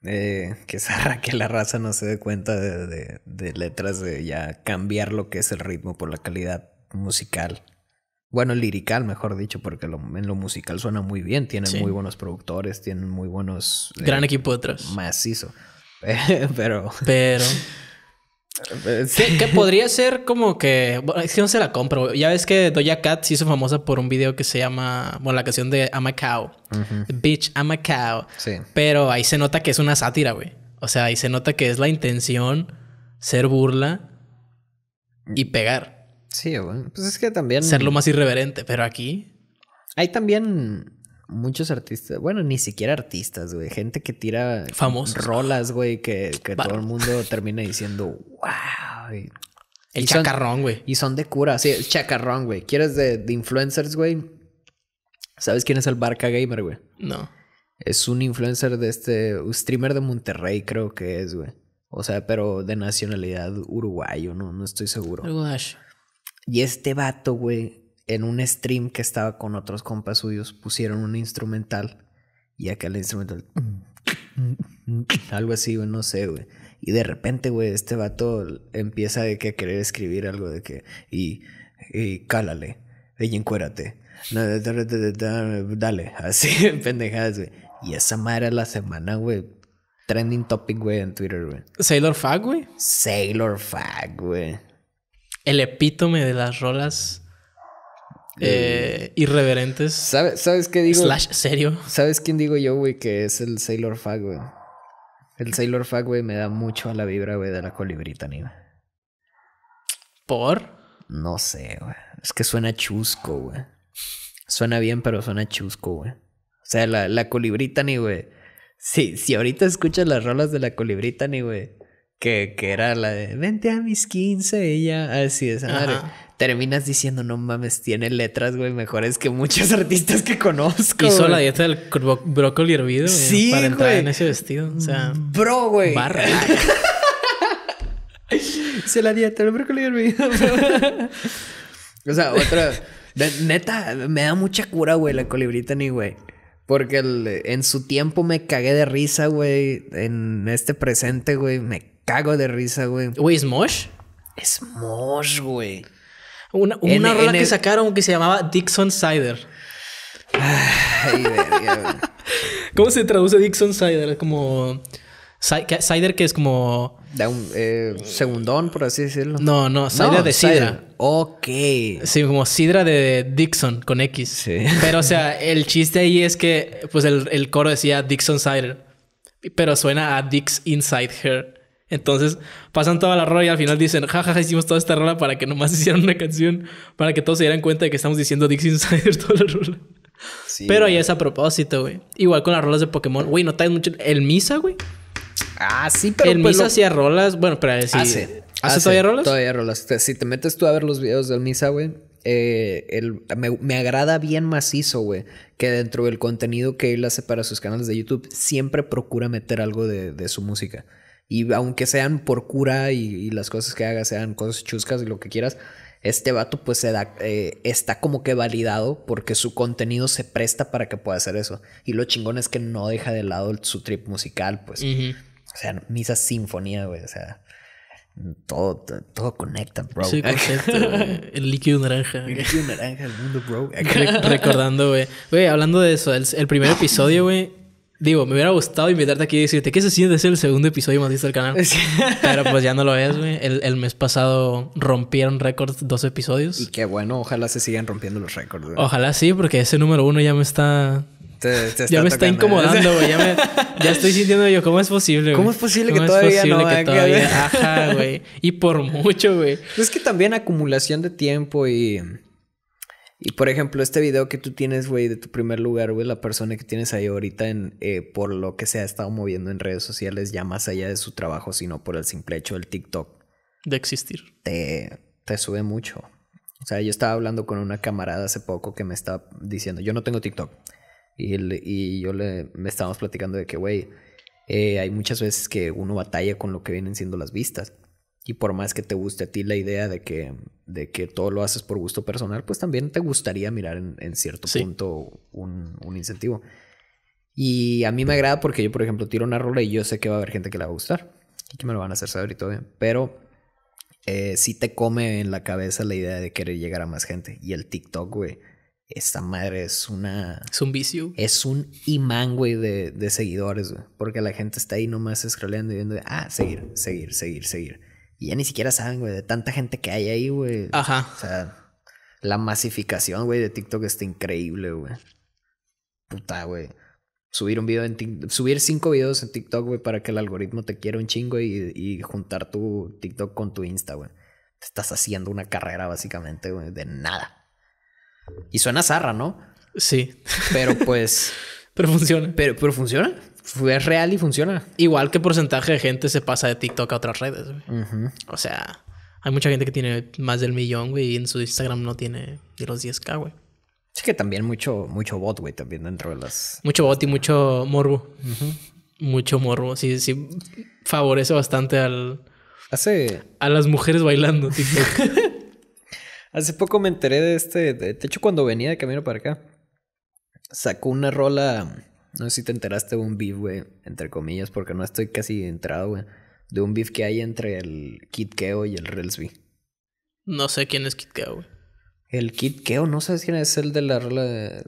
Eh, que Sara que la raza no se dé cuenta de, letras de ya cambiar lo que es el ritmo por la calidad musical. Bueno, lirical, mejor dicho, porque en lo musical suena muy bien. Tienen muy buenos productores, tienen muy buenos. Gran eh, equipo detrás. Macizo. Pero. Pero. Eh, sí. Que, podría ser como que. Bueno, es que no se la compro. Ya ves que Doja Cat se hizo famosa por un video que se llama. Bueno, la canción de I'm a cow. Bitch, I'm a cow. Sí. Pero ahí se nota que es una sátira, güey. O sea, ahí se nota que es la intención ser burla y mm. pegar. Sí, güey. Pues es que también. Ser lo más irreverente, pero aquí. Hay también muchos artistas, bueno, ni siquiera artistas, güey, gente que tira Famosos. rolas, güey, que, todo el mundo termina diciendo, wow. el chacarrón, güey. Y son de cura, sí, el chacarrón, güey. ¿Quieres de, de influencers, güey? ¿Sabes quién es el Barca Gamer, güey? No. Es un influencer de este, un streamer de Monterrey, creo que es, güey. O sea, pero de nacionalidad uruguayo, no, no estoy seguro. Y este vato, güey, en un stream que estaba con otros compas suyos, pusieron un instrumental y acá el instrumental. Algo así, güey, no sé, güey. Y de repente, güey, este vato empieza de que a querer escribir algo de que. Y. y cálale. Y encuérate. Dale. Así, pendejadas, güey. Y esa madre la semana, güey. Trending topic, güey, en Twitter, güey. Sailor Fag, güey. Sailor Fag, güey. El epítome de las rolas eh, eh, irreverentes. sabes ¿Sabes qué digo? Slash serio. ¿Sabes quién digo yo, güey? Que es el Sailor Fag, güey. El Sailor Fag, güey, me da mucho a la vibra, güey, de la colibrita, güey... ¿Por? No sé, güey. Es que suena chusco, güey. Suena bien, pero suena chusco, güey. O sea, la, la ni, güey. Sí, si ahorita escuchas las rolas de la ni, güey. Que, era la de vente a mis 15, ella, así de esa madre. Terminas diciendo, no mames, tiene letras, güey, mejores que muchos artistas que conozco. Hizo la dieta del brócoli hervido sí, para entrar en ese vestido. O sea, bro, güey. Barra. Hice la dieta del brócoli hervido. o sea, otra. Neta, me da mucha cura, güey, la colibrita ni, güey. Porque en su tiempo me cagué de risa, güey. En este presente, güey, me cago de risa, güey. Güey, Es mosh, güey. Una, una rola que sacaron que se llamaba Dixon Cider. ¿Cómo se traduce Dixon Cider? Como. Cider que es como. Eh, segundón, por así decirlo. No, no, cider de sidra. Ok. Sí, como sidra de Dixon con X. Pero, o sea, el chiste ahí es que, pues el, el coro decía Dixon Cider. Pero suena a Dix Inside Her. Entonces pasan toda la rola y al final dicen, jajaja, hicimos toda esta rola para que nomás hicieran una canción, para que todos se dieran cuenta de que estamos diciendo Dixie Insider toda la rola. Pero ahí es a propósito, güey. Igual con las rolas de Pokémon. Güey, ¿notáis mucho? El Misa, güey. Ah, sí, pero. El pues Misa hacía rolas. Bueno, pero si... Hace. ¿Hace, todavía rolas? Todavía rolas. Si te metes tú a ver los videos del Misa, güey, eh, me, agrada bien macizo, güey, que dentro del contenido que él hace para sus canales de YouTube siempre procura meter algo de, de su música. Y aunque sean por cura y, las cosas que haga sean cosas chuscas y lo que quieras, este vato pues eh, está como que validado porque su contenido se presta para que pueda hacer eso. Y lo chingón es que no deja de lado su trip musical, pues. O sea, misa sinfonía, güey. O sea, todo, todo, conecta, bro. Sí, el líquido naranja. El líquido naranja del mundo, bro. recordando, güey. Güey, hablando de eso, el primer ah, episodio, güey Digo, me hubiera gustado invitarte aquí y decirte qué se siente ser el segundo episodio más visto del canal. Pero pues ya no lo es, güey. El, mes pasado rompieron récords dos episodios. Y qué bueno, ojalá se sigan rompiendo los récords, güey. Ojalá sí, porque ese número uno ya me está. ya me está ¿eh? incomodando, güey. Ya, estoy sintiendo yo, ¿cómo es posible, güey? ¿Cómo es posible que es posible que todavía... Ajá, güey. Y por mucho, güey. Es que también acumulación de tiempo y y por ejemplo, este video que tú tienes, güey, de tu primer lugar, güey, la persona que tienes ahí ahorita, en, eh, por lo que se ha estado moviendo en redes sociales, ya más allá de su trabajo, sino por el simple hecho del TikTok. De existir. Te, sube mucho. O sea, yo estaba hablando con una camarada hace poco que me estaba diciendo, yo no tengo TikTok. Y, y yo le, me estábamos platicando de que, güey, eh, hay muchas veces que uno batalla con lo que vienen siendo las vistas. Y por más que te guste a ti la idea de que, de que todo lo haces por gusto personal, pues también te gustaría mirar en, cierto punto un, incentivo. Y a mí me agrada porque yo, por ejemplo, tiro una rola y yo sé que va a haber gente que le va a gustar y que me lo van a hacer saber y todo Pero eh, sí te come en la cabeza la idea de querer llegar a más gente. Y el TikTok, güey, esta madre es una... Es un vicio. Es un imán, güey, de, de seguidores, güey. Porque la gente está ahí nomás scrolleando y viendo, ah, seguir, seguir, seguir, seguir y ya ni siquiera saben, güey, de tanta gente que hay ahí, güey. Ajá. O sea, la masificación, güey, de TikTok está increíble, güey. Puta, güey. Subir un video en TikTok, subir cinco videos en TikTok, güey, para que el algoritmo te quiera un chingo y, juntar tu TikTok con tu Insta, güey. Te estás haciendo una carrera, básicamente, güey, de nada. Y suena zarra, ¿no? Sí. Pero pues. pero funciona. Pero, pero funciona es real y funciona. Igual que porcentaje de gente se pasa de TikTok a otras redes, O sea, hay mucha gente que tiene más del millón, güey, y en su Instagram no tiene ni los 10k, güey. Sí que también mucho, mucho bot, güey, también dentro de las... Mucho bot y mucho morbo. Mucho morbo. Sí, sí, favorece bastante al... Hace... A las mujeres bailando, TikTok. Hace poco me enteré de este... De hecho, cuando venía de camino para acá, sacó una rola no sé si te enteraste de un beef, güey, entre comillas, porque no estoy casi entrado, güey. De un beef que hay entre el Kid Keo y el Relsby. No sé quién es Kid Keo, güey. El Kid Keo, no sabes quién es el de la rola de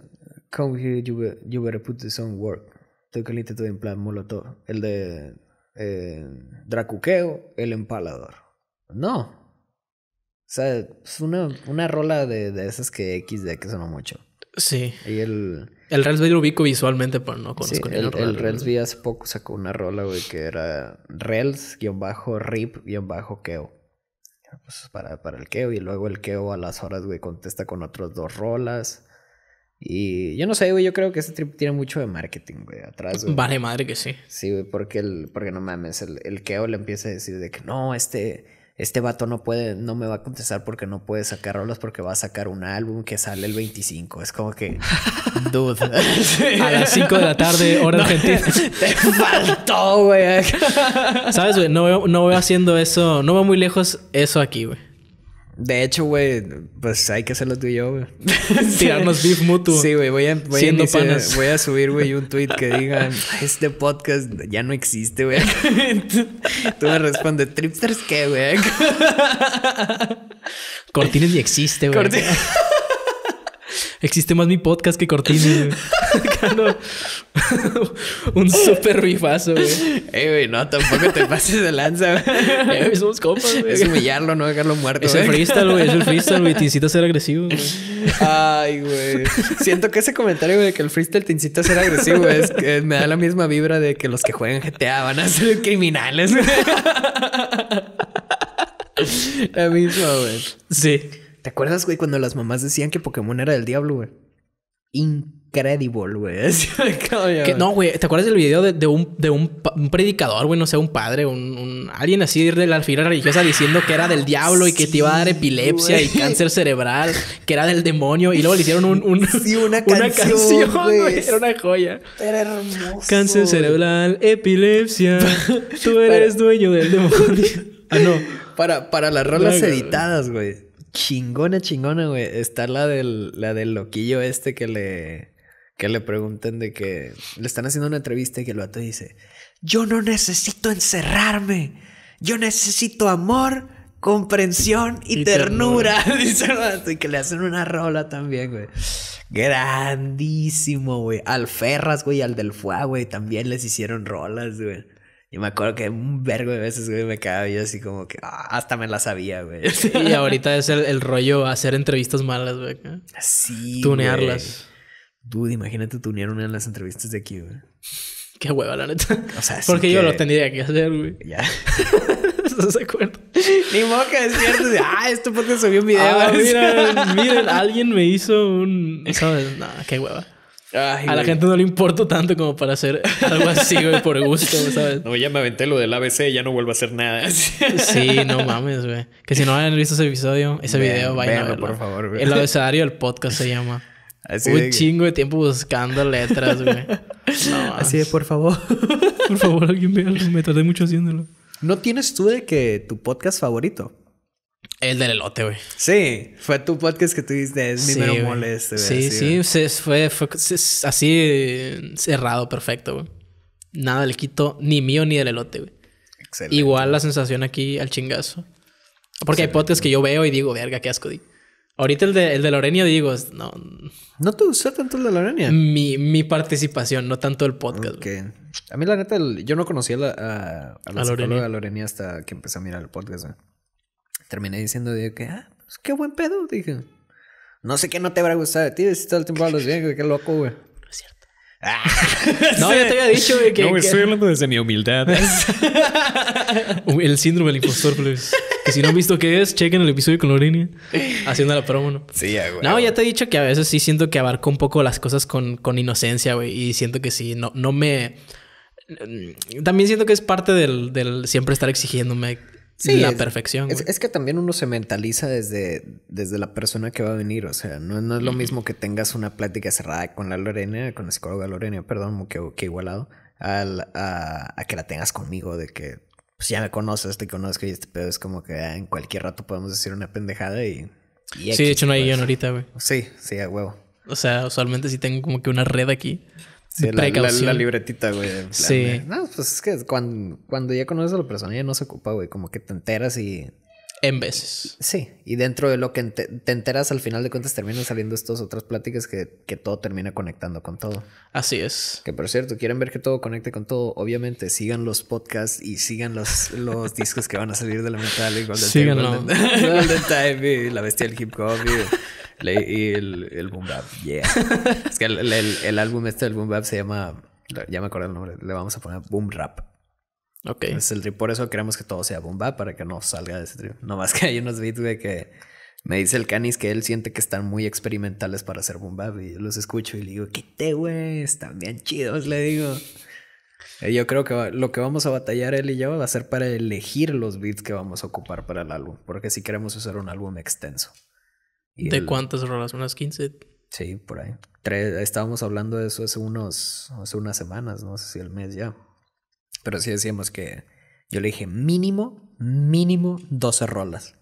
Come here, you, better put this on work. Estoy caliente en plan molotov. El de eh, Dracuqueo, el empalador. No. O sea, es una, rola de, de esas que X de que sonó mucho. Sí. Y el... El Relsby lo ubico visualmente, pero no conozco sí, el, el hace poco sacó una rola, güey, que era bajo rip keo Pues para, para el Keo. Y luego el Keo a las horas, güey, contesta con otras dos rolas. Y yo no sé, güey, yo creo que este trip tiene mucho de marketing, güey, atrás. Vale, madre que sí. Sí, güey, porque, el, porque no mames, el, el Keo le empieza a decir de que no, este este vato no puede, no me va a contestar porque no puede sacar rolas porque va a sacar un álbum que sale el 25. Es como que, dude. a las 5 de la tarde, hora de argentina. Te faltó, güey. Sabes, güey, no no veo haciendo eso, no veo muy lejos eso aquí, güey. De hecho, güey, pues hay que hacerlo tú y yo, güey. Tirarnos beef mutuo. Sí, güey, voy a, Voy a subir, güey, un tweet que diga: ah, Este podcast ya no existe, güey. tú me respondes: ¿Tripsters qué, güey? Cortines ni existe, güey. Cortines. Existe más mi podcast que Cortini. un súper rifazo, güey. Ey, eh, güey, no, tampoco te pases de lanza, güey. somos compas, güey. Es humillarlo, no dejarlo muerto, Es el freestyle, güey. Es el freestyle, güey. Te incita a ser agresivo, güey. Ay, güey. Siento que ese comentario, güey, de que el freestyle te incita a ser agresivo, es que me da la misma vibra de que los que juegan GTA van a ser criminales, güey. La misma, güey. Sí. ¿Te acuerdas, güey, cuando las mamás decían que Pokémon era del diablo, güey? Incredible, güey. no, güey, ¿te acuerdas del video de, un, de un, predicador, güey? No sé, un padre, un, alguien así de la alfiler religiosa diciendo que era del diablo y que te iba a dar epilepsia y cáncer cerebral, que era del demonio. Y luego le hicieron un, una, canción, güey. Era una joya. Era hermoso. Cáncer cerebral, epilepsia. Tú eres dueño del demonio. ah, no. Para, para las rolas editadas, güey chingona, chingona, güey, está la del, la del loquillo este que le, que le preguntan de que le están haciendo una entrevista y que el vato dice, yo no necesito encerrarme, yo necesito amor, comprensión y, ternura. Dice el y que le hacen una rola también, güey. Grandísimo, güey. Al Ferras, güey, al del Fua, güey, también les hicieron rolas, güey. Y me acuerdo que un vergo de veces, güey, me quedaba así como que ah, hasta me la sabía, güey. Y ahorita es el, rollo hacer entrevistas malas, güey. Sí. Tunearlas. Dude, imagínate tunear una las entrevistas de aquí, güey. Qué hueva, la neta. O sea, Porque yo lo tendría que hacer, güey. Ya. ¿Estás de acuerdo? Ni moca, es cierto. Ah, esto porque subió un video. Ah, miren, miren, alguien me hizo un. ¿Sabes? no, qué hueva a la gente no le importa tanto como para hacer algo así, güey, por gusto, ¿sabes? No, ya me aventé lo del ABC, ya no vuelvo a hacer nada. sí, no mames, güey. Que si no hayan visto ese episodio, ese video, vayan a verlo. por favor, güey. El abecedario del podcast se llama. Así Un chingo de tiempo buscando letras, güey. No, así de, por favor. por favor, alguien vea. Me tardé mucho haciéndolo. ¿No tienes tú de que tu podcast favorito? El del elote, güey. Sí, fue tu podcast que tú diste, es mi mero güey. Este, sí, sí, fue, fue, así cerrado, perfecto, güey. Nada le quito, ni mío ni del elote, güey. Igual la sensación aquí al chingazo. Porque hay podcasts que yo veo y digo, verga, qué asco, Ahorita el de, el de digo, no. ¿No te gustó tanto el de Lorena? Mi, mi participación, no tanto el podcast. Okay. A mí, la neta, yo no conocía a, a, la hasta que empecé a mirar el podcast. güey terminé diciendo de que, ah, pues qué buen pedo, dije. No sé qué no te habrá gustado de ti, si todo el tiempo hablas bien, qué loco, güey. No es cierto. Ah. no, ya te había dicho, güey, que... No, estoy hablando desde mi humildad. Uh, el síndrome del impostor, please. Que si no han visto qué es, chequen el episodio con Lorinia haciendo la promo, ¿no? Sí, ya, güey. No, ya te he dicho que a veces sí siento que abarco un poco las cosas con, con inocencia, güey. Y siento que sí, no, no me. Mm, también siento que es parte del, del siempre estar exigiéndome sí, la perfección. Es, que también uno se mentaliza desde, desde la persona que va a venir. O sea, no, es lo mismo que tengas una plática cerrada con la Lorena, con la psicóloga Lorena, perdón, que, que igualado, a, que la tengas conmigo, de que pues ya me conoces, te conozco y este pedo es como que ah, en cualquier rato podemos decir una pendejada y. sí, de hecho no hay guión pues. ahorita, güey. Sí, sí, a huevo. O sea, usualmente si tengo como que una red aquí. Sí, la, libretita, güey. Sí. No, pues es que cuando, ya conoces a la persona ya no se ocupa, güey. Como que te enteras y... En veces. Sí. Y dentro de lo que te, enteras, al final de cuentas terminan saliendo estas otras pláticas que, todo termina conectando con todo. Así es. Que por cierto, quieren ver que todo conecte con todo. Obviamente, sigan los podcasts y sigan los, los discos que van a salir de la metal. Igual del Síganlo. del Time y La Bestia del Hip Hop y y el, boom bap, es que el, álbum este del boom bap se llama, ya me acuerdo el nombre, le vamos a poner boom rap. Ok. Es el por eso queremos que todo sea boom bap para que no salga de ese trip. No más que hay unos beats de que me dice el Canis que él siente que están muy experimentales para hacer boom bap y yo los escucho y le digo, quité, güey, están bien chidos, le digo. Eh, yo creo que lo que vamos a batallar él y yo va a ser para elegir los beats que vamos a ocupar para el álbum, porque si queremos usar un álbum extenso. ¿De cuántas rolas? ¿Unas 15? Sí, por ahí. Tres, estábamos hablando de eso hace, unos, hace unas semanas, no sé si el mes ya. Pero sí decíamos que yo le dije mínimo, mínimo 12 rolas.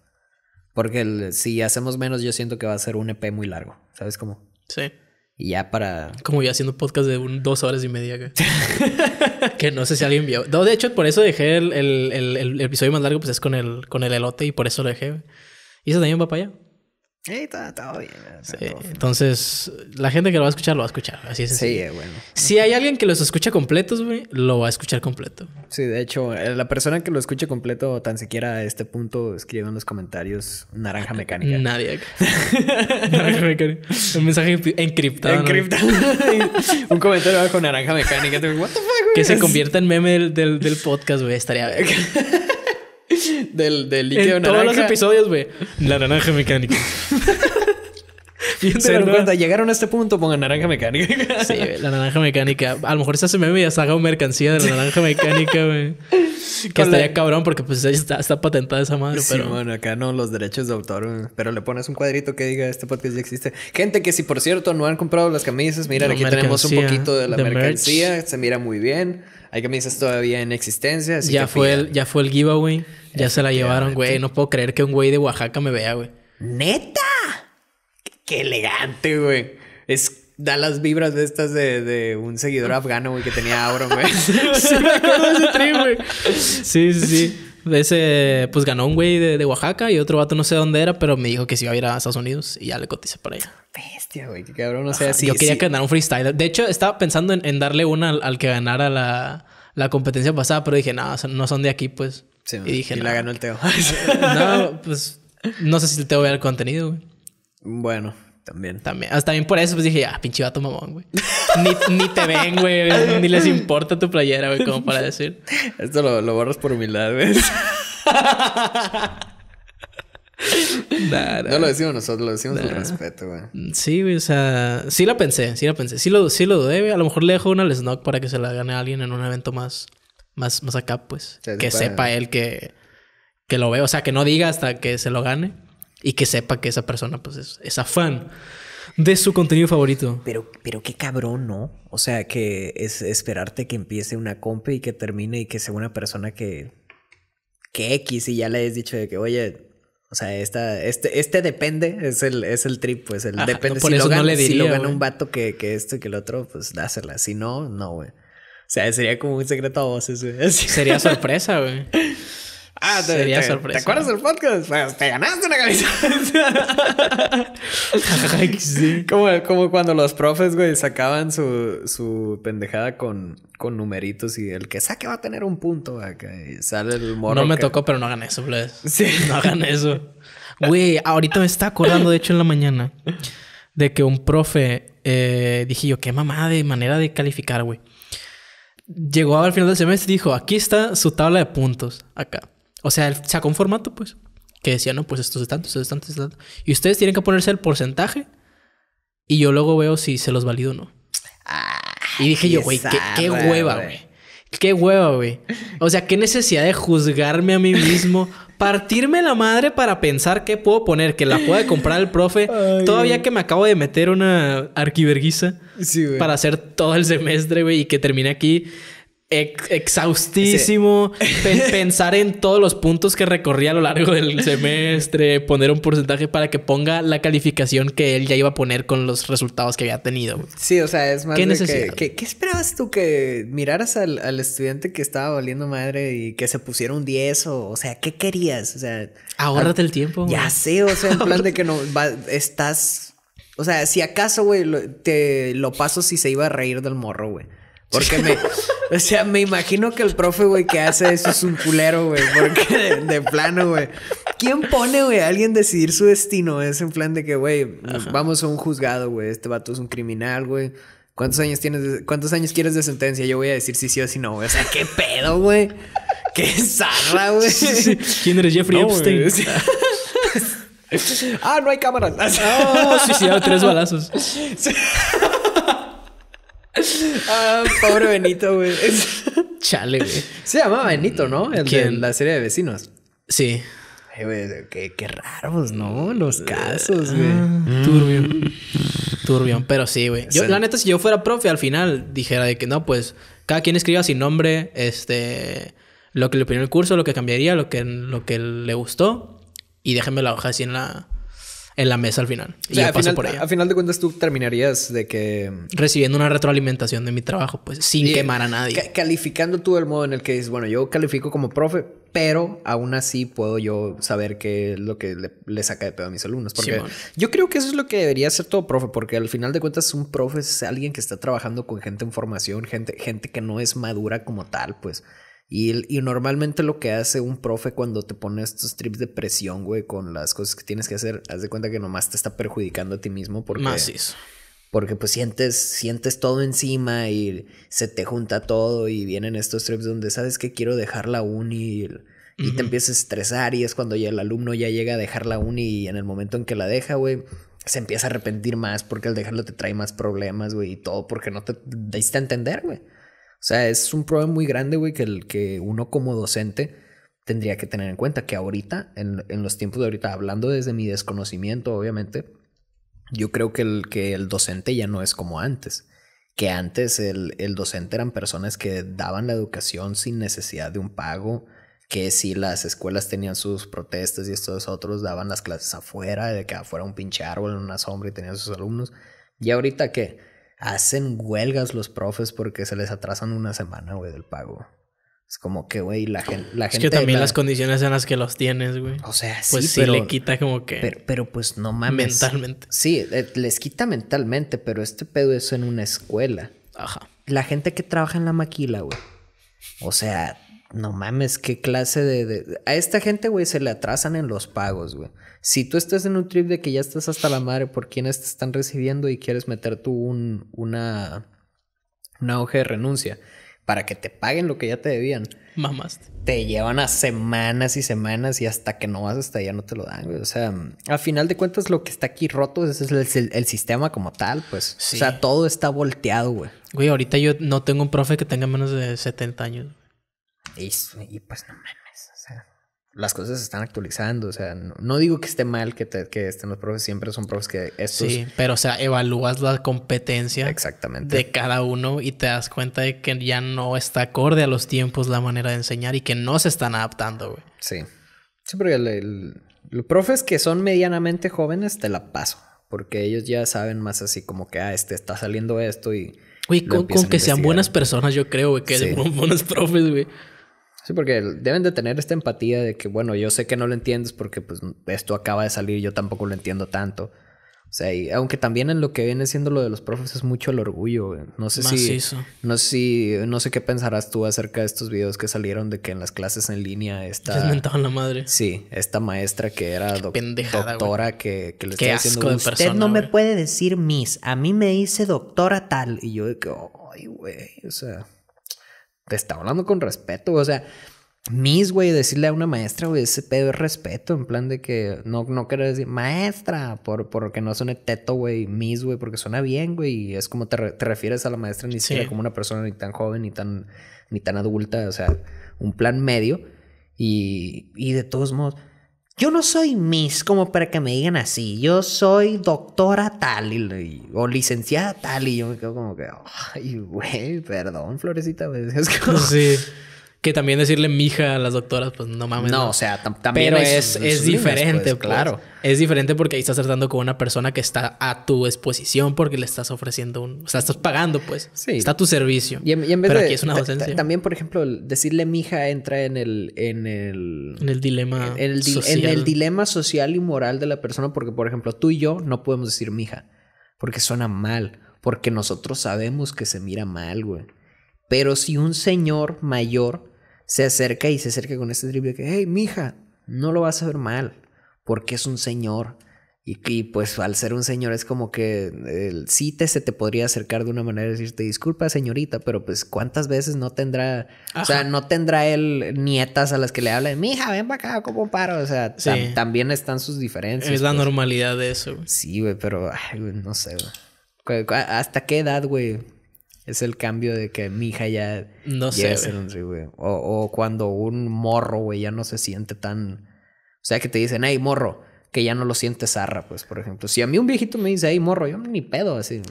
Porque si hacemos menos, yo siento que va a ser un EP muy largo. ¿Sabes cómo? Sí. Y ya para. Como ya haciendo podcast de dos horas y media. Que, no sé si alguien vio. de hecho, por eso dejé el, episodio más largo, pues es con el, con el elote y por eso lo dejé. ¿Y eso también va para allá? bien. Entonces, la gente que lo va a escuchar, lo va a escuchar. Así es. Sí, eh, bueno. Si hay alguien que los escucha completos, güey, lo va a escuchar completo. Sí, de hecho, eh, la persona que lo escuche completo, tan siquiera a este punto, escribe en los comentarios naranja mecánica. Nadie. Un mensaje encriptado. Un comentario con naranja mecánica. Que se convierta en meme del, del, del podcast, güey. Estaría. del, del líquido en todos los episodios, güey. La naranja mecánica. Se dieron cuenta, llegaron a este punto, pongan naranja mecánica. sí, la naranja mecánica. A lo mejor se hace meme y haga mercancía de la naranja mecánica, güey. que estaría cabrón porque pues está, está patentada esa madre. pero bueno, acá no los derechos de autor, pero le pones un cuadrito que diga este podcast ya existe. Gente que si por cierto no han comprado las camisas, miren, aquí tenemos un poquito de la mercancía, se mira muy bien. Hay camisas todavía en existencia. ya, fue el, ya fue el giveaway, ya se la llevaron, güey. No puedo creer que un güey de Oaxaca me vea, güey. Neta. Qué elegante, güey. Es da las vibras de estas de, de un seguidor ah. afgano, güey, que tenía Auron, güey. sí, güey. Sí, sí, sí. Ese, pues ganó un güey de, Oaxaca y otro vato no sé dónde era, pero me dijo que se iba a ir a Estados Unidos y ya le cotice para allá. Bestia, güey, qué cabrón. no sea, así yo quería que un freestyle. De hecho, estaba pensando en, darle una al, que ganara la, la, competencia pasada, pero dije, no, no son de aquí, pues. y dije, y la ganó el Teo. no, pues no sé si el Teo vea el contenido, güey. Bueno, también. También. Hasta bien por eso, pues dije, ah, pinche vato mamón, güey. ni, ni, te ven, güey. Ni les importa tu playera, güey, como para decir. Esto lo, lo borras por humildad, güey. No lo decimos nosotros, lo decimos con respeto, güey. Mm, sí, güey, o sea, sí la pensé, sí la pensé. Sí lo, sí lo dudé, güey. A lo mejor le dejo una al Snock para que se la gane alguien en un evento más, más, más acá, pues. que sepa él que, que lo ve. o sea, que no diga hasta que se lo gane y que sepa que esa persona pues es, Esa afán de su contenido favorito. Pero, pero qué cabrón, ¿no? O sea, que es esperarte que empiece una comp y que termine y que sea una persona que. que X y ya le has dicho de que, oye. O sea, esta, este, este depende, es el, es el trip, pues el depende. si, lo gana, un vato que, que esto y que el otro, pues dásela. Si no, no, güey. O sea, sería como un secreto a voces, güey. Sería sorpresa, güey. Ah, te, Sería sorpresa. ¿Te acuerdas del podcast? Pues, te ganaste una camisa. como, cuando los profes, güey, sacaban su, pendejada con, numeritos y el que saque va a tener un punto acá sale el morro. No me tocó, pero no hagan eso, Sí. No hagan eso. Güey, ahorita me está acordando, de hecho, en la mañana, de que un profe, eh, dije yo, qué mamada de manera de calificar, güey. Llegó al final del semestre y dijo, aquí está su tabla de puntos, acá. O sea, él sacó un formato, pues, que decía, no, pues esto es tanto, esto es tanto, esto es tanto. Y ustedes tienen que ponerse el porcentaje y yo luego veo si se los valido o no. Ah, y dije yo, güey, qué, hueva, güey. Qué hueva, güey. O sea, qué necesidad de juzgarme a mí mismo, partirme la madre para pensar qué puedo poner, que la pueda comprar el profe. todavía que me acabo de meter una arquiverguiza para hacer todo el semestre, güey, y que termine aquí exhaustísimo, pensar en todos los puntos que recorría a lo largo del semestre, poner un porcentaje para que ponga la calificación que él ya iba a poner con los resultados que había tenido. Sí, o sea, es más ¿Qué que, esperabas tú que miraras al, estudiante que estaba valiendo madre y que se pusiera un 10 o, o sea, ¿qué querías? O sea, ahórrate ah, el tiempo. Ya sé, o sea, en plan de que no estás o sea, si acaso, güey, te lo paso si se iba a reír del morro, güey. Porque me, o sea, me imagino que el profe, güey, que hace eso es un culero, güey. Porque de, plano, güey. ¿Quién pone, güey, a alguien decidir su destino? Es en plan de que, güey, vamos a un juzgado, güey. Este vato es un criminal, güey. ¿Cuántos años tienes? ¿Cuántos años quieres de sentencia? Yo voy a decir si sí o si no, güey. O sea, qué pedo, güey. Qué zarra, güey. ¿Quién eres Jeffrey Epstein? ah, no hay cámaras. sí sí suicidado tres balazos. Ah, pobre Benito, güey. Chale, güey. Se llamaba Benito, ¿no? El la serie de vecinos. Sí. güey, qué, raros, ¿no? Los ah. casos, güey. Mm. turbio. turbio, pero sí, güey. Yo, la neta, si yo fuera profe, al final dijera de que no, pues cada quien escriba sin nombre, este, lo que le opinó el curso, lo que cambiaría, lo que, lo que le gustó. Y déjenme la hoja así en la, en la mesa al final. y yo paso por ella. A final de cuentas, tú terminarías de que. Recibiendo una retroalimentación de mi trabajo, pues, sin quemar a nadie. calificando tú el modo en el que dices, bueno, yo califico como profe, pero aún así puedo yo saber qué es lo que le, saca de pedo a mis alumnos. Porque yo creo que eso es lo que debería hacer todo profe, porque al final de cuentas, un profe es alguien que está trabajando con gente en formación, gente, gente que no es madura como tal, pues. Y, normalmente lo que hace un profe cuando te pone estos trips de presión, güey, con las cosas que tienes que hacer, haz de cuenta que nomás te está perjudicando a ti mismo porque... Más Porque pues sientes, sientes todo encima y se te junta todo y vienen estos trips donde sabes que quiero dejar la uni y, te empiezas a estresar y es cuando ya el alumno ya llega a dejar la uni y en el momento en que la deja, güey, se empieza a arrepentir más porque al dejarlo te trae más problemas, güey, y todo porque no te diste a entender, güey. O sea, es un problema muy grande, güey, que, el, que uno como docente tendría que tener en cuenta. Que ahorita, en, los tiempos de ahorita, hablando desde mi desconocimiento, obviamente, yo creo que el, que el docente ya no es como antes. Que antes el, docente eran personas que daban la educación sin necesidad de un pago que si las escuelas tenían sus protestas y estos otros daban las clases afuera, de que afuera un pinche árbol en una sombra y tenían sus alumnos. Y ahorita ¿qué? hacen huelgas los profes porque se les atrasan una semana, güey, del pago. Es como que, güey, la, gente... Es que también las condiciones en las que los tienes, güey. O sea, sí, pues sí le quita como que... Pero, pero, pues no mames. Mentalmente. Sí, eh, les quita mentalmente, pero este pedo es en una escuela. Ajá. La gente que trabaja en la maquila, güey. O sea, no mames, qué clase de, A esta gente, güey, se le atrasan en los pagos, güey. Si tú estás en un trip de que ya estás hasta la madre por quienes te están recibiendo y quieres meter tú un, una, una hoja de renuncia para que te paguen lo que ya te debían. Mamás. Te llevan a semanas y semanas y hasta que no vas hasta allá no te lo dan, güey. O sea, al final de cuentas lo que está aquí roto es el, sistema como tal, pues. O sea, todo está volteado, güey. Güey, ahorita yo no tengo un profe que tenga menos de 70 años. Y, pues no mames, o sea, las cosas se están actualizando, o sea, no, digo que esté mal que, que estén los profes, siempre son profes que estos... Sí, pero o sea, evalúas la competencia de cada uno y te das cuenta de que ya no está acorde a los tiempos la manera de enseñar y que no se están adaptando, güey. Sí. Sí, porque los profes que son medianamente jóvenes te la paso, porque ellos ya saben más así como que, ah, este está saliendo esto y... Güey, con, que sean buenas personas, yo creo, güey, que son buenos profes, güey. Sí, porque deben de tener esta empatía de que, bueno, yo sé que no lo entiendes porque pues esto acaba de salir, y yo tampoco lo entiendo tanto. O sea, y aunque también en lo que viene siendo lo de los profes es mucho el orgullo, No sé si no sé si no sé qué pensarás tú acerca de estos videos que salieron de que en las clases en línea esta la madre. Sí, esta maestra que era doctora que, que le qué estaba "Usted no me puede decir miss, a mí me dice doctora tal." Y yo de que, "Ay, güey, o sea, te está hablando con respeto, o sea, Miss, güey, decirle a una maestra, güey, ese pedo es respeto, en plan de que no, no decir maestra, por, porque no suene teto, güey, Miss, güey, porque suena bien, güey, y es como te, te, refieres a la maestra ni siquiera como una persona ni tan joven, ni tan, ni tan adulta, o sea, un plan medio, y, y de todos modos yo no soy Miss como para que me digan así. Yo soy doctora tal y, o licenciada tal. Y yo me quedo como que, ay, güey, perdón, Florecita. Es como... Que también decirle mija a las doctoras, pues no mames. No, o sea, también. Pero es, es diferente, pues, claro. Pues, es diferente porque ahí estás tratando con una persona que está a tu exposición porque le estás ofreciendo un. O sea, estás pagando, pues. Sí. Está a tu servicio. Y en, vez pero de, aquí es una docencia. También, por ejemplo, decirle mija entra en el. En el, en el dilema. el, en el dilema social y moral de la persona porque, por ejemplo, tú y yo no podemos decir mija porque suena mal. Porque nosotros sabemos que se mira mal, güey. Pero si un señor mayor se acerca y se acerca con este triple que, hey, mija, no lo vas a ver mal, porque es un señor. Y, que pues al ser un señor es como que el sí te se te podría acercar de una manera y decirte, disculpa señorita, pero pues cuántas veces no tendrá, o sea, no tendrá él nietas a las que le hable? mija, ven para acá, como paro, o sea, también están sus diferencias. Es la pues. normalidad de eso. Sí, güey, pero no sé, güey. ¿Hasta qué edad, güey? Es el cambio de que mi hija ya... No sé, güey. O, o, cuando un morro, güey, ya no se siente tan... O sea, que te dicen, hey, morro, que ya no lo siente zarra, pues, por ejemplo. Si a mí un viejito me dice, hey, morro, yo ni pedo, así.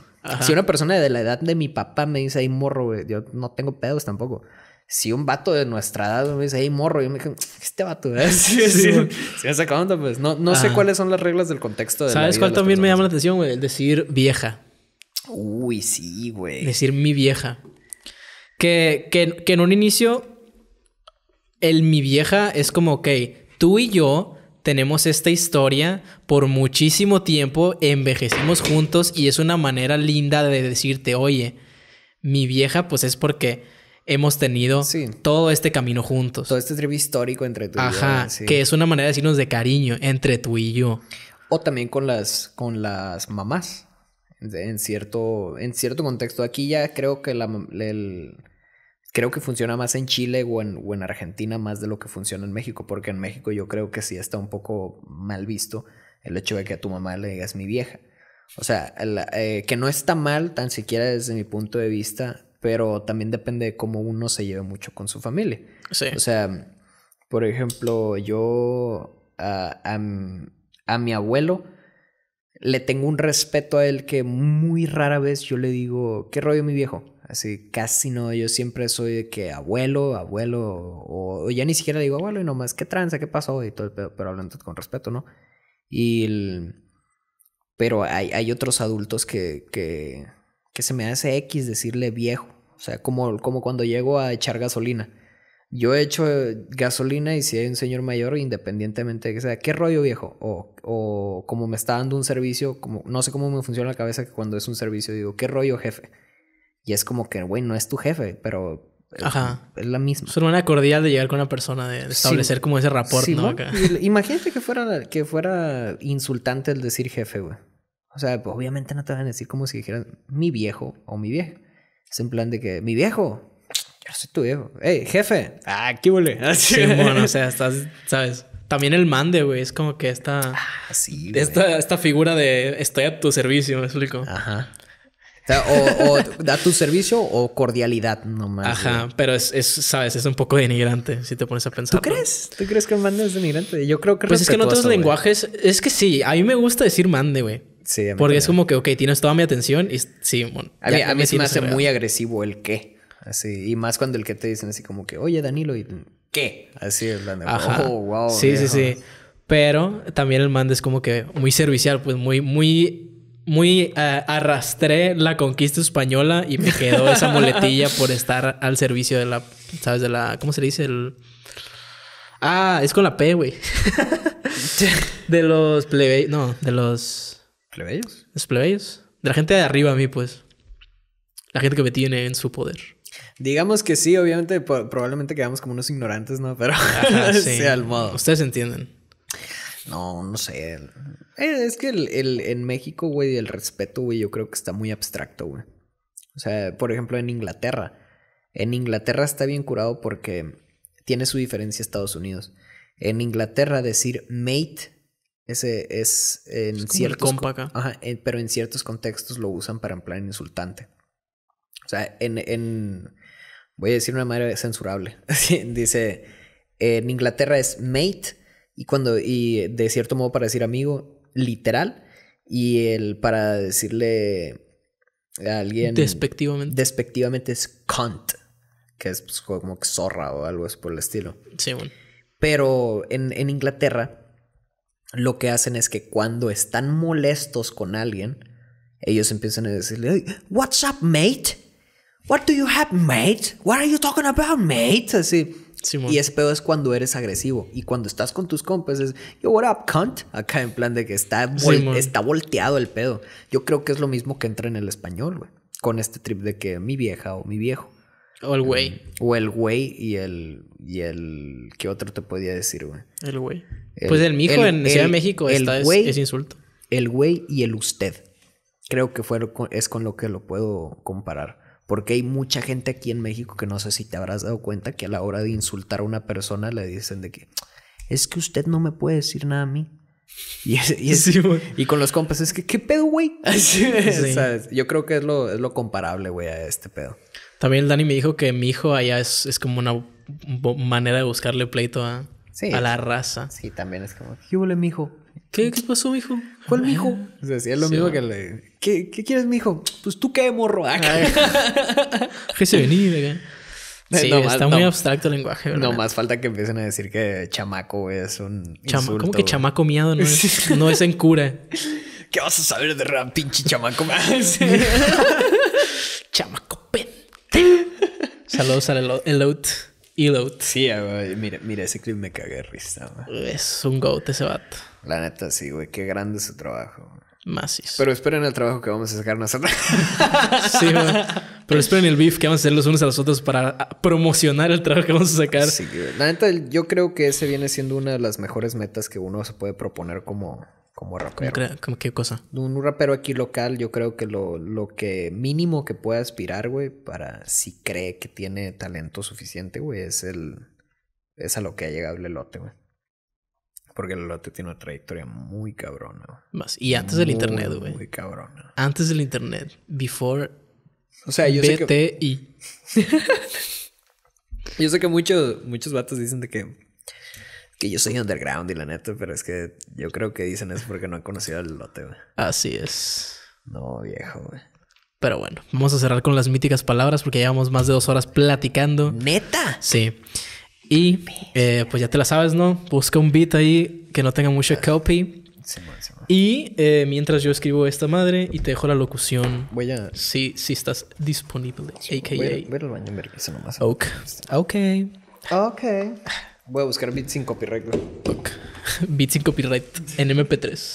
Si una persona de la edad de mi papá me dice, hey, morro, güey, yo no tengo pedos tampoco si un vato de nuestra edad me dice, hey, morro, yo me dije, este vato, es ¿eh?". Sí, sí. pues. No, sé cuáles son las reglas del contexto de ¿Sabes la vida cuál también me llama la atención, güey? El decir vieja. Uy, sí, güey. Decir mi vieja. Que, que, que en un inicio, el mi vieja es como, ok, tú y yo tenemos esta historia por muchísimo tiempo, envejecimos juntos y es una manera linda de decirte, oye, mi vieja, pues es porque hemos tenido todo este camino juntos. Todo este tribu histórico entre tú y yo. Ajá, que es una manera de decirnos de cariño entre tú y yo. O también con las, con las mamás en cierto, en cierto contexto. Aquí ya creo que creo que funciona más en Chile o en, en, Argentina más de lo que funciona en México, porque en México yo creo que sí está un poco mal visto el hecho de que a tu mamá le digas mi vieja. O sea, eh, que no está mal tan siquiera desde mi punto de vista, pero también depende de cómo uno se lleve mucho con su familia. O sea, por ejemplo, yo a, a mi abuelo, le tengo un respeto a él que muy rara vez yo le digo, ¿qué rollo mi viejo? Así casi no, yo siempre soy de que abuelo, abuelo, o, ya ni siquiera le digo abuelo y nomás, ¿qué tranza? ¿Qué pasó? Y todo, pero, pero hablando con respeto, ¿no? Y pero hay, hay otros adultos que, que, que se me hace X decirle viejo, o sea, como, como cuando llego a echar gasolina yo he hecho eh, gasolina y si hay un señor mayor, independientemente de que sea, ¿qué rollo viejo? O, o como me está dando un servicio, como no sé cómo me funciona la cabeza que cuando es un servicio digo, ¿qué rollo jefe? Y es como que, güey, no es tu jefe, pero Es la misma. Es una cordial de llegar con una persona, de establecer como ese rapport, ¿no? Imagínate que fuera, que fuera insultante el decir jefe, güey. O sea, obviamente no te van a decir como si dijeran mi viejo o mi vieja. Es en plan de que, mi viejo, yo soy tu viejo. Hey, jefe. Ah, qué ah, Sí, bueno, o sea, estás, sabes. También el mande, güey, es como que esta. Ah, sí, Esta, figura de estoy a tu servicio, me explico. Ajá. O, a tu servicio o cordialidad nomás. Ajá, pero es, sabes, es un poco denigrante si te pones a pensar. ¿Tú crees? ¿Tú crees que mande es denigrante? Yo creo que Pues es que en otros lenguajes, es que sí, a mí me gusta decir mande, güey. Sí, a Porque es como que, ok, tienes toda mi atención y sí, bueno. A mí, sí me hace muy agresivo el qué. Así, y más cuando el que te dicen así como que, oye Danilo, ¿y qué? Así es, la oh, wow. Sí, sí, sí. Pero también el mando es como que muy servicial, pues muy, muy muy eh, arrastré la conquista española y me quedó esa muletilla por estar al servicio de la, ¿sabes? De la, ¿cómo se le dice? El... Ah, es con la P, güey. de los plebeyos, no, de los... ¿Plebeyos? Los plebeyos. De la gente de arriba a mí, pues. La gente que me tiene en su poder. Digamos que sí, obviamente, probablemente quedamos como unos ignorantes, ¿no? Pero sí. al modo. Ustedes entienden. No, no sé. Eh, es que el, en México, güey, el respeto, güey, yo creo que está muy abstracto, güey. O sea, por ejemplo, en Inglaterra. En Inglaterra está bien curado porque tiene su diferencia Estados Unidos. En Inglaterra decir mate ese es en es ciertos Ajá, eh, pero en ciertos contextos lo usan para en plan insultante sea, en, voy a decir una manera censurable. Dice, en Inglaterra es mate y cuando y de cierto modo para decir amigo, literal y el para decirle a alguien despectivamente despectivamente es cunt, que es pues, como zorra o algo es por el estilo. Sí, bueno. Pero en, en Inglaterra lo que hacen es que cuando están molestos con alguien, ellos empiezan a decirle, "What's up, mate?" What do you have, mate? What are you talking about, mate? Así. Y ese pedo es cuando eres agresivo. Y cuando estás con tus compas es, yo, what up, cunt? Acá en plan de que está, está volteado el pedo. Yo creo que es lo mismo que entra en el español, güey. Con este trip de que mi vieja o mi viejo. O el güey. Mm, o el güey y el. Y el. ¿Qué otro te podía decir, güey? El güey. Pues el mijo en Ciudad de México está, es, insulto. El güey y el usted. Creo que fue, es con lo que lo puedo comparar. Porque hay mucha gente aquí en México que no sé si te habrás dado cuenta que a la hora de insultar a una persona le dicen de que es que usted no me puede decir nada a mí. Y, con los compas es que, ¿qué pedo, güey? Yo creo que es lo, es lo comparable, güey, a este pedo. También el Dani me dijo que mi hijo allá es, es como una manera de buscarle pleito a, a la raza. Sí, también es como, ¿qué mi hijo ¿Qué, ¿Qué pasó, mijo? ¿Cuál O mijo? es pues lo mismo que le. ¿Qué, ¿Qué, quieres, mijo? Pues tú qué, morro. Ah, ¿Qué se venía, ¿eh? Sí, está muy abstracto el lenguaje. ¿verdad? No más falta que empiecen a decir que chamaco es un. insulto, ¿Cómo que chamaco miado no es, no es en cura? ¿Qué vas a saber de Ram? pinche chamaco? chamaco pente. Saludos al Elote. Elote. Sí, mira, mira, ese clip me cagué de risa. Es un goat ese vato. La neta, sí, güey. Qué grande su trabajo. Masis. Pero esperen el trabajo que vamos a sacar nosotros. sí, güey. Pero esperen el beef que vamos a hacer los unos a los otros para promocionar el trabajo que vamos a sacar. Sí, güey. La neta, yo creo que ese viene siendo una de las mejores metas que uno se puede proponer como, como rapero. ¿Cómo, qué cosa? Un rapero aquí local, yo creo que lo, lo que mínimo que pueda aspirar, güey, para si cree que tiene talento suficiente, güey, es el. Es a lo que ha llegado el lote, güey. Porque el lote tiene una trayectoria muy cabrona. Más. Y antes del internet, güey. Muy cabrona. Antes del internet. Before. O sea, yo yo sé que muchos, muchos vatos dicen de que. Que yo soy underground y la neta, pero es que yo creo que dicen eso porque no han conocido al lote, güey. Así es. No, viejo, güey. Pero bueno, vamos a cerrar con las míticas palabras porque llevamos más de dos horas platicando. ¿Neta? Sí. Y eh, pues ya te la sabes, ¿no? Busca un beat ahí que no tenga mucho copy. Y eh, mientras yo escribo esta madre y te dejo la locución. Voy Si, si estás disponible. AKA. Voy, a, nomás. Ok. Ok. Voy a buscar beat sin copyright. Ok. Beat sin copyright en MP3.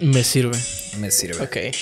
Me sirve. Me sirve. Ok.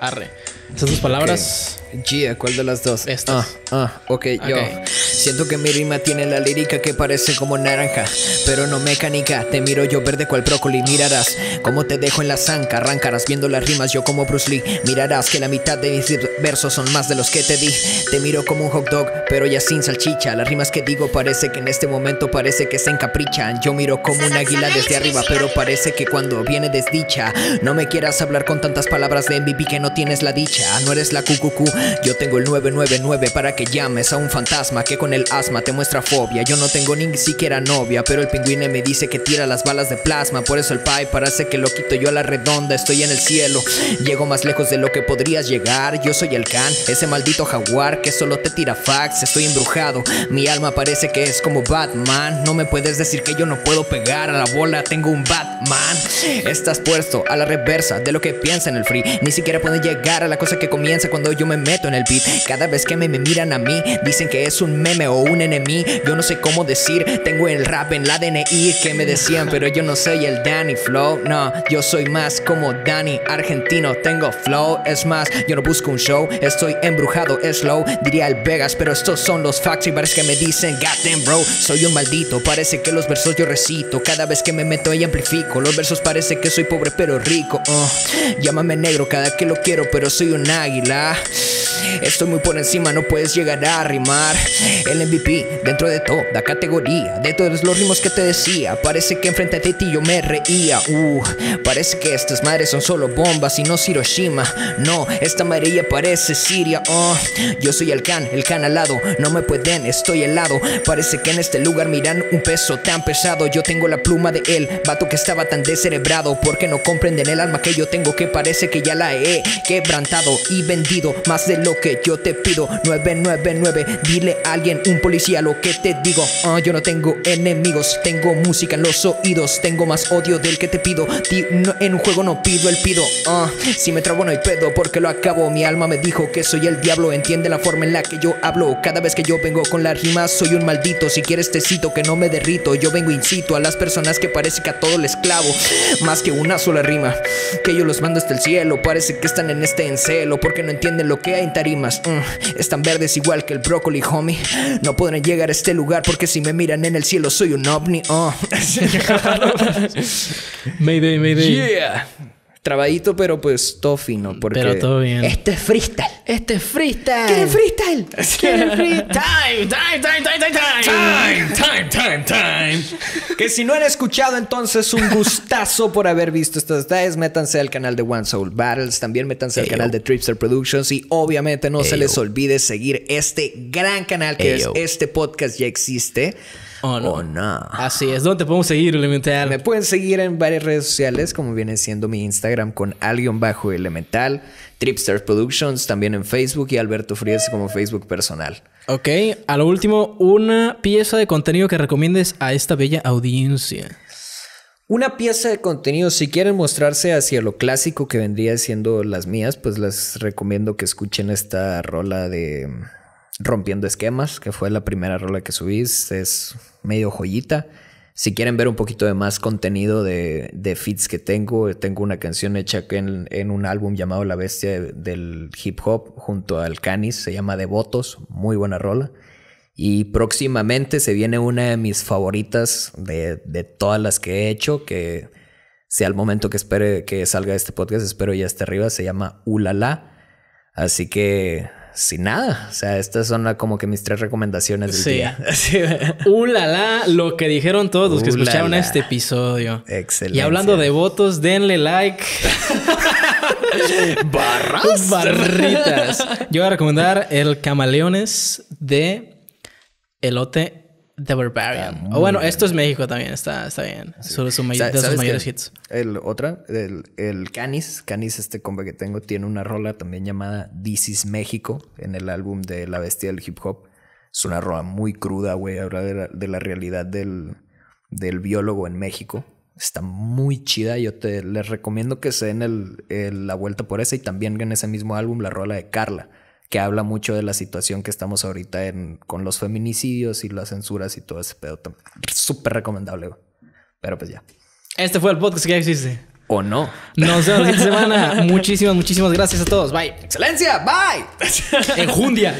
Arre. Esas palabras. ¿Gia? ¿cuál de las dos? Ah, ah, okay, ok, yo. Siento que mi rima tiene la lírica que parece como naranja, pero no mecánica. Te miro yo verde cual brócoli, mirarás cómo te dejo en la zanca. Arrancarás viendo las rimas yo como Bruce Lee. Mirarás que la mitad de mis versos son más de los que te di. Te miro como un hot dog, pero ya sin salchicha. Las rimas que digo parece que en este momento parece que se encaprichan. Yo miro como un águila desde arriba, pero parece que cuando viene desdicha. No me quieras hablar con tantas palabras de MVP que no tienes la dicha, ah, no eres la cucucu. Yo tengo el 999 para que llames a un fantasma que con el asma te muestra fobia. Yo no tengo ni siquiera novia, pero el pingüine me dice que tira las balas de plasma. Por eso el pai parece que lo quito yo a la redonda. Estoy en el cielo, llego más lejos de lo que podrías llegar. Yo soy el can, ese maldito jaguar que solo te tira fax. Estoy embrujado, mi alma parece que es como Batman. No me puedes decir que yo no puedo pegar a la bola, tengo un Batman. Estás puesto a la reversa de lo que piensa en el free. Ni siquiera puedes llegar a la cosa que comienza cuando yo me meto en el beat. Cada vez que me, miran a mí, dicen que es un meme o un enemigo. Yo no sé cómo decir, tengo el rap en la DNI que me decían, pero yo no soy el Danny Flow. No, yo soy más como Danny, argentino, tengo flow. Es más, yo no busco un show, estoy embrujado, es slow, diría el Vegas, pero estos son los facts y bares que me dicen, God bro, soy un maldito. Parece que los versos yo recito, cada vez que me meto y amplifico. Los versos parece que soy pobre pero rico. Uh, llámame negro cada que lo quiero pero soy un águila. Estoy muy por encima, no puedes llegar a rimar. El MVP dentro de toda categoría, de todos los ritmos que te decía. Parece que enfrente de ti yo me reía. Uh, parece que estas madres son solo bombas y no Hiroshima. No, esta amarilla parece Siria. Oh, yo soy el can, el can alado. No me pueden, estoy helado. Parece que en este lugar miran un peso tan pesado. Yo tengo la pluma de él, vato que estaba tan descerebrado. Porque no comprenden el alma que yo tengo que parece que ya la he quebrantado y vendido más de lo que yo te pido 999 dile a alguien un policía lo que te digo ah, yo no tengo enemigos tengo música en los oídos tengo más odio del que te pido en un juego no pido el pido ah, si me trabo no hay pedo porque lo acabo mi alma me dijo que soy el diablo entiende la forma en la que yo hablo cada vez que yo vengo con la rima soy un maldito si quieres te cito que no me derrito yo vengo incito a las personas que parece que a todo les clavo más que una sola rima que yo los mando hasta el cielo parece que está en este encelo porque no entienden lo que hay en tarimas. Mm, están verdes igual que el brócoli, homie. No podrán llegar a este lugar porque si me miran en el cielo soy un ovni. Oh. mayday, mayday. Yeah trabadito, pero pues todo fino. Porque Este es freestyle. Este es freestyle. freestyle? freestyle? time, time, time, time, time, time. Time, time, que si no han escuchado, entonces un gustazo por haber visto estas days. Métanse al canal de One Soul Battles. También métanse al canal oh. de Tripster Productions. Y obviamente no se les oh. olvide seguir este gran canal que es oh. Este Podcast Ya Existe o no. Así es, ¿dónde podemos seguir, Elemental? Me pueden seguir en varias redes sociales, como viene siendo mi Instagram con alguien bajo Elemental, tripster Productions, también en Facebook y Alberto Frías como Facebook personal. Ok, a lo último, una pieza de contenido que recomiendes a esta bella audiencia. Una pieza de contenido, si quieren mostrarse hacia lo clásico que vendría siendo las mías, pues les recomiendo que escuchen esta rola de Rompiendo Esquemas, que fue la primera rola que subí, es medio joyita. Si quieren ver un poquito de más contenido de, de feats que tengo, tengo una canción hecha en, en un álbum llamado La Bestia del Hip Hop junto al Canis, se llama Devotos, muy buena rola. Y próximamente se viene una de mis favoritas de, todas las que he hecho, que sea el momento que espere que salga este podcast, espero ya esté arriba, se llama Ulala. Así que sin nada. O sea, estas son como que mis tres recomendaciones del día. Sí. Uh, la, lo que dijeron todos los que escucharon este episodio. Excelente. Y hablando de votos, denle like. Barras. Barritas. Yo voy a recomendar el Camaleones de Elote The Barbarian. O bueno, esto es México también, está, está bien. Solo Su, de sus mayores hits. El otra, el, el, Canis, Canis, este combo que tengo, tiene una rola también llamada This is México en el álbum de La Bestia del Hip Hop. Es una rola muy cruda, güey. Habla de la, realidad del, del, biólogo en México. Está muy chida. Yo te les recomiendo que se den el, la vuelta por esa y también en ese mismo álbum la rola de Carla que habla mucho de la situación que estamos ahorita en, con los feminicidios y las censuras y todo ese pedo. Súper recomendable, Pero pues ya. Este fue el podcast que ya O no. Nos vemos la semana. muchísimas, muchísimas gracias a todos. Bye. Excelencia. Bye. Enjundia.